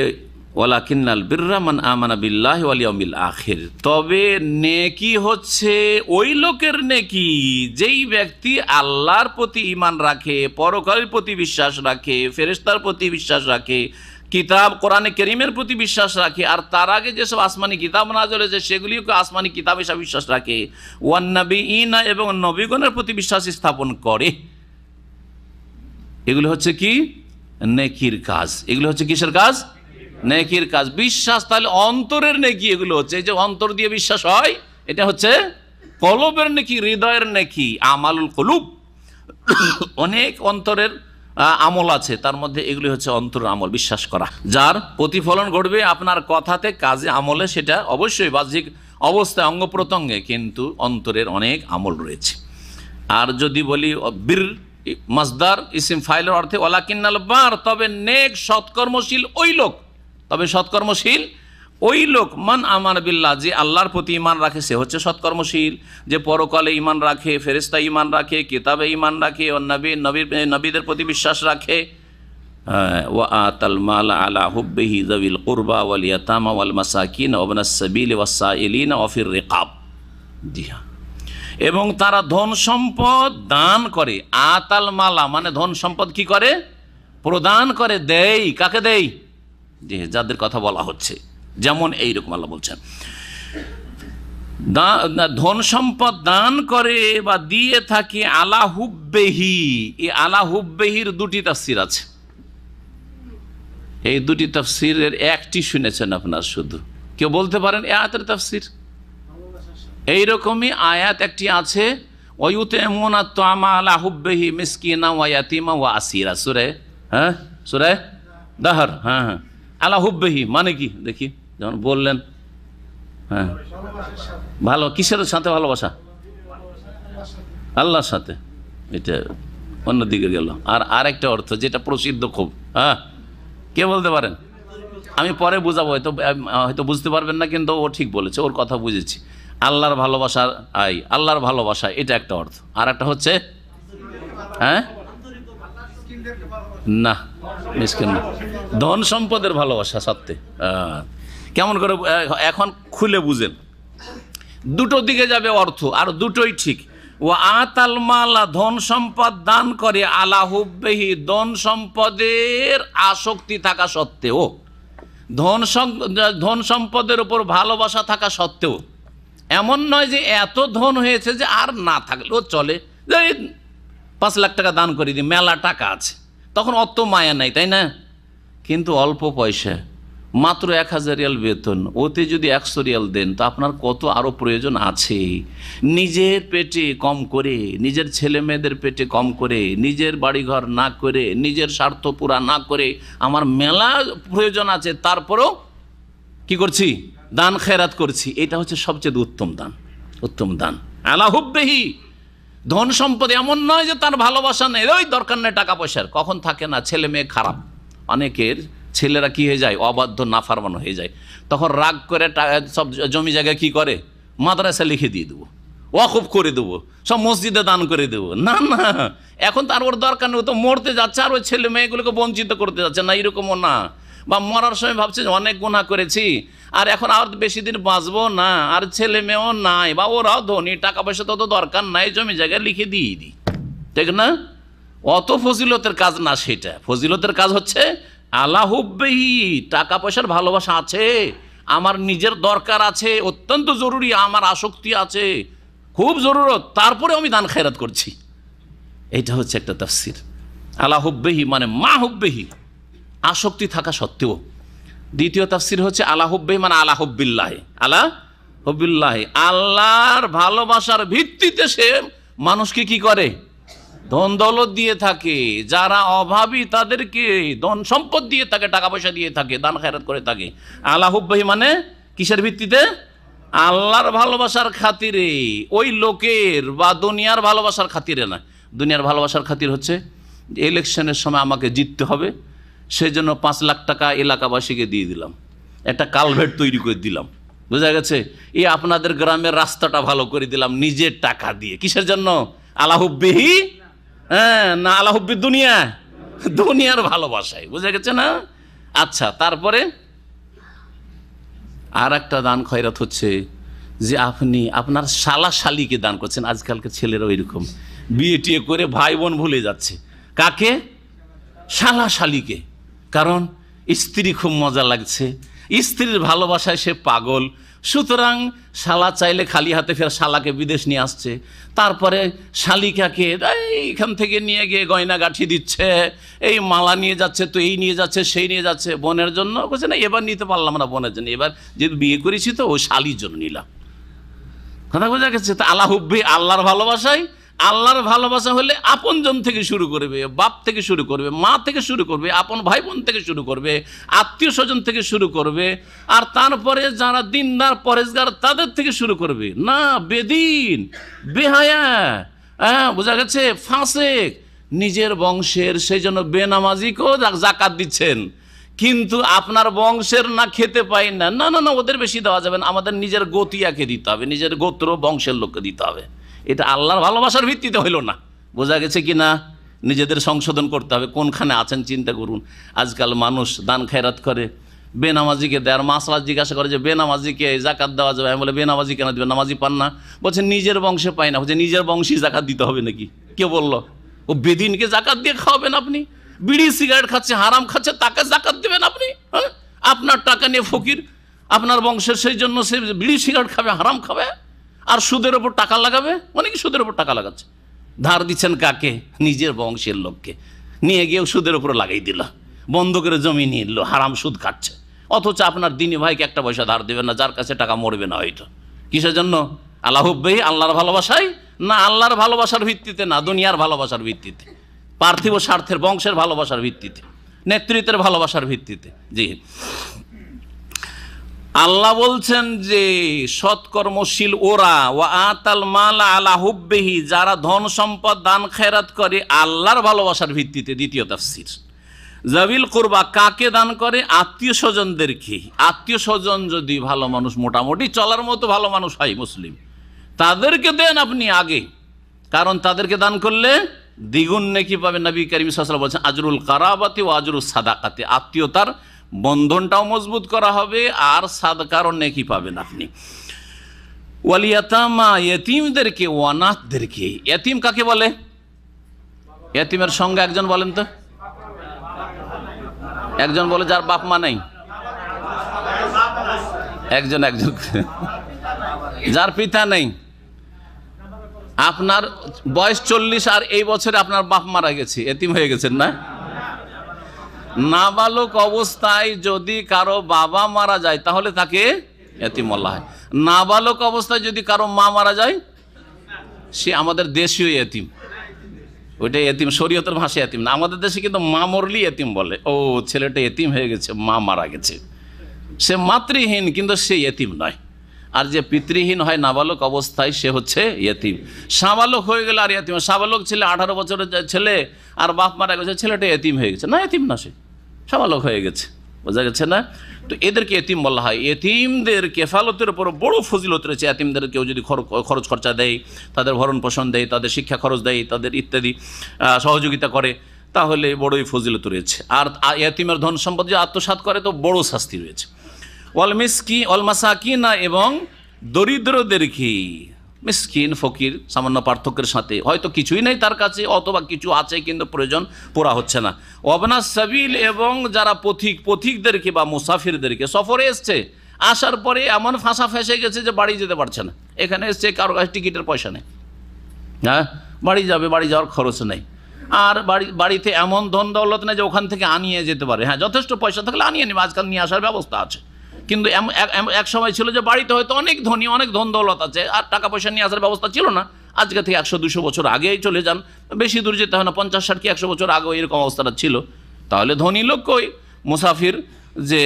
B: ওয়ালা কিন্নাল বির্রামান আমানা বিল্লাহ ওয়ালিয়মিল আখির তবে নেকি হচ্ছে ওই লোকের নেকি যেই ব্যক্তি আল্লাহর প্রতি ইমান রাখে পরকালের প্রতি বিশ্বাস রাখে ফেরেস্তার প্রতি বিশ্বাস রাখে কিতাব কোরআনে কেরিমের প্রতি বিশ্বাস রাখে আর তার আগে যেসব আসমানি কিতাব না চলেছে সেগুলিকে আসমানি কিতাব হিসাবে বিশ্বাস রাখে ওয়ান নবী ইনা এবং নবীগণের প্রতি বিশ্বাস স্থাপন করে এগুলো হচ্ছে কি নেকির কাজ এগুলো হচ্ছে কিসের কাজ নেকির কাজ বিশ্বাস তাহলে অন্তরের নেকি এগুলো হচ্ছে যে অন্তর দিয়ে বিশ্বাস হয় এটা হচ্ছে কলবের নেকি হৃদয়ের নেকি আমালুল কলুব অনেক অন্তরের আমল আছে তার মধ্যে এগুলি হচ্ছে অন্তর আমল বিশ্বাস করা যার প্রতিফলন ঘটবে আপনার কথাতে কাজে আমলে সেটা অবশ্যই বাহ্যিক অবস্থায় অঙ্গ প্রত্যঙ্গে কিন্তু অন্তরের অনেক আমল রয়েছে আর যদি বলি বীর মাসদার ইসিম ফাইলের অর্থে ওলাকিন্নাল বার তবে নেক সৎকর্মশীল ওই লোক তবে সৎকর্মশীল ওই লোক মান আমান বিল্লাহ যে আল্লাহর প্রতি ইমান রাখে সে হচ্ছে সৎকর্মশীল যে পরকালে ইমান রাখে ফেরেস্তা ইমান রাখে কিতাবে ইমান রাখে নবী নবীর নবীদের প্রতি বিশ্বাস রাখে হ্যাঁ, আতাল আলা জবিল কুরবা ওয়াল ওয়াল হ্যাঁ। এবং তারা ধন সম্পদ দান করে আতাল মালা মানে ধন সম্পদ কি করে প্রদান করে দেই কাকে দেয় যাদের কথা বলা হচ্ছে যেমন এই রকম আল্লাহ বলছেন ধন সম্পদ দান করে বা দিয়ে থাকে আলা হুব্বেহি এই আলা দুটি তাফসির আছে এই দুটি তাফসিরের একটি শুনেছেন আপনার শুধু কেউ বলতে পারেন এ আয়াতের তাফসির এইরকমই আয়াত একটি আছে ওয়ুতে মোনা তামা আলা হুব্বেহি মিসকিনা ওয়াতিমা ওয়া আসিরা সুরে হ্যাঁ সুরে দাহর হ্যাঁ হ্যাঁ আলা হুব্বেহি মানে কি দেখি যখন বললেন হ্যাঁ ভালো কিসের সাথে ভালোবাসা আল্লাহর সাথে এটা অন্যদিকে গেল আর আরেকটা অর্থ যেটা প্রসিদ্ধ খুব হ্যাঁ কে বলতে পারেন আমি পরে বুঝাবো হয়তো হয়তো বুঝতে পারবেন না কিন্তু ও ঠিক বলেছে ওর কথা বুঝেছি আল্লাহর ভালোবাসার আই আল্লাহর ভালোবাসা এটা একটা অর্থ আর একটা হচ্ছে হ্যাঁ না মিসকিন না ধন সম্পদের ভালোবাসা সত্যি কেমন করে এখন খুলে বুঝেন দুটো দিকে যাবে অর্থ আর দুটোই ঠিক ও আতাল মালা ধন সম্পদ দান করে আলাহুবেহি ধন সম্পদের আসক্তি থাকা সত্ত্বেও ধন ধন সম্পদের ওপর ভালোবাসা থাকা সত্ত্বেও এমন নয় যে এত ধন হয়েছে যে আর না থাকলেও চলে যে পাঁচ লাখ টাকা দান করে দিই মেলা টাকা আছে তখন অত মায়া নাই তাই না কিন্তু অল্প পয়সা মাত্র এক হাজার রিয়াল বেতন ওতে যদি একশো রিয়াল দেন তো আপনার কত আরও প্রয়োজন আছে নিজের পেটে কম করে নিজের ছেলে মেয়েদের পেটে কম করে নিজের বাড়িঘর না করে নিজের স্বার্থ পুরা না করে আমার মেলা প্রয়োজন আছে তারপরও কি করছি দান খেরাত করছি এটা হচ্ছে সবচেয়ে উত্তম দান উত্তম দান আলাহুব্বেহী ধন সম্পদ এমন নয় যে তার ভালোবাসা নেই ওই দরকার নেই টাকা পয়সার কখন থাকে না ছেলে মেয়ে খারাপ অনেকের ছেলেরা কি হয়ে যায় অবাধ্য নাফারমান হয়ে যায় তখন রাগ করে সব জমি জায়গায় কি করে মাদ্রাসা লিখে দিয়ে দেবো ওয়াকুফ করে দেবো সব মসজিদে দান করে দেবো না না এখন তার ওর দরকার নেই ও তো মরতে যাচ্ছে আর ওই ছেলে মেয়েগুলোকে বঞ্চিত করতে যাচ্ছে না এরকমও না বা মরার সময় ভাবছে যে অনেক গুণা করেছি আর এখন আর বেশি দিন বাঁচবো না আর ছেলে মেয়েও নাই বা ওরাও ধনী টাকা পয়সা তত দরকার নাই জমি জায়গায় লিখে দিয়ে দিই ঠিক না অত ফজিলতের কাজ না সেটা ফজিলতের কাজ হচ্ছে আলাহুব্বেই টাকা পয়সার ভালোবাসা আছে আমার নিজের দরকার আছে অত্যন্ত জরুরি আমার আসক্তি আছে খুব জরুরত তারপরে আমি দান খেরাত করছি এটা হচ্ছে একটা তাফসির হুব্বেহি মানে মা হুব্বেহি আসক্তি থাকা সত্ত্বেও দ্বিতীয় তাফসির হচ্ছে আলাহব্বে মানে আলা হব্বিল্লাহ আলা হব্বিল্লাহ আল্লাহর ভালোবাসার ভিত্তিতে সে মানুষকে কি করে ধন দৌলত দিয়ে থাকে যারা অভাবী তাদেরকে ধন সম্পদ দিয়ে থাকে টাকা পয়সা দিয়ে থাকে দান খায়রাত করে থাকে আল্লাহব্বাহি মানে কিসের ভিত্তিতে আল্লাহর ভালোবাসার খাতিরে ওই লোকের বা দুনিয়ার ভালোবাসার খাতিরে না দুনিয়ার ভালোবাসার খাতির হচ্ছে ইলেকশনের সময় আমাকে জিততে হবে সেই জন্য পাঁচ লাখ টাকা এলাকাবাসীকে দিয়ে দিলাম একটা কালভেট তৈরি করে দিলাম বোঝা গেছে এই আপনাদের গ্রামের রাস্তাটা ভালো করে দিলাম নিজের টাকা দিয়ে কিসের জন্য আলাহব্বিহি হ্যাঁ না আলাহব্বি দুনিয়া দুনিয়ার ভালোবাসায় বুঝা গেছে না আচ্ছা তারপরে আর একটা দান খয়রাত হচ্ছে যে আপনি আপনার শালা শালিকে দান করছেন আজকালকে ছেলেরা রকম বিয়ে টিয়ে করে ভাই বোন ভুলে যাচ্ছে কাকে শালা শালিকে কারণ স্ত্রী খুব মজা লাগছে স্ত্রীর ভালোবাসায় সে পাগল সুতরাং শালা চাইলে খালি হাতে ফের শালাকে বিদেশ নিয়ে আসছে তারপরে শালিকাকে এইখান থেকে নিয়ে গিয়ে গয়না গাঠি দিচ্ছে এই মালা নিয়ে যাচ্ছে তো এই নিয়ে যাচ্ছে সেই নিয়ে যাচ্ছে বোনের জন্য বলছে না এবার নিতে পারলাম না বোনের জন্য এবার যেহেতু বিয়ে করেছি তো ও শালির জন্য নিলাম কথা বোঝা গেছে তা আল্লাহ হুব্বি আল্লাহর ভালোবাসায় আল্লাহর ভালোবাসা হলে আপনজন থেকে শুরু করবে বাপ থেকে শুরু করবে মা থেকে শুরু করবে আপন ভাই বোন থেকে শুরু করবে আত্মীয় স্বজন থেকে শুরু করবে আর তারপরে যারা দিনদার পরেজগার তাদের থেকে শুরু করবে না বেদিন বেহায়া হ্যাঁ বোঝা গেছে ফাঁসেক নিজের বংশের সেই জন্য বেনামাজিকেও জাকাত দিচ্ছেন কিন্তু আপনার বংশের না খেতে পাই না না না ওদের বেশি দেওয়া যাবে না আমাদের নিজের গতিয়াকে দিতে হবে নিজের গোত্র বংশের লোককে দিতে হবে এটা আল্লাহর ভালোবাসার ভিত্তিতে হইল না বোঝা গেছে কি না নিজেদের সংশোধন করতে হবে কোনখানে আছেন চিন্তা করুন আজকাল মানুষ দান খায়রাত করে বেনামাজিকে দেয় আর মাসলাস জিজ্ঞাসা করে যে বেনামাজিকে জাকাত দেওয়া যাবে আমি বলে বেনামাজি কেন দেবে নামাজি পান না বলছে নিজের বংশে পায় না বলছে নিজের বংশেই জাকাত দিতে হবে নাকি কে বলল ও বেদিনকে জাকাত দিয়ে খাওয়াবেন আপনি বিড়ি সিগারেট খাচ্ছে হারাম খাচ্ছে তাকে জাকাত দেবেন আপনি হ্যাঁ আপনার টাকা নিয়ে ফকির আপনার বংশের সেই জন্য সে বিড়ি সিগারেট খাবে হারাম খাবে আর সুদের ওপর টাকা লাগাবে অনেকে সুদের ওপর টাকা লাগাচ্ছে ধার দিচ্ছেন কাকে নিজের বংশের লোককে নিয়ে গিয়ে সুদের ওপর লাগাই দিল বন্ধ করে জমি নিয়ে হারাম সুদ কাটছে অথচ আপনার দিনী ভাইকে একটা পয়সা ধার দেবেন না যার কাছে টাকা মরবে না হয়তো কিসের জন্য আল্লাহব্বেই আল্লাহর ভালোবাসাই না আল্লাহর ভালোবাসার ভিত্তিতে না দুনিয়ার ভালোবাসার ভিত্তিতে পার্থিব স্বার্থের বংশের ভালোবাসার ভিত্তিতে নেতৃত্বের ভালোবাসার ভিত্তিতে জি আল্লাহ বলছেন যে সৎকর্মশীল ওরা ও আতাল মাল আলা হুব্বেহি যারা ধন সম্পদ দান খেরাত করে আল্লাহর ভালোবাসার ভিত্তিতে দ্বিতীয় তাফসির জাবিল কোরবা কাকে দান করে আত্মীয় স্বজনদেরকে আত্মীয় স্বজন যদি ভালো মানুষ মোটামুটি চলার মতো ভালো মানুষ হয় মুসলিম তাদেরকে দেন আপনি আগে কারণ তাদেরকে দান করলে দ্বিগুণ নেই পাবেন নবী করিম সাল্লাম বলছেন আজরুল কারাবাতে ও আজরুল সাদাকাতে আত্মীয়তার বন্ধনটাও মজবুত করা হবে আর সাদকারও নেকি পাবেন আপনি ওয়ালিয়াতামা ইয়তিমদেরকে ওয়ানাথদেরকে এতিম কাকে বলে এতিমের সঙ্গে একজন বলেন তো একজন বলে যার বাপ মা নাই একজন একজন যার পিতা নেই আপনার বয়স চল্লিশ আর এই বছরে আপনার বাপ মারা গেছে এতিম হয়ে গেছেন না নাবালক অবস্থায় যদি কারো বাবা মারা যায় তাহলে তাকে এতিম বলা হয় নাবালক অবস্থায় যদি কারো মা মারা যায় সে আমাদের দেশীয় এতিম ওইটা এতিম শরীয়তের ভাষায় এতিম না আমাদের দেশে কিন্তু মা মরলি এতিম বলে ও ছেলেটা এতিম হয়ে গেছে মা মারা গেছে সে মাতৃহীন কিন্তু সে এতিম নয় আর যে পিতৃহীন হয় নাবালক অবস্থায় সে হচ্ছে এতিম সাবালক হয়ে গেলে আর এতিম সাবালক ছেলে আঠারো বছরের ছেলে আর বাপ মারা গেছে ছেলেটা এতিম হয়ে গেছে না এতিম না সে সাবালক হয়ে গেছে বোঝা গেছে না তো এদেরকে এতিম বলা হয় এতিমদের কেফালতের উপর বড় ফজিলত রয়েছে এতিমদের কেউ যদি খরচ খরচা দেয় তাদের ভরণ পোষণ দেয় তাদের শিক্ষা খরচ দেয় তাদের ইত্যাদি সহযোগিতা করে তাহলে বড়ই ফজিলত রয়েছে আর এতিমের ধন সম্পদ যে আত্মসাত করে তো বড় শাস্তি রয়েছে অলমিস কি অলমাসা কি না এবং দরিদ্রদের মিসকিন ফকির সামান্য পার্থক্যের সাথে হয়তো কিছুই নেই তার কাছে অথবা কিছু আছে কিন্তু প্রয়োজন পুরা হচ্ছে না অবনা সাবিল এবং যারা পথিক পথিকদেরকে বা মুসাফিরদেরকে সফরে এসছে আসার পরে এমন ফাঁসা ফেঁসে গেছে যে বাড়ি যেতে পারছে না এখানে এসছে কারো কাছে টিকিটের পয়সা নেই হ্যাঁ বাড়ি যাবে বাড়ি যাওয়ার খরচ নেই আর বাড়ি বাড়িতে এমন ধন দৌলত নেই যে ওখান থেকে আনিয়ে যেতে পারে হ্যাঁ যথেষ্ট পয়সা থাকলে আনিয়ে নেবে আজকাল নিয়ে আসার ব্যবস্থা আছে কিন্তু এক সময় ছিল যে বাড়িতে হয়তো অনেক ধনী অনেক ধন দৌলত আছে আর টাকা পয়সা নিয়ে আসার ব্যবস্থা ছিল না আজকে থেকে একশো দুশো বছর আগেই চলে যান বেশি দূর যেতে হয় না পঞ্চাশ ষাট কি একশো বছর আগেও এরকম অবস্থাটা ছিল তাহলে ধনী লোক কই মুসাফির যে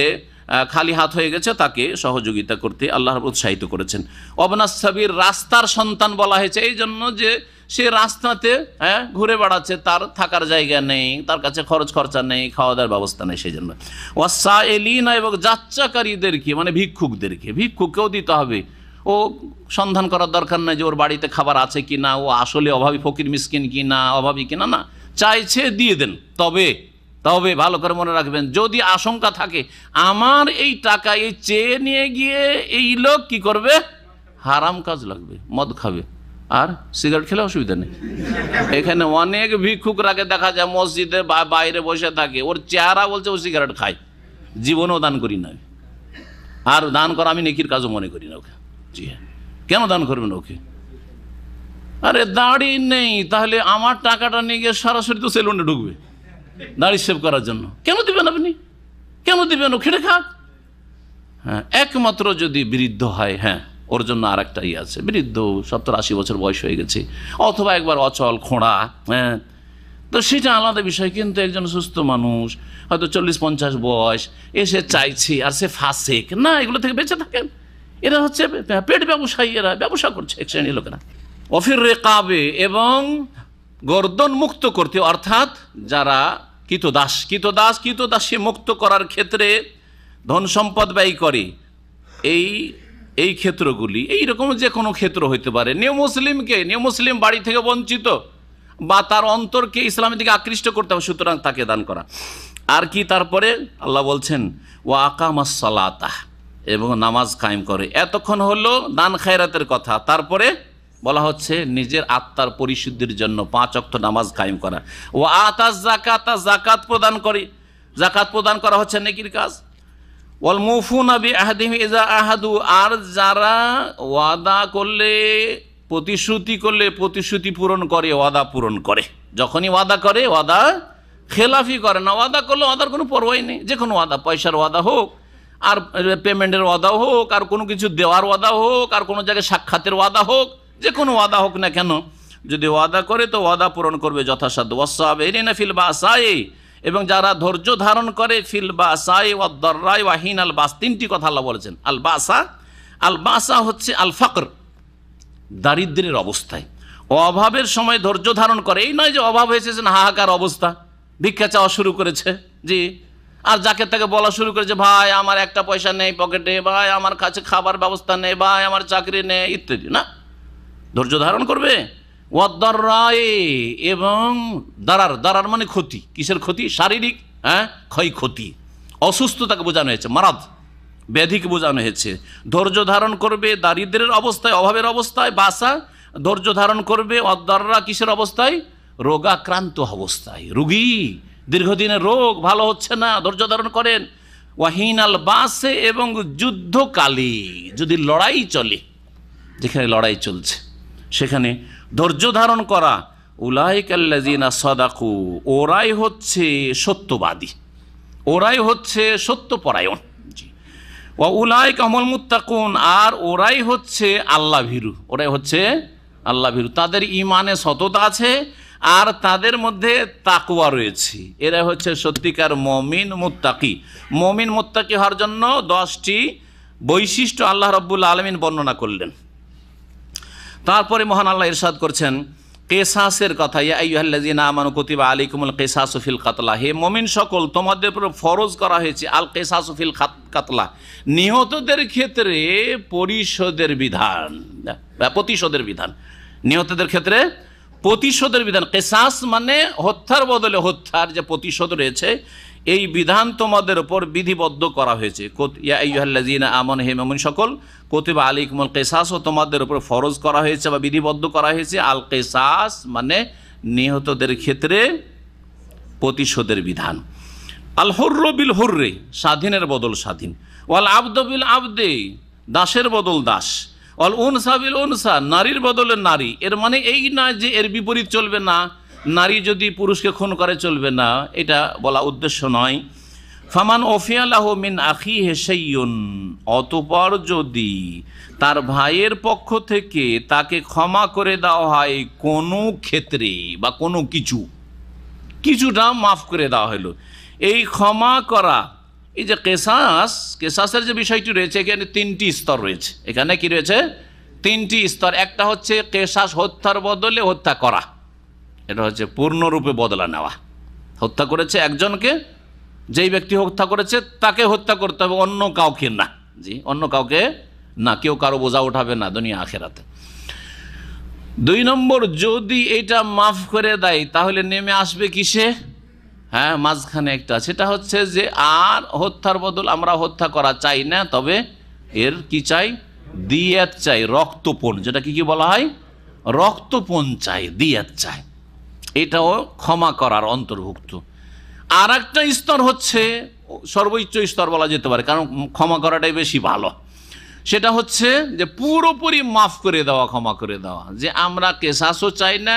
B: খালি হাত হয়ে গেছে তাকে সহযোগিতা করতে আল্লাহ উৎসাহিত করেছেন অবনাস সাবির রাস্তার সন্তান বলা হয়েছে এই জন্য যে সে রাস্তাতে হ্যাঁ ঘুরে বেড়াচ্ছে তার থাকার জায়গা নেই তার কাছে খরচ খরচা নেই খাওয়া দাওয়ার ব্যবস্থা নেই সেই জন্য ওয়াসা এলিনা এবং যাচ্চাকারীদেরকে মানে ভিক্ষুকদেরকে ভিক্ষুকেও দিতে হবে ও সন্ধান করার দরকার নেই যে ওর বাড়িতে খাবার আছে কি না ও আসলে অভাবী ফকির মিসকিন কি না অভাবী কিনা না চাইছে দিয়ে দেন তবে তবে ভালো করে মনে রাখবেন যদি আশঙ্কা থাকে আমার এই টাকা এই চেয়ে নিয়ে গিয়ে এই লোক কি করবে হারাম কাজ লাগবে মদ খাবে আর সিগারেট খেলে অসুবিধা নেই এখানে অনেক ভিক্ষুকরাকে দেখা যায় মসজিদে বা বাইরে বসে থাকে ওর চেহারা বলছে ও সিগারেট খায় জীবনেও দান করি না আর দান করা আমি নেকির কাজও মনে করি না ওকে জি হ্যাঁ কেন দান করবেন ওকে আরে দাঁড়ি নেই তাহলে আমার টাকাটা নিয়ে গিয়ে সরাসরি তো সেলুনে ঢুকবে দাড়ি সেভ করার জন্য কেন দিবেন আপনি কেন দিবেন ও খেটে খাক হ্যাঁ একমাত্র যদি বৃদ্ধ হয় হ্যাঁ ওর জন্য আর একটা ইয়ে আছে বৃদ্ধ সত্তর আশি বছর বয়স হয়ে গেছে অথবা একবার অচল খোঁড়া হ্যাঁ তো সেটা আলাদা বিষয় কিন্তু একজন সুস্থ মানুষ হয়তো চল্লিশ পঞ্চাশ বয়স এসে চাইছি আর সে ফাঁসেক না এগুলো থেকে বেঁচে থাকেন এরা হচ্ছে পেট ব্যবসায়ী এরা ব্যবসা করছে এক শ্রেণীর লোকেরা অফির রেকাবে এবং গর্দন মুক্ত করতে অর্থাৎ যারা কিতদাস কিতদাস কিতদাসে মুক্ত করার ক্ষেত্রে ধন সম্পদ ব্যয় করে এই এই ক্ষেত্রগুলি এই রকম যে কোনো ক্ষেত্র হইতে পারে নিউ মুসলিমকে নিউ মুসলিম বাড়ি থেকে বঞ্চিত বা তার অন্তরকে ইসলামের দিকে আকৃষ্ট করতে হবে সুতরাং তাকে দান করা আর কি তারপরে আল্লাহ বলছেন ও আকামাসালাতা এবং নামাজ কায়েম করে এতক্ষণ হলো দান খায়রাতের কথা তারপরে বলা হচ্ছে নিজের আত্মার পরিশুদ্ধির জন্য পাঁচ অক্ত নামাজ কায়েম করা ও আতাস জাকাত জাকাত প্রদান করে জাকাত প্রদান করা হচ্ছে নেকির কাজ ওয়াল মুফুন আবি আহাদিম আহাদু আর যারা ওয়াদা করলে প্রতিশ্রুতি করলে প্রতিশ্রুতি পূরণ করে ওয়াদা পূরণ করে যখনই ওয়াদা করে ওয়াদা খেলাফি করে না ওয়াদা করলে ওয়াদার কোনো পরোয়াই নেই যে কোনো ওয়াদা পয়সার ওয়াদা হোক আর পেমেন্টের ওয়াদা হোক আর কোনো কিছু দেওয়ার ওয়াদা হোক আর কোনো জায়গায় সাক্ষাতের ওয়াদা হোক যে কোনো ওয়াদা হোক না কেন যদি ওয়াদা করে তো ওয়াদা পূরণ করবে যথাসাধ্য ওয়াসাবিনা ফিল বাসায়ে এবং যারা ধৈর্য ধারণ করে ফিল বাসায়ে ওয়াদ্দর্রায় ওয়াহিন আল বাস তিনটি কথা আল্লাহ বলেছেন আল বাসা আল বাসা হচ্ছে আল ফাকর দারিদ্রের অবস্থায় অভাবের সময় ধৈর্য ধারণ করে এই নয় যে অভাব হয়েছে হাহাকার অবস্থা ভিক্ষা চাওয়া শুরু করেছে জি আর যাকে তাকে বলা শুরু করেছে ভাই আমার একটা পয়সা নেই পকেটে ভাই আমার কাছে খাবার ব্যবস্থা নেই ভাই আমার চাকরি নেই ইত্যাদি না ধৈর্য ধারণ করবে ওয়াদ্দারায়ে এবং দাঁড়ার দাঁড়ার মানে ক্ষতি কিসের ক্ষতি শারীরিক হ্যাঁ ক্ষয়ক্ষতি অসুস্থতাকে বোঝানো হয়েছে মারাদ ব্যাধিকে বোঝানো হয়েছে ধৈর্য ধারণ করবে দারিদ্রের অবস্থায় অভাবের অবস্থায় বাসা ধৈর্য ধারণ করবে অদ্দাররা কিসের অবস্থায় রোগাক্রান্ত অবস্থায় রুগী দীর্ঘদিনের রোগ ভালো হচ্ছে না ধৈর্য ধারণ করেন ওয়াহিনাল বাসে এবং যুদ্ধকালে যদি লড়াই চলে যেখানে লড়াই চলছে সেখানে ধৈর্য ধারণ করা উলাই কাল্লাজিনা সদাকু ওরাই হচ্ছে সত্যবাদী ওরাই হচ্ছে সত্যপরায়ণ ও উলাই কমল মুত্তাকুন আর ওরাই হচ্ছে আল্লাহ ভীরু ওরাই হচ্ছে আল্লাহ ভীরু তাদের ইমানে সততা আছে আর তাদের মধ্যে তাকুয়া রয়েছে এরা হচ্ছে সত্যিকার মমিন মুত্তাকি মমিন মুত্তাকি হওয়ার জন্য দশটি বৈশিষ্ট্য আল্লাহ রব্বুল আলমিন বর্ণনা করলেন তারপরে মহান আল্লাহ ইরশাদ করছেন কেসাসের কথা ইয়াহ্লাজিনা আমানু আলী কুমুল কেসাসুফিল কাতলা হে মমিন সকল তোমাদের উপর ফরজ করা হয়েছে আল কেসাসুফিল কাতলা নিহতদের ক্ষেত্রে পরিষদের বিধান প্রতিশোধের বিধান নিহতদের ক্ষেত্রে প্রতিশোধের বিধান কেসাস মানে হত্যার বদলে হত্যার যে প্রতিশোধ রয়েছে এই বিধান তোমাদের ওপর বিধিবদ্ধ করা হয়েছে আমন হেমন সকল কতিবা আলী ইকমুল কেসাসও তোমাদের ওপর ফরজ করা হয়েছে বা বিধিবদ্ধ করা হয়েছে আল কেসাস মানে নিহতদের ক্ষেত্রে প্রতিশোধের বিধান আল হর্র বিল হর্রে স্বাধীনের বদল স্বাধীন ওয়াল আব্দ বিল আব্দে দাসের বদল দাস অল উনসা বিল উনসা নারীর বদলে নারী এর মানে এই না যে এর বিপরীত চলবে না নারী যদি পুরুষকে খুন করে চলবে না এটা বলা উদ্দেশ্য নয় ফামান ওফিয়ালাহ মিন আখি হেসাইয়ন অতপর যদি তার ভাইয়ের পক্ষ থেকে তাকে ক্ষমা করে দেওয়া হয় কোনো ক্ষেত্রে বা কোনো কিছু কিছুটা মাফ করে দেওয়া হলো এই ক্ষমা করা এই যে কেসাস কেসাসের যে বিষয়টি রয়েছে এখানে তিনটি স্তর রয়েছে এখানে কি রয়েছে তিনটি স্তর একটা হচ্ছে কেসাস হত্যার বদলে হত্যা করা এটা হচ্ছে পূর্ণরূপে বদলা নেওয়া হত্যা করেছে একজনকে যেই ব্যক্তি হত্যা করেছে তাকে হত্যা করতে হবে অন্য কাউকে না জি অন্য কাউকে না কেউ কারো বোঝা উঠাবে না দুনিয়া আখেরাতে দুই নম্বর যদি এটা মাফ করে দেয় তাহলে নেমে আসবে কিসে হ্যাঁ মাঝখানে একটা সেটা হচ্ছে যে আর হত্যার বদল আমরা হত্যা করা চাই না তবে এর কি চাই দিয়াত চাই রক্তপণ যেটা কি কি বলা হয় রক্তপণ চাই দিয়াত চাই এটাও ক্ষমা করার অন্তর্ভুক্ত আর একটা স্তর হচ্ছে সর্বোচ্চ স্তর বলা যেতে পারে কারণ ক্ষমা করাটাই বেশি ভালো সেটা হচ্ছে যে পুরোপুরি মাফ করে দেওয়া ক্ষমা করে দেওয়া যে আমরা কেশাসও চাই না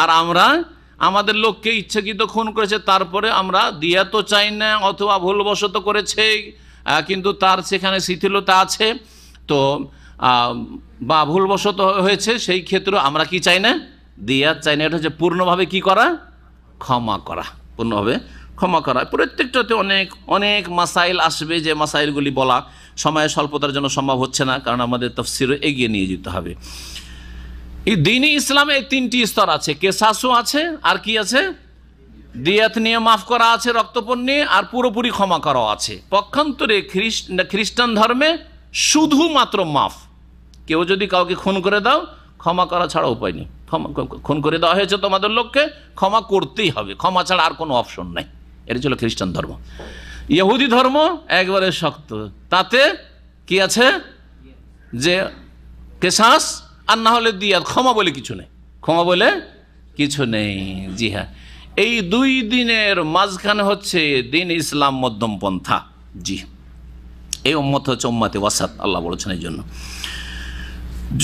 B: আর আমরা আমাদের লোককে ইচ্ছাকৃত খুন করেছে তারপরে আমরা দিয়া তো চাই না অথবা ভুলবশত করেছে কিন্তু তার সেখানে শিথিলতা আছে তো বা ভুলবশত হয়েছে সেই ক্ষেত্রে আমরা কি চাই না দিয়া চাই না এটা হচ্ছে পূর্ণভাবে কি করা ক্ষমা করা পূর্ণভাবে ক্ষমা করা প্রত্যেকটাতে অনেক অনেক মাসাইল আসবে যে মাসাইলগুলি বলা সময়ে স্বল্পতার জন্য সম্ভব হচ্ছে না কারণ আমাদের তফসিরও এগিয়ে নিয়ে যেতে হবে এই দিনই ইসলামে এই তিনটি স্তর আছে কেসাসু আছে আর কি আছে দিয়াত নিয়ে মাফ করা আছে রক্তপণ নিয়ে আর পুরোপুরি ক্ষমা করা আছে পক্ষান্তরে খ্রিস্টান ধর্মে শুধুমাত্র মাফ কেউ যদি কাউকে খুন করে দাও ক্ষমা করা ছাড়া উপায় নেই খুন করে দেওয়া হয়েছে তোমাদের লোককে ক্ষমা করতেই হবে ক্ষমা ছাড়া আর কোনো অপশন নাই এটা ছিল খ্রিস্টান ধর্ম ইহুদি ধর্ম একবারে শক্ত তাতে কি আছে যে কেশাস আর না হলে দিয়া ক্ষমা বলে কিছু নেই ক্ষমা বলে কিছু নেই জি হ্যাঁ এই দুই দিনের মাঝখানে হচ্ছে দিন ইসলাম মধ্যম পন্থা জি এই উম্মত হচ্ছে উম্মাতে ওয়াসাদ আল্লাহ বলেছেন এই জন্য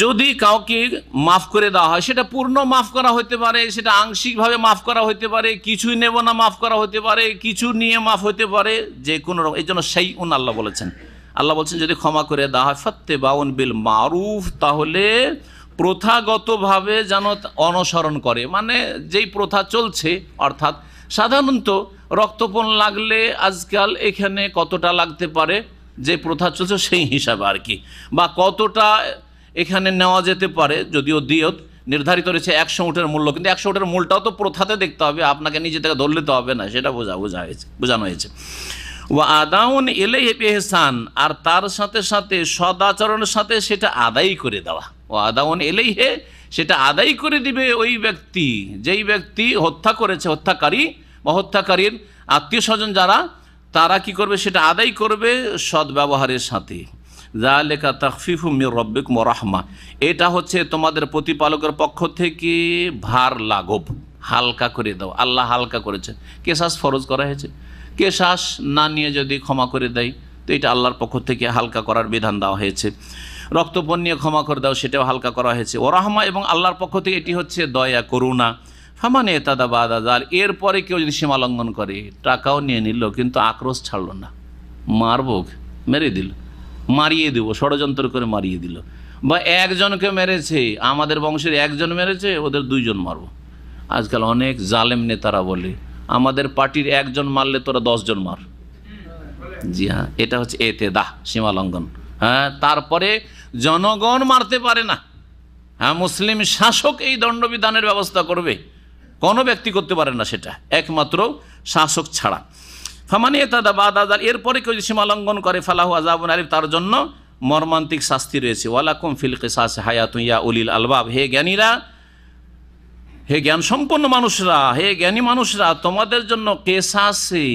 B: যদি কাউকে মাফ করে দেওয়া হয় সেটা পূর্ণ মাফ করা হতে পারে সেটা আংশিকভাবে মাফ করা হতে পারে কিছু নেব না মাফ করা হতে পারে কিছু নিয়ে মাফ হতে পারে যে কোনো রকম এই জন্য সেই উন আল্লাহ বলেছেন আল্লাহ বলছেন যদি ক্ষমা করে দেওয়া হয় ফত্তে বাউন বিল মারুফ তাহলে প্রথাগতভাবে যেন অনুসরণ করে মানে যেই প্রথা চলছে অর্থাৎ সাধারণত রক্তপণ লাগলে আজকাল এখানে কতটা লাগতে পারে যে প্রথা চলছে সেই হিসাবে আর কি বা কতটা এখানে নেওয়া যেতে পারে যদিও দিয়ত নির্ধারিত রয়েছে একশো উটের মূল্য কিন্তু একশো উঠের মূলটাও তো প্রথাতে দেখতে হবে আপনাকে নিজে থেকে তো হবে না সেটা বোঝা বোঝা হয়েছে বোঝানো হয়েছে ও আদাউন এলে এহসান আর তার সাথে সাথে সদাচরণের সাথে সেটা আদায় করে দেওয়া ও আদাউন এলেই হে সেটা আদায় করে দিবে ওই ব্যক্তি যেই ব্যক্তি হত্যা করেছে হত্যাকারী বা হত্যাকারীর আত্মীয় স্বজন যারা তারা কি করবে সেটা আদায় করবে সদ্ব্যবহারের সাথে জালেকা তকফিফু মির রব্বিক মরাহমা এটা হচ্ছে তোমাদের প্রতিপালকের পক্ষ থেকে ভার লাঘব হালকা করে দাও আল্লাহ হালকা করেছে কেশাস ফরজ করা হয়েছে কেশাস না নিয়ে যদি ক্ষমা করে দেয় তো এটা আল্লাহর পক্ষ থেকে হালকা করার বিধান দেওয়া হয়েছে রক্তপণ নিয়ে ক্ষমা করে দাও সেটাও হালকা করা হয়েছে ওরাহমা এবং আল্লাহর পক্ষ থেকে এটি হচ্ছে দয়া করুণা ফামানে এতাদা যার এরপরে কেউ যদি সীমা লঙ্ঘন করে টাকাও নিয়ে নিল কিন্তু আক্রোশ ছাড়ল না মারবোক মেরে দিল মারিয়ে দেবো ষড়যন্ত্র করে মারিয়ে দিল বা একজনকে মেরেছে আমাদের বংশের একজন মেরেছে ওদের দুইজন মারব আজকাল অনেক জালেম নেতারা বলে আমাদের পার্টির একজন মারলে তোরা দশজন মার জি হ্যাঁ এটা হচ্ছে এতে দাহ সীমালঙ্ঘন হ্যাঁ তারপরে জনগণ মারতে পারে না হ্যাঁ মুসলিম শাসক এই দণ্ডবিধানের ব্যবস্থা করবে কোনো ব্যক্তি করতে পারে না সেটা একমাত্র শাসক ছাড়া এরপরে কেউ সীমা লঙ্ঘন করে ফালাহু আজাবন আলিম তার জন্য মর্মান্তিক শাস্তি রয়েছে ওয়ালাকুম ফিল কিসাস হায়াতুইয়া উলিল আলবাব হে জ্ঞানীরা হে জ্ঞান সম্পন্ন মানুষরা হে জ্ঞানী মানুষরা তোমাদের জন্য কেসাসে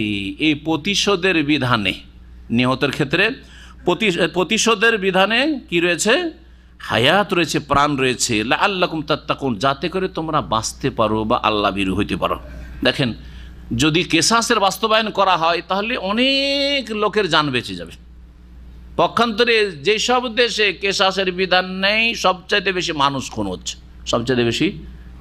B: এই প্রতিশোধের বিধানে নিহতের ক্ষেত্রে প্রতিশোধের বিধানে কি রয়েছে হায়াত রয়েছে প্রাণ রয়েছে আল্লাহ তাত্তাকুন যাতে করে তোমরা বাঁচতে পারো বা আল্লাহ বিরু হইতে পারো দেখেন যদি কেসাসের বাস্তবায়ন করা হয় তাহলে অনেক লোকের যান বেঁচে যাবে পক্ষান্তরে যেসব দেশে কেসাসের বিধান নেই সবচাইতে বেশি মানুষ খুন হচ্ছে সবচাইতে বেশি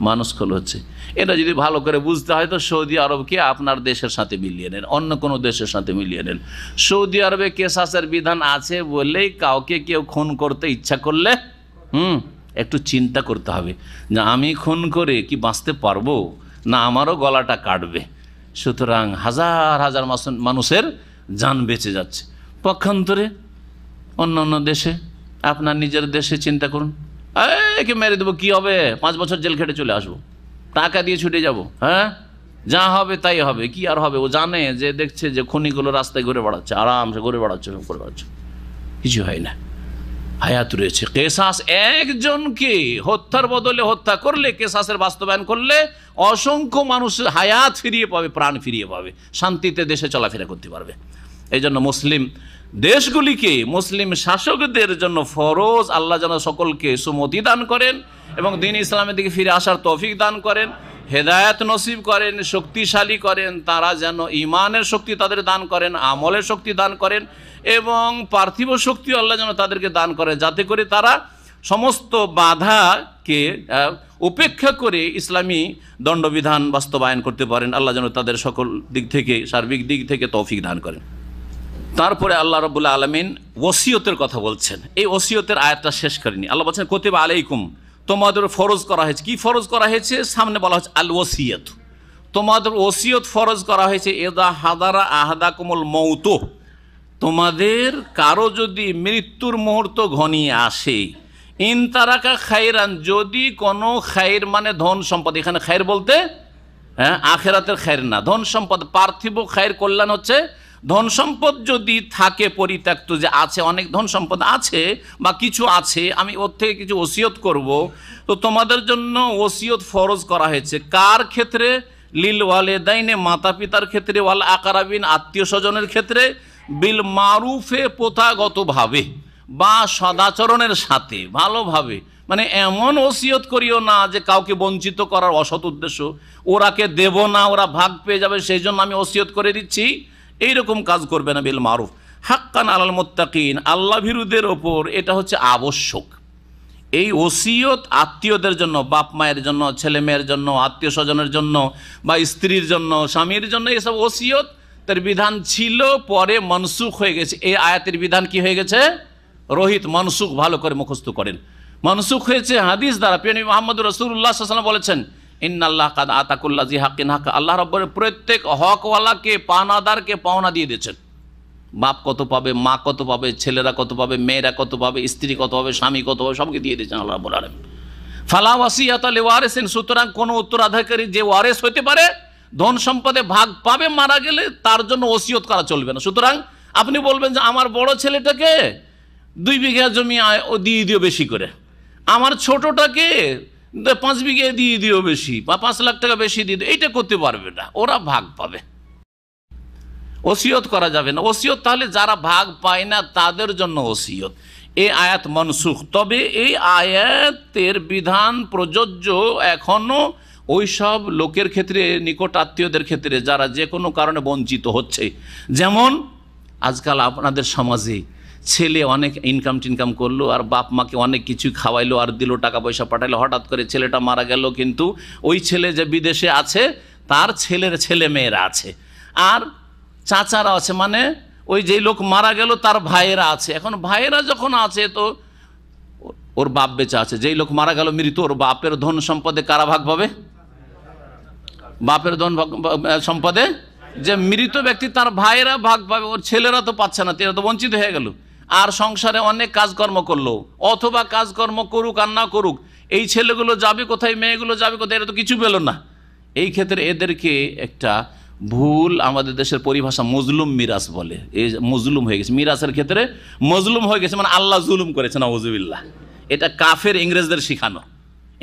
B: মানুষ খুন হচ্ছে এটা যদি ভালো করে বুঝতে হয় তো সৌদি আরবকে আপনার দেশের সাথে মিলিয়ে নেন অন্য কোনো দেশের সাথে মিলিয়ে নেন সৌদি আরবে কেসাসের বিধান আছে বলেই কাউকে কেউ খুন করতে ইচ্ছা করলে হুম একটু চিন্তা করতে হবে যে আমি খুন করে কি বাঁচতে পারবো না আমারও গলাটা কাটবে সুতরাং হাজার হাজার মানুষের যান বেঁচে যাচ্ছে পক্ষান্তরে অন্য অন্য দেশে আপনার নিজের দেশে চিন্তা করুন একে মেরে দেবো কী হবে পাঁচ বছর জেল খেটে চলে আসবো টাকা দিয়ে ছুটে যাব হ্যাঁ যা হবে তাই হবে কি আর হবে ও জানে যে দেখছে যে খনিগুলো রাস্তায় ঘুরে বেড়াচ্ছে আরামসে ঘুরে বেড়াচ্ছে ঘুরে বেড়াচ্ছে কিছু হয় না আয়াত রয়েছে কেসাস একজনকে হত্যার বদলে হত্যা করলে কেসাসের বাস্তবায়ন করলে অসংখ্য মানুষ হায়াত ফিরিয়ে পাবে প্রাণ ফিরিয়ে পাবে শান্তিতে দেশে চলাফেরা করতে পারবে এই জন্য মুসলিম দেশগুলিকে মুসলিম শাসকদের জন্য ফরজ আল্লাহ যেন সকলকে সুমতি দান করেন এবং দিন ইসলামের দিকে ফিরে আসার তফিক দান করেন হেদায়ত নসিব করেন শক্তিশালী করেন তারা যেন ইমানের শক্তি তাদের দান করেন আমলের শক্তি দান করেন এবং পার্থিব শক্তি আল্লাহ যেন তাদেরকে দান করে যাতে করে তারা সমস্ত বাধাকে উপেক্ষা করে ইসলামী দণ্ডবিধান বাস্তবায়ন করতে পারেন আল্লাহ যেন তাদের সকল দিক থেকে সার্বিক দিক থেকে তৌফিক দান করেন তারপরে আল্লাহ রবুল্লা আলমিন ওসিয়তের কথা বলছেন এই ওসিয়তের আয়াতটা শেষ করেনি আল্লাহ বলছেন কোতিবা আলাইকুম তোমাদের ফরজ করা হয়েছে কি ফরজ করা হয়েছে সামনে বলা হচ্ছে আল ওসিয়ত তোমাদের ওসিয়ত ফরজ করা হয়েছে এদা হাদারা আহাদা কোমল মৌতো তোমাদের কারো যদি মৃত্যুর মুহূর্ত ঘনিয়ে আসে ইন তারাকা খাইরান যদি কোনো খাইর মানে ধন সম্পদ এখানে খায়ের বলতে হ্যাঁ আখেরাতের খায়ের না ধন সম্পদ পার্থিব খায়ের কল্যাণ হচ্ছে ধন সম্পদ যদি থাকে পরিত্যক্ত যে আছে অনেক ধন সম্পদ আছে বা কিছু আছে আমি ওর থেকে কিছু ওসিয়ত করব তো তোমাদের জন্য ওসিয়ত ফরজ করা হয়েছে কার ক্ষেত্রে লিল দাইনে মাতা পিতার ক্ষেত্রে ওয়াল আকারাবিন আত্মীয় স্বজনের ক্ষেত্রে বিল মারুফে প্রথাগতভাবে বা সদাচরণের সাথে ভালোভাবে মানে এমন ওসিয়ত করিও না যে কাউকে বঞ্চিত করার অসৎ উদ্দেশ্য ওরাকে দেব না ওরা ভাগ পেয়ে যাবে সেই জন্য আমি ওসিয়ত করে দিচ্ছি এইরকম কাজ করবে না বিল মারুফ হাক্কান আলাল মোত্তাকিন আল্লাহ ভিরুদের ওপর এটা হচ্ছে আবশ্যক এই ওসিয়ত আত্মীয়দের জন্য বাপ মায়ের জন্য ছেলে মেয়ের জন্য আত্মীয় স্বজনের জন্য বা স্ত্রীর জন্য স্বামীর জন্য এসব ওসিয়ত তার বিধান ছিল পরে মনসুখ হয়ে গেছে এই আয়াতের বিধান কি হয়ে গেছে রোহিত মনসুখ ভালো করে মুখস্থ করেন মনসুখ হয়েছে হাদিস দ্বারা পিয়ানি মোহাম্মদ রসুল্লাহ সাল্লাম বলেছেন ইন্নাল্লাহ কাদ আতাকুল্লা জি হাকিন হাক আল্লাহ রব্বরের প্রত্যেক হকওয়ালাকে পানাদারকে পাওনা দিয়ে দিয়েছেন বাপ কত পাবে মা কত পাবে ছেলেরা কত পাবে মেয়েরা কত পাবে স্ত্রী কত পাবে স্বামী কত পাবে সবকে দিয়ে দিয়েছেন আল্লাহ রব্বুল আলম ফালা ওয়াসিয়াত ওয়ারেসেন সুতরাং কোনো উত্তরাধিকারী যে ওয়ারেস হতে পারে ধন সম্পদে ভাগ পাবে মারা গেলে তার জন্য ওসিয়ত করা চলবে না সুতরাং আপনি বলবেন যে আমার বড় ছেলেটাকে দুই বিঘা জমি ও দিয়ে দিও বেশি করে আমার ছোটটাকে পাঁচ বিঘে দিয়ে দিও বেশি বা পাঁচ লাখ টাকা বেশি দিয়ে দিও এইটা করতে পারবে না ওরা ভাগ পাবে ওসিয়ত করা যাবে না ওসিয়ত তাহলে যারা ভাগ পায় না তাদের জন্য ওসিয়ত এই আয়াত মনসুখ তবে এই আয়াতের বিধান প্রযোজ্য এখনও ওই সব লোকের ক্ষেত্রে নিকট আত্মীয়দের ক্ষেত্রে যারা যে কোনো কারণে বঞ্চিত হচ্ছে যেমন আজকাল আপনাদের সমাজে ছেলে অনেক ইনকাম টিনকাম করলো আর বাপ মাকে অনেক কিছু খাওয়াইলো আর দিল টাকা পয়সা পাঠাইলো হঠাৎ করে ছেলেটা মারা গেল কিন্তু ওই ছেলে যে বিদেশে আছে তার ছেলের ছেলে মেয়েরা আছে আর চাচারা আছে মানে ওই যেই লোক মারা গেল তার ভাইয়েরা আছে এখন ভাইয়েরা যখন আছে তো ওর বাপ বেচা আছে যেই লোক মারা গেল মৃত ওর বাপের ধন সম্পদে কারা ভাগ পাবে বাপের ধন সম্পদে যে মৃত ব্যক্তি তার ভাইয়েরা ভাগ পাবে ওর ছেলেরা তো পাচ্ছে না তেরা তো বঞ্চিত হয়ে গেল আর সংসারে অনেক কাজকর্ম করলো অথবা কাজকর্ম করুক আর না করুক এই ছেলেগুলো যাবে কোথায় মেয়েগুলো যাবে কোথায় এরা তো কিছু পেল না এই ক্ষেত্রে এদেরকে একটা ভুল আমাদের দেশের পরিভাষা মজলুম মিরাজ বলে এই মজলুম হয়ে গেছে মিরাজের ক্ষেত্রে মজলুম হয়ে গেছে মানে আল্লাহ জুলুম করেছে না ওজুবিল্লাহ এটা কাফের ইংরেজদের শিখানো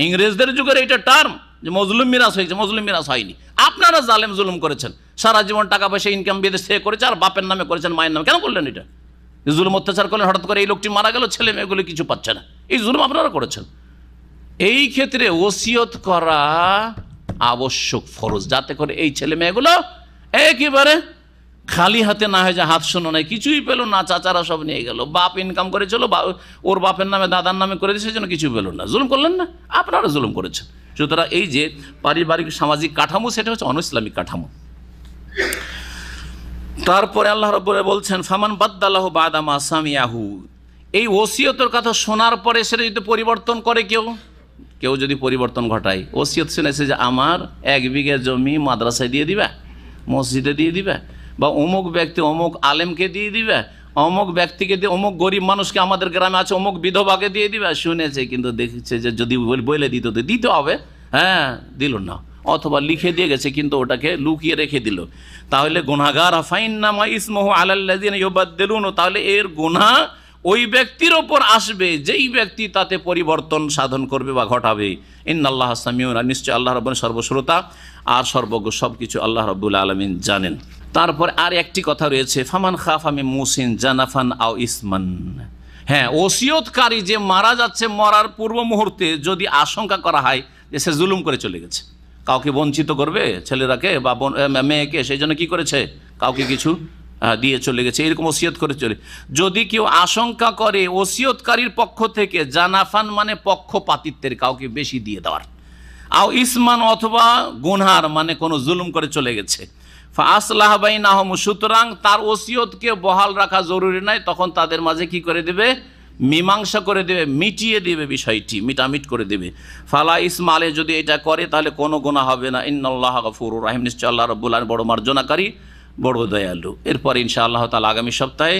B: ইংরেজদের যুগের এটা টার্ম যে মজলুম মিরাজ হয়েছে মজলুম মিরাজ হয়নি আপনারা জালেম জুলুম করেছেন সারা জীবন টাকা পয়সা ইনকাম বিদেশ থেকে করেছে আর বাপের নামে করেছেন মায়ের নামে কেন করলেন এটা জুলুম অত্যাচার করলেন হঠাৎ করে এই লোকটি মারা গেল ছেলে মেয়েগুলি কিছু পাচ্ছে না এই জুলুম আপনারা করেছেন এই ক্ষেত্রে ওসিয়ত করা আবশ্যক ফরজ যাতে করে এই ছেলে মেয়েগুলো একেবারে খালি হাতে না হয় যে হাত শোনো নাই কিছুই পেলো না চাচারা সব নিয়ে গেল বাপ ইনকাম করেছিল ওর বাপের নামে দাদার নামে করে দিয়েছে জন্য কিছু পেলো না জুলুম করলেন না আপনারা জুলুম করেছেন সুতরাং এই যে পারিবারিক সামাজিক কাঠামো সেটা হচ্ছে ইসলামিক কাঠামো তারপরে আল্লাহ রব্বরে বলছেন ফামান বাদ্দালাহ বাদাম আসামিয়াহু এই ওসিয়তের কথা শোনার পরে সেটা যদি পরিবর্তন করে কেউ কেউ যদি পরিবর্তন ঘটায় ওসিয়ত শুনেছে যে আমার এক বিঘে জমি মাদ্রাসায় দিয়ে দিবা মসজিদে দিয়ে দিবা বা অমুক ব্যক্তি অমুক আলেমকে দিয়ে দিবে অমুক ব্যক্তিকে দিয়ে অমুক গরিব মানুষকে আমাদের গ্রামে আছে অমুক বিধবাকে দিয়ে দিবে শুনেছে কিন্তু দেখছে যে যদি বলে দিত তো দিতে হবে হ্যাঁ দিল না অথবা লিখে দিয়ে গেছে কিন্তু ওটাকে লুকিয়ে রেখে দিল তাহলে গুনাগার আফাইন নামা ইসমহ আলাল্লাদিন তাহলে এর গুনা ওই ব্যক্তির ওপর আসবে যেই ব্যক্তি তাতে পরিবর্তন সাধন করবে বা ঘটাবে ইন্নাল্লাহ সামিউরা নিশ্চয় আল্লাহ রব্বুল সর্বশ্রোতা আর সর্বজ্ঞ সব কিছু আল্লাহ রব্বুল আলমিন জানেন তারপর আর একটি কথা রয়েছে ফামান খাফ আমি মুসিন জানাফান আও ইসমান হ্যাঁ ওসিয়তকারী যে মারা যাচ্ছে মরার পূর্ব মুহূর্তে যদি আশঙ্কা করা হয় যে সে জুলুম করে চলে গেছে কাউকে বঞ্চিত করবে ছেলেরাকে বা মেয়েকে সেই জন্য কী করেছে কাউকে কিছু দিয়ে চলে গেছে এরকম ওসিয়ত করে চলে যদি কেউ আশঙ্কা করে ওসিয়তকারীর পক্ষ থেকে জানাফান মানে পক্ষপাতিত্বের কাউকে বেশি দিয়ে দেওয়ার আও ইসমান অথবা গুনহার মানে কোনো জুলুম করে চলে গেছে ফাসলাহ বাইন আহম সুতরাং তার ওসিয়তকে বহাল রাখা জরুরি নয় তখন তাদের মাঝে কি করে দেবে মীমাংসা করে দেবে মিটিয়ে দেবে বিষয়টি মিটামিট করে দেবে ফালা ইসমালে যদি এটা করে তাহলে কোনো গোনা হবে না ইন্নআল্লাহ গফুর রাহিম নিশ্চয় আল্লাহ রব্বুল্লাহ বড় মার্জনাকারী বড় দয়ালু এরপর ইনশা আল্লাহ তালা আগামী সপ্তাহে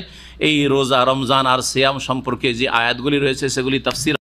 B: এই রোজা রমজান আর সিয়াম সম্পর্কে যে আয়াতগুলি রয়েছে সেগুলি তাফসির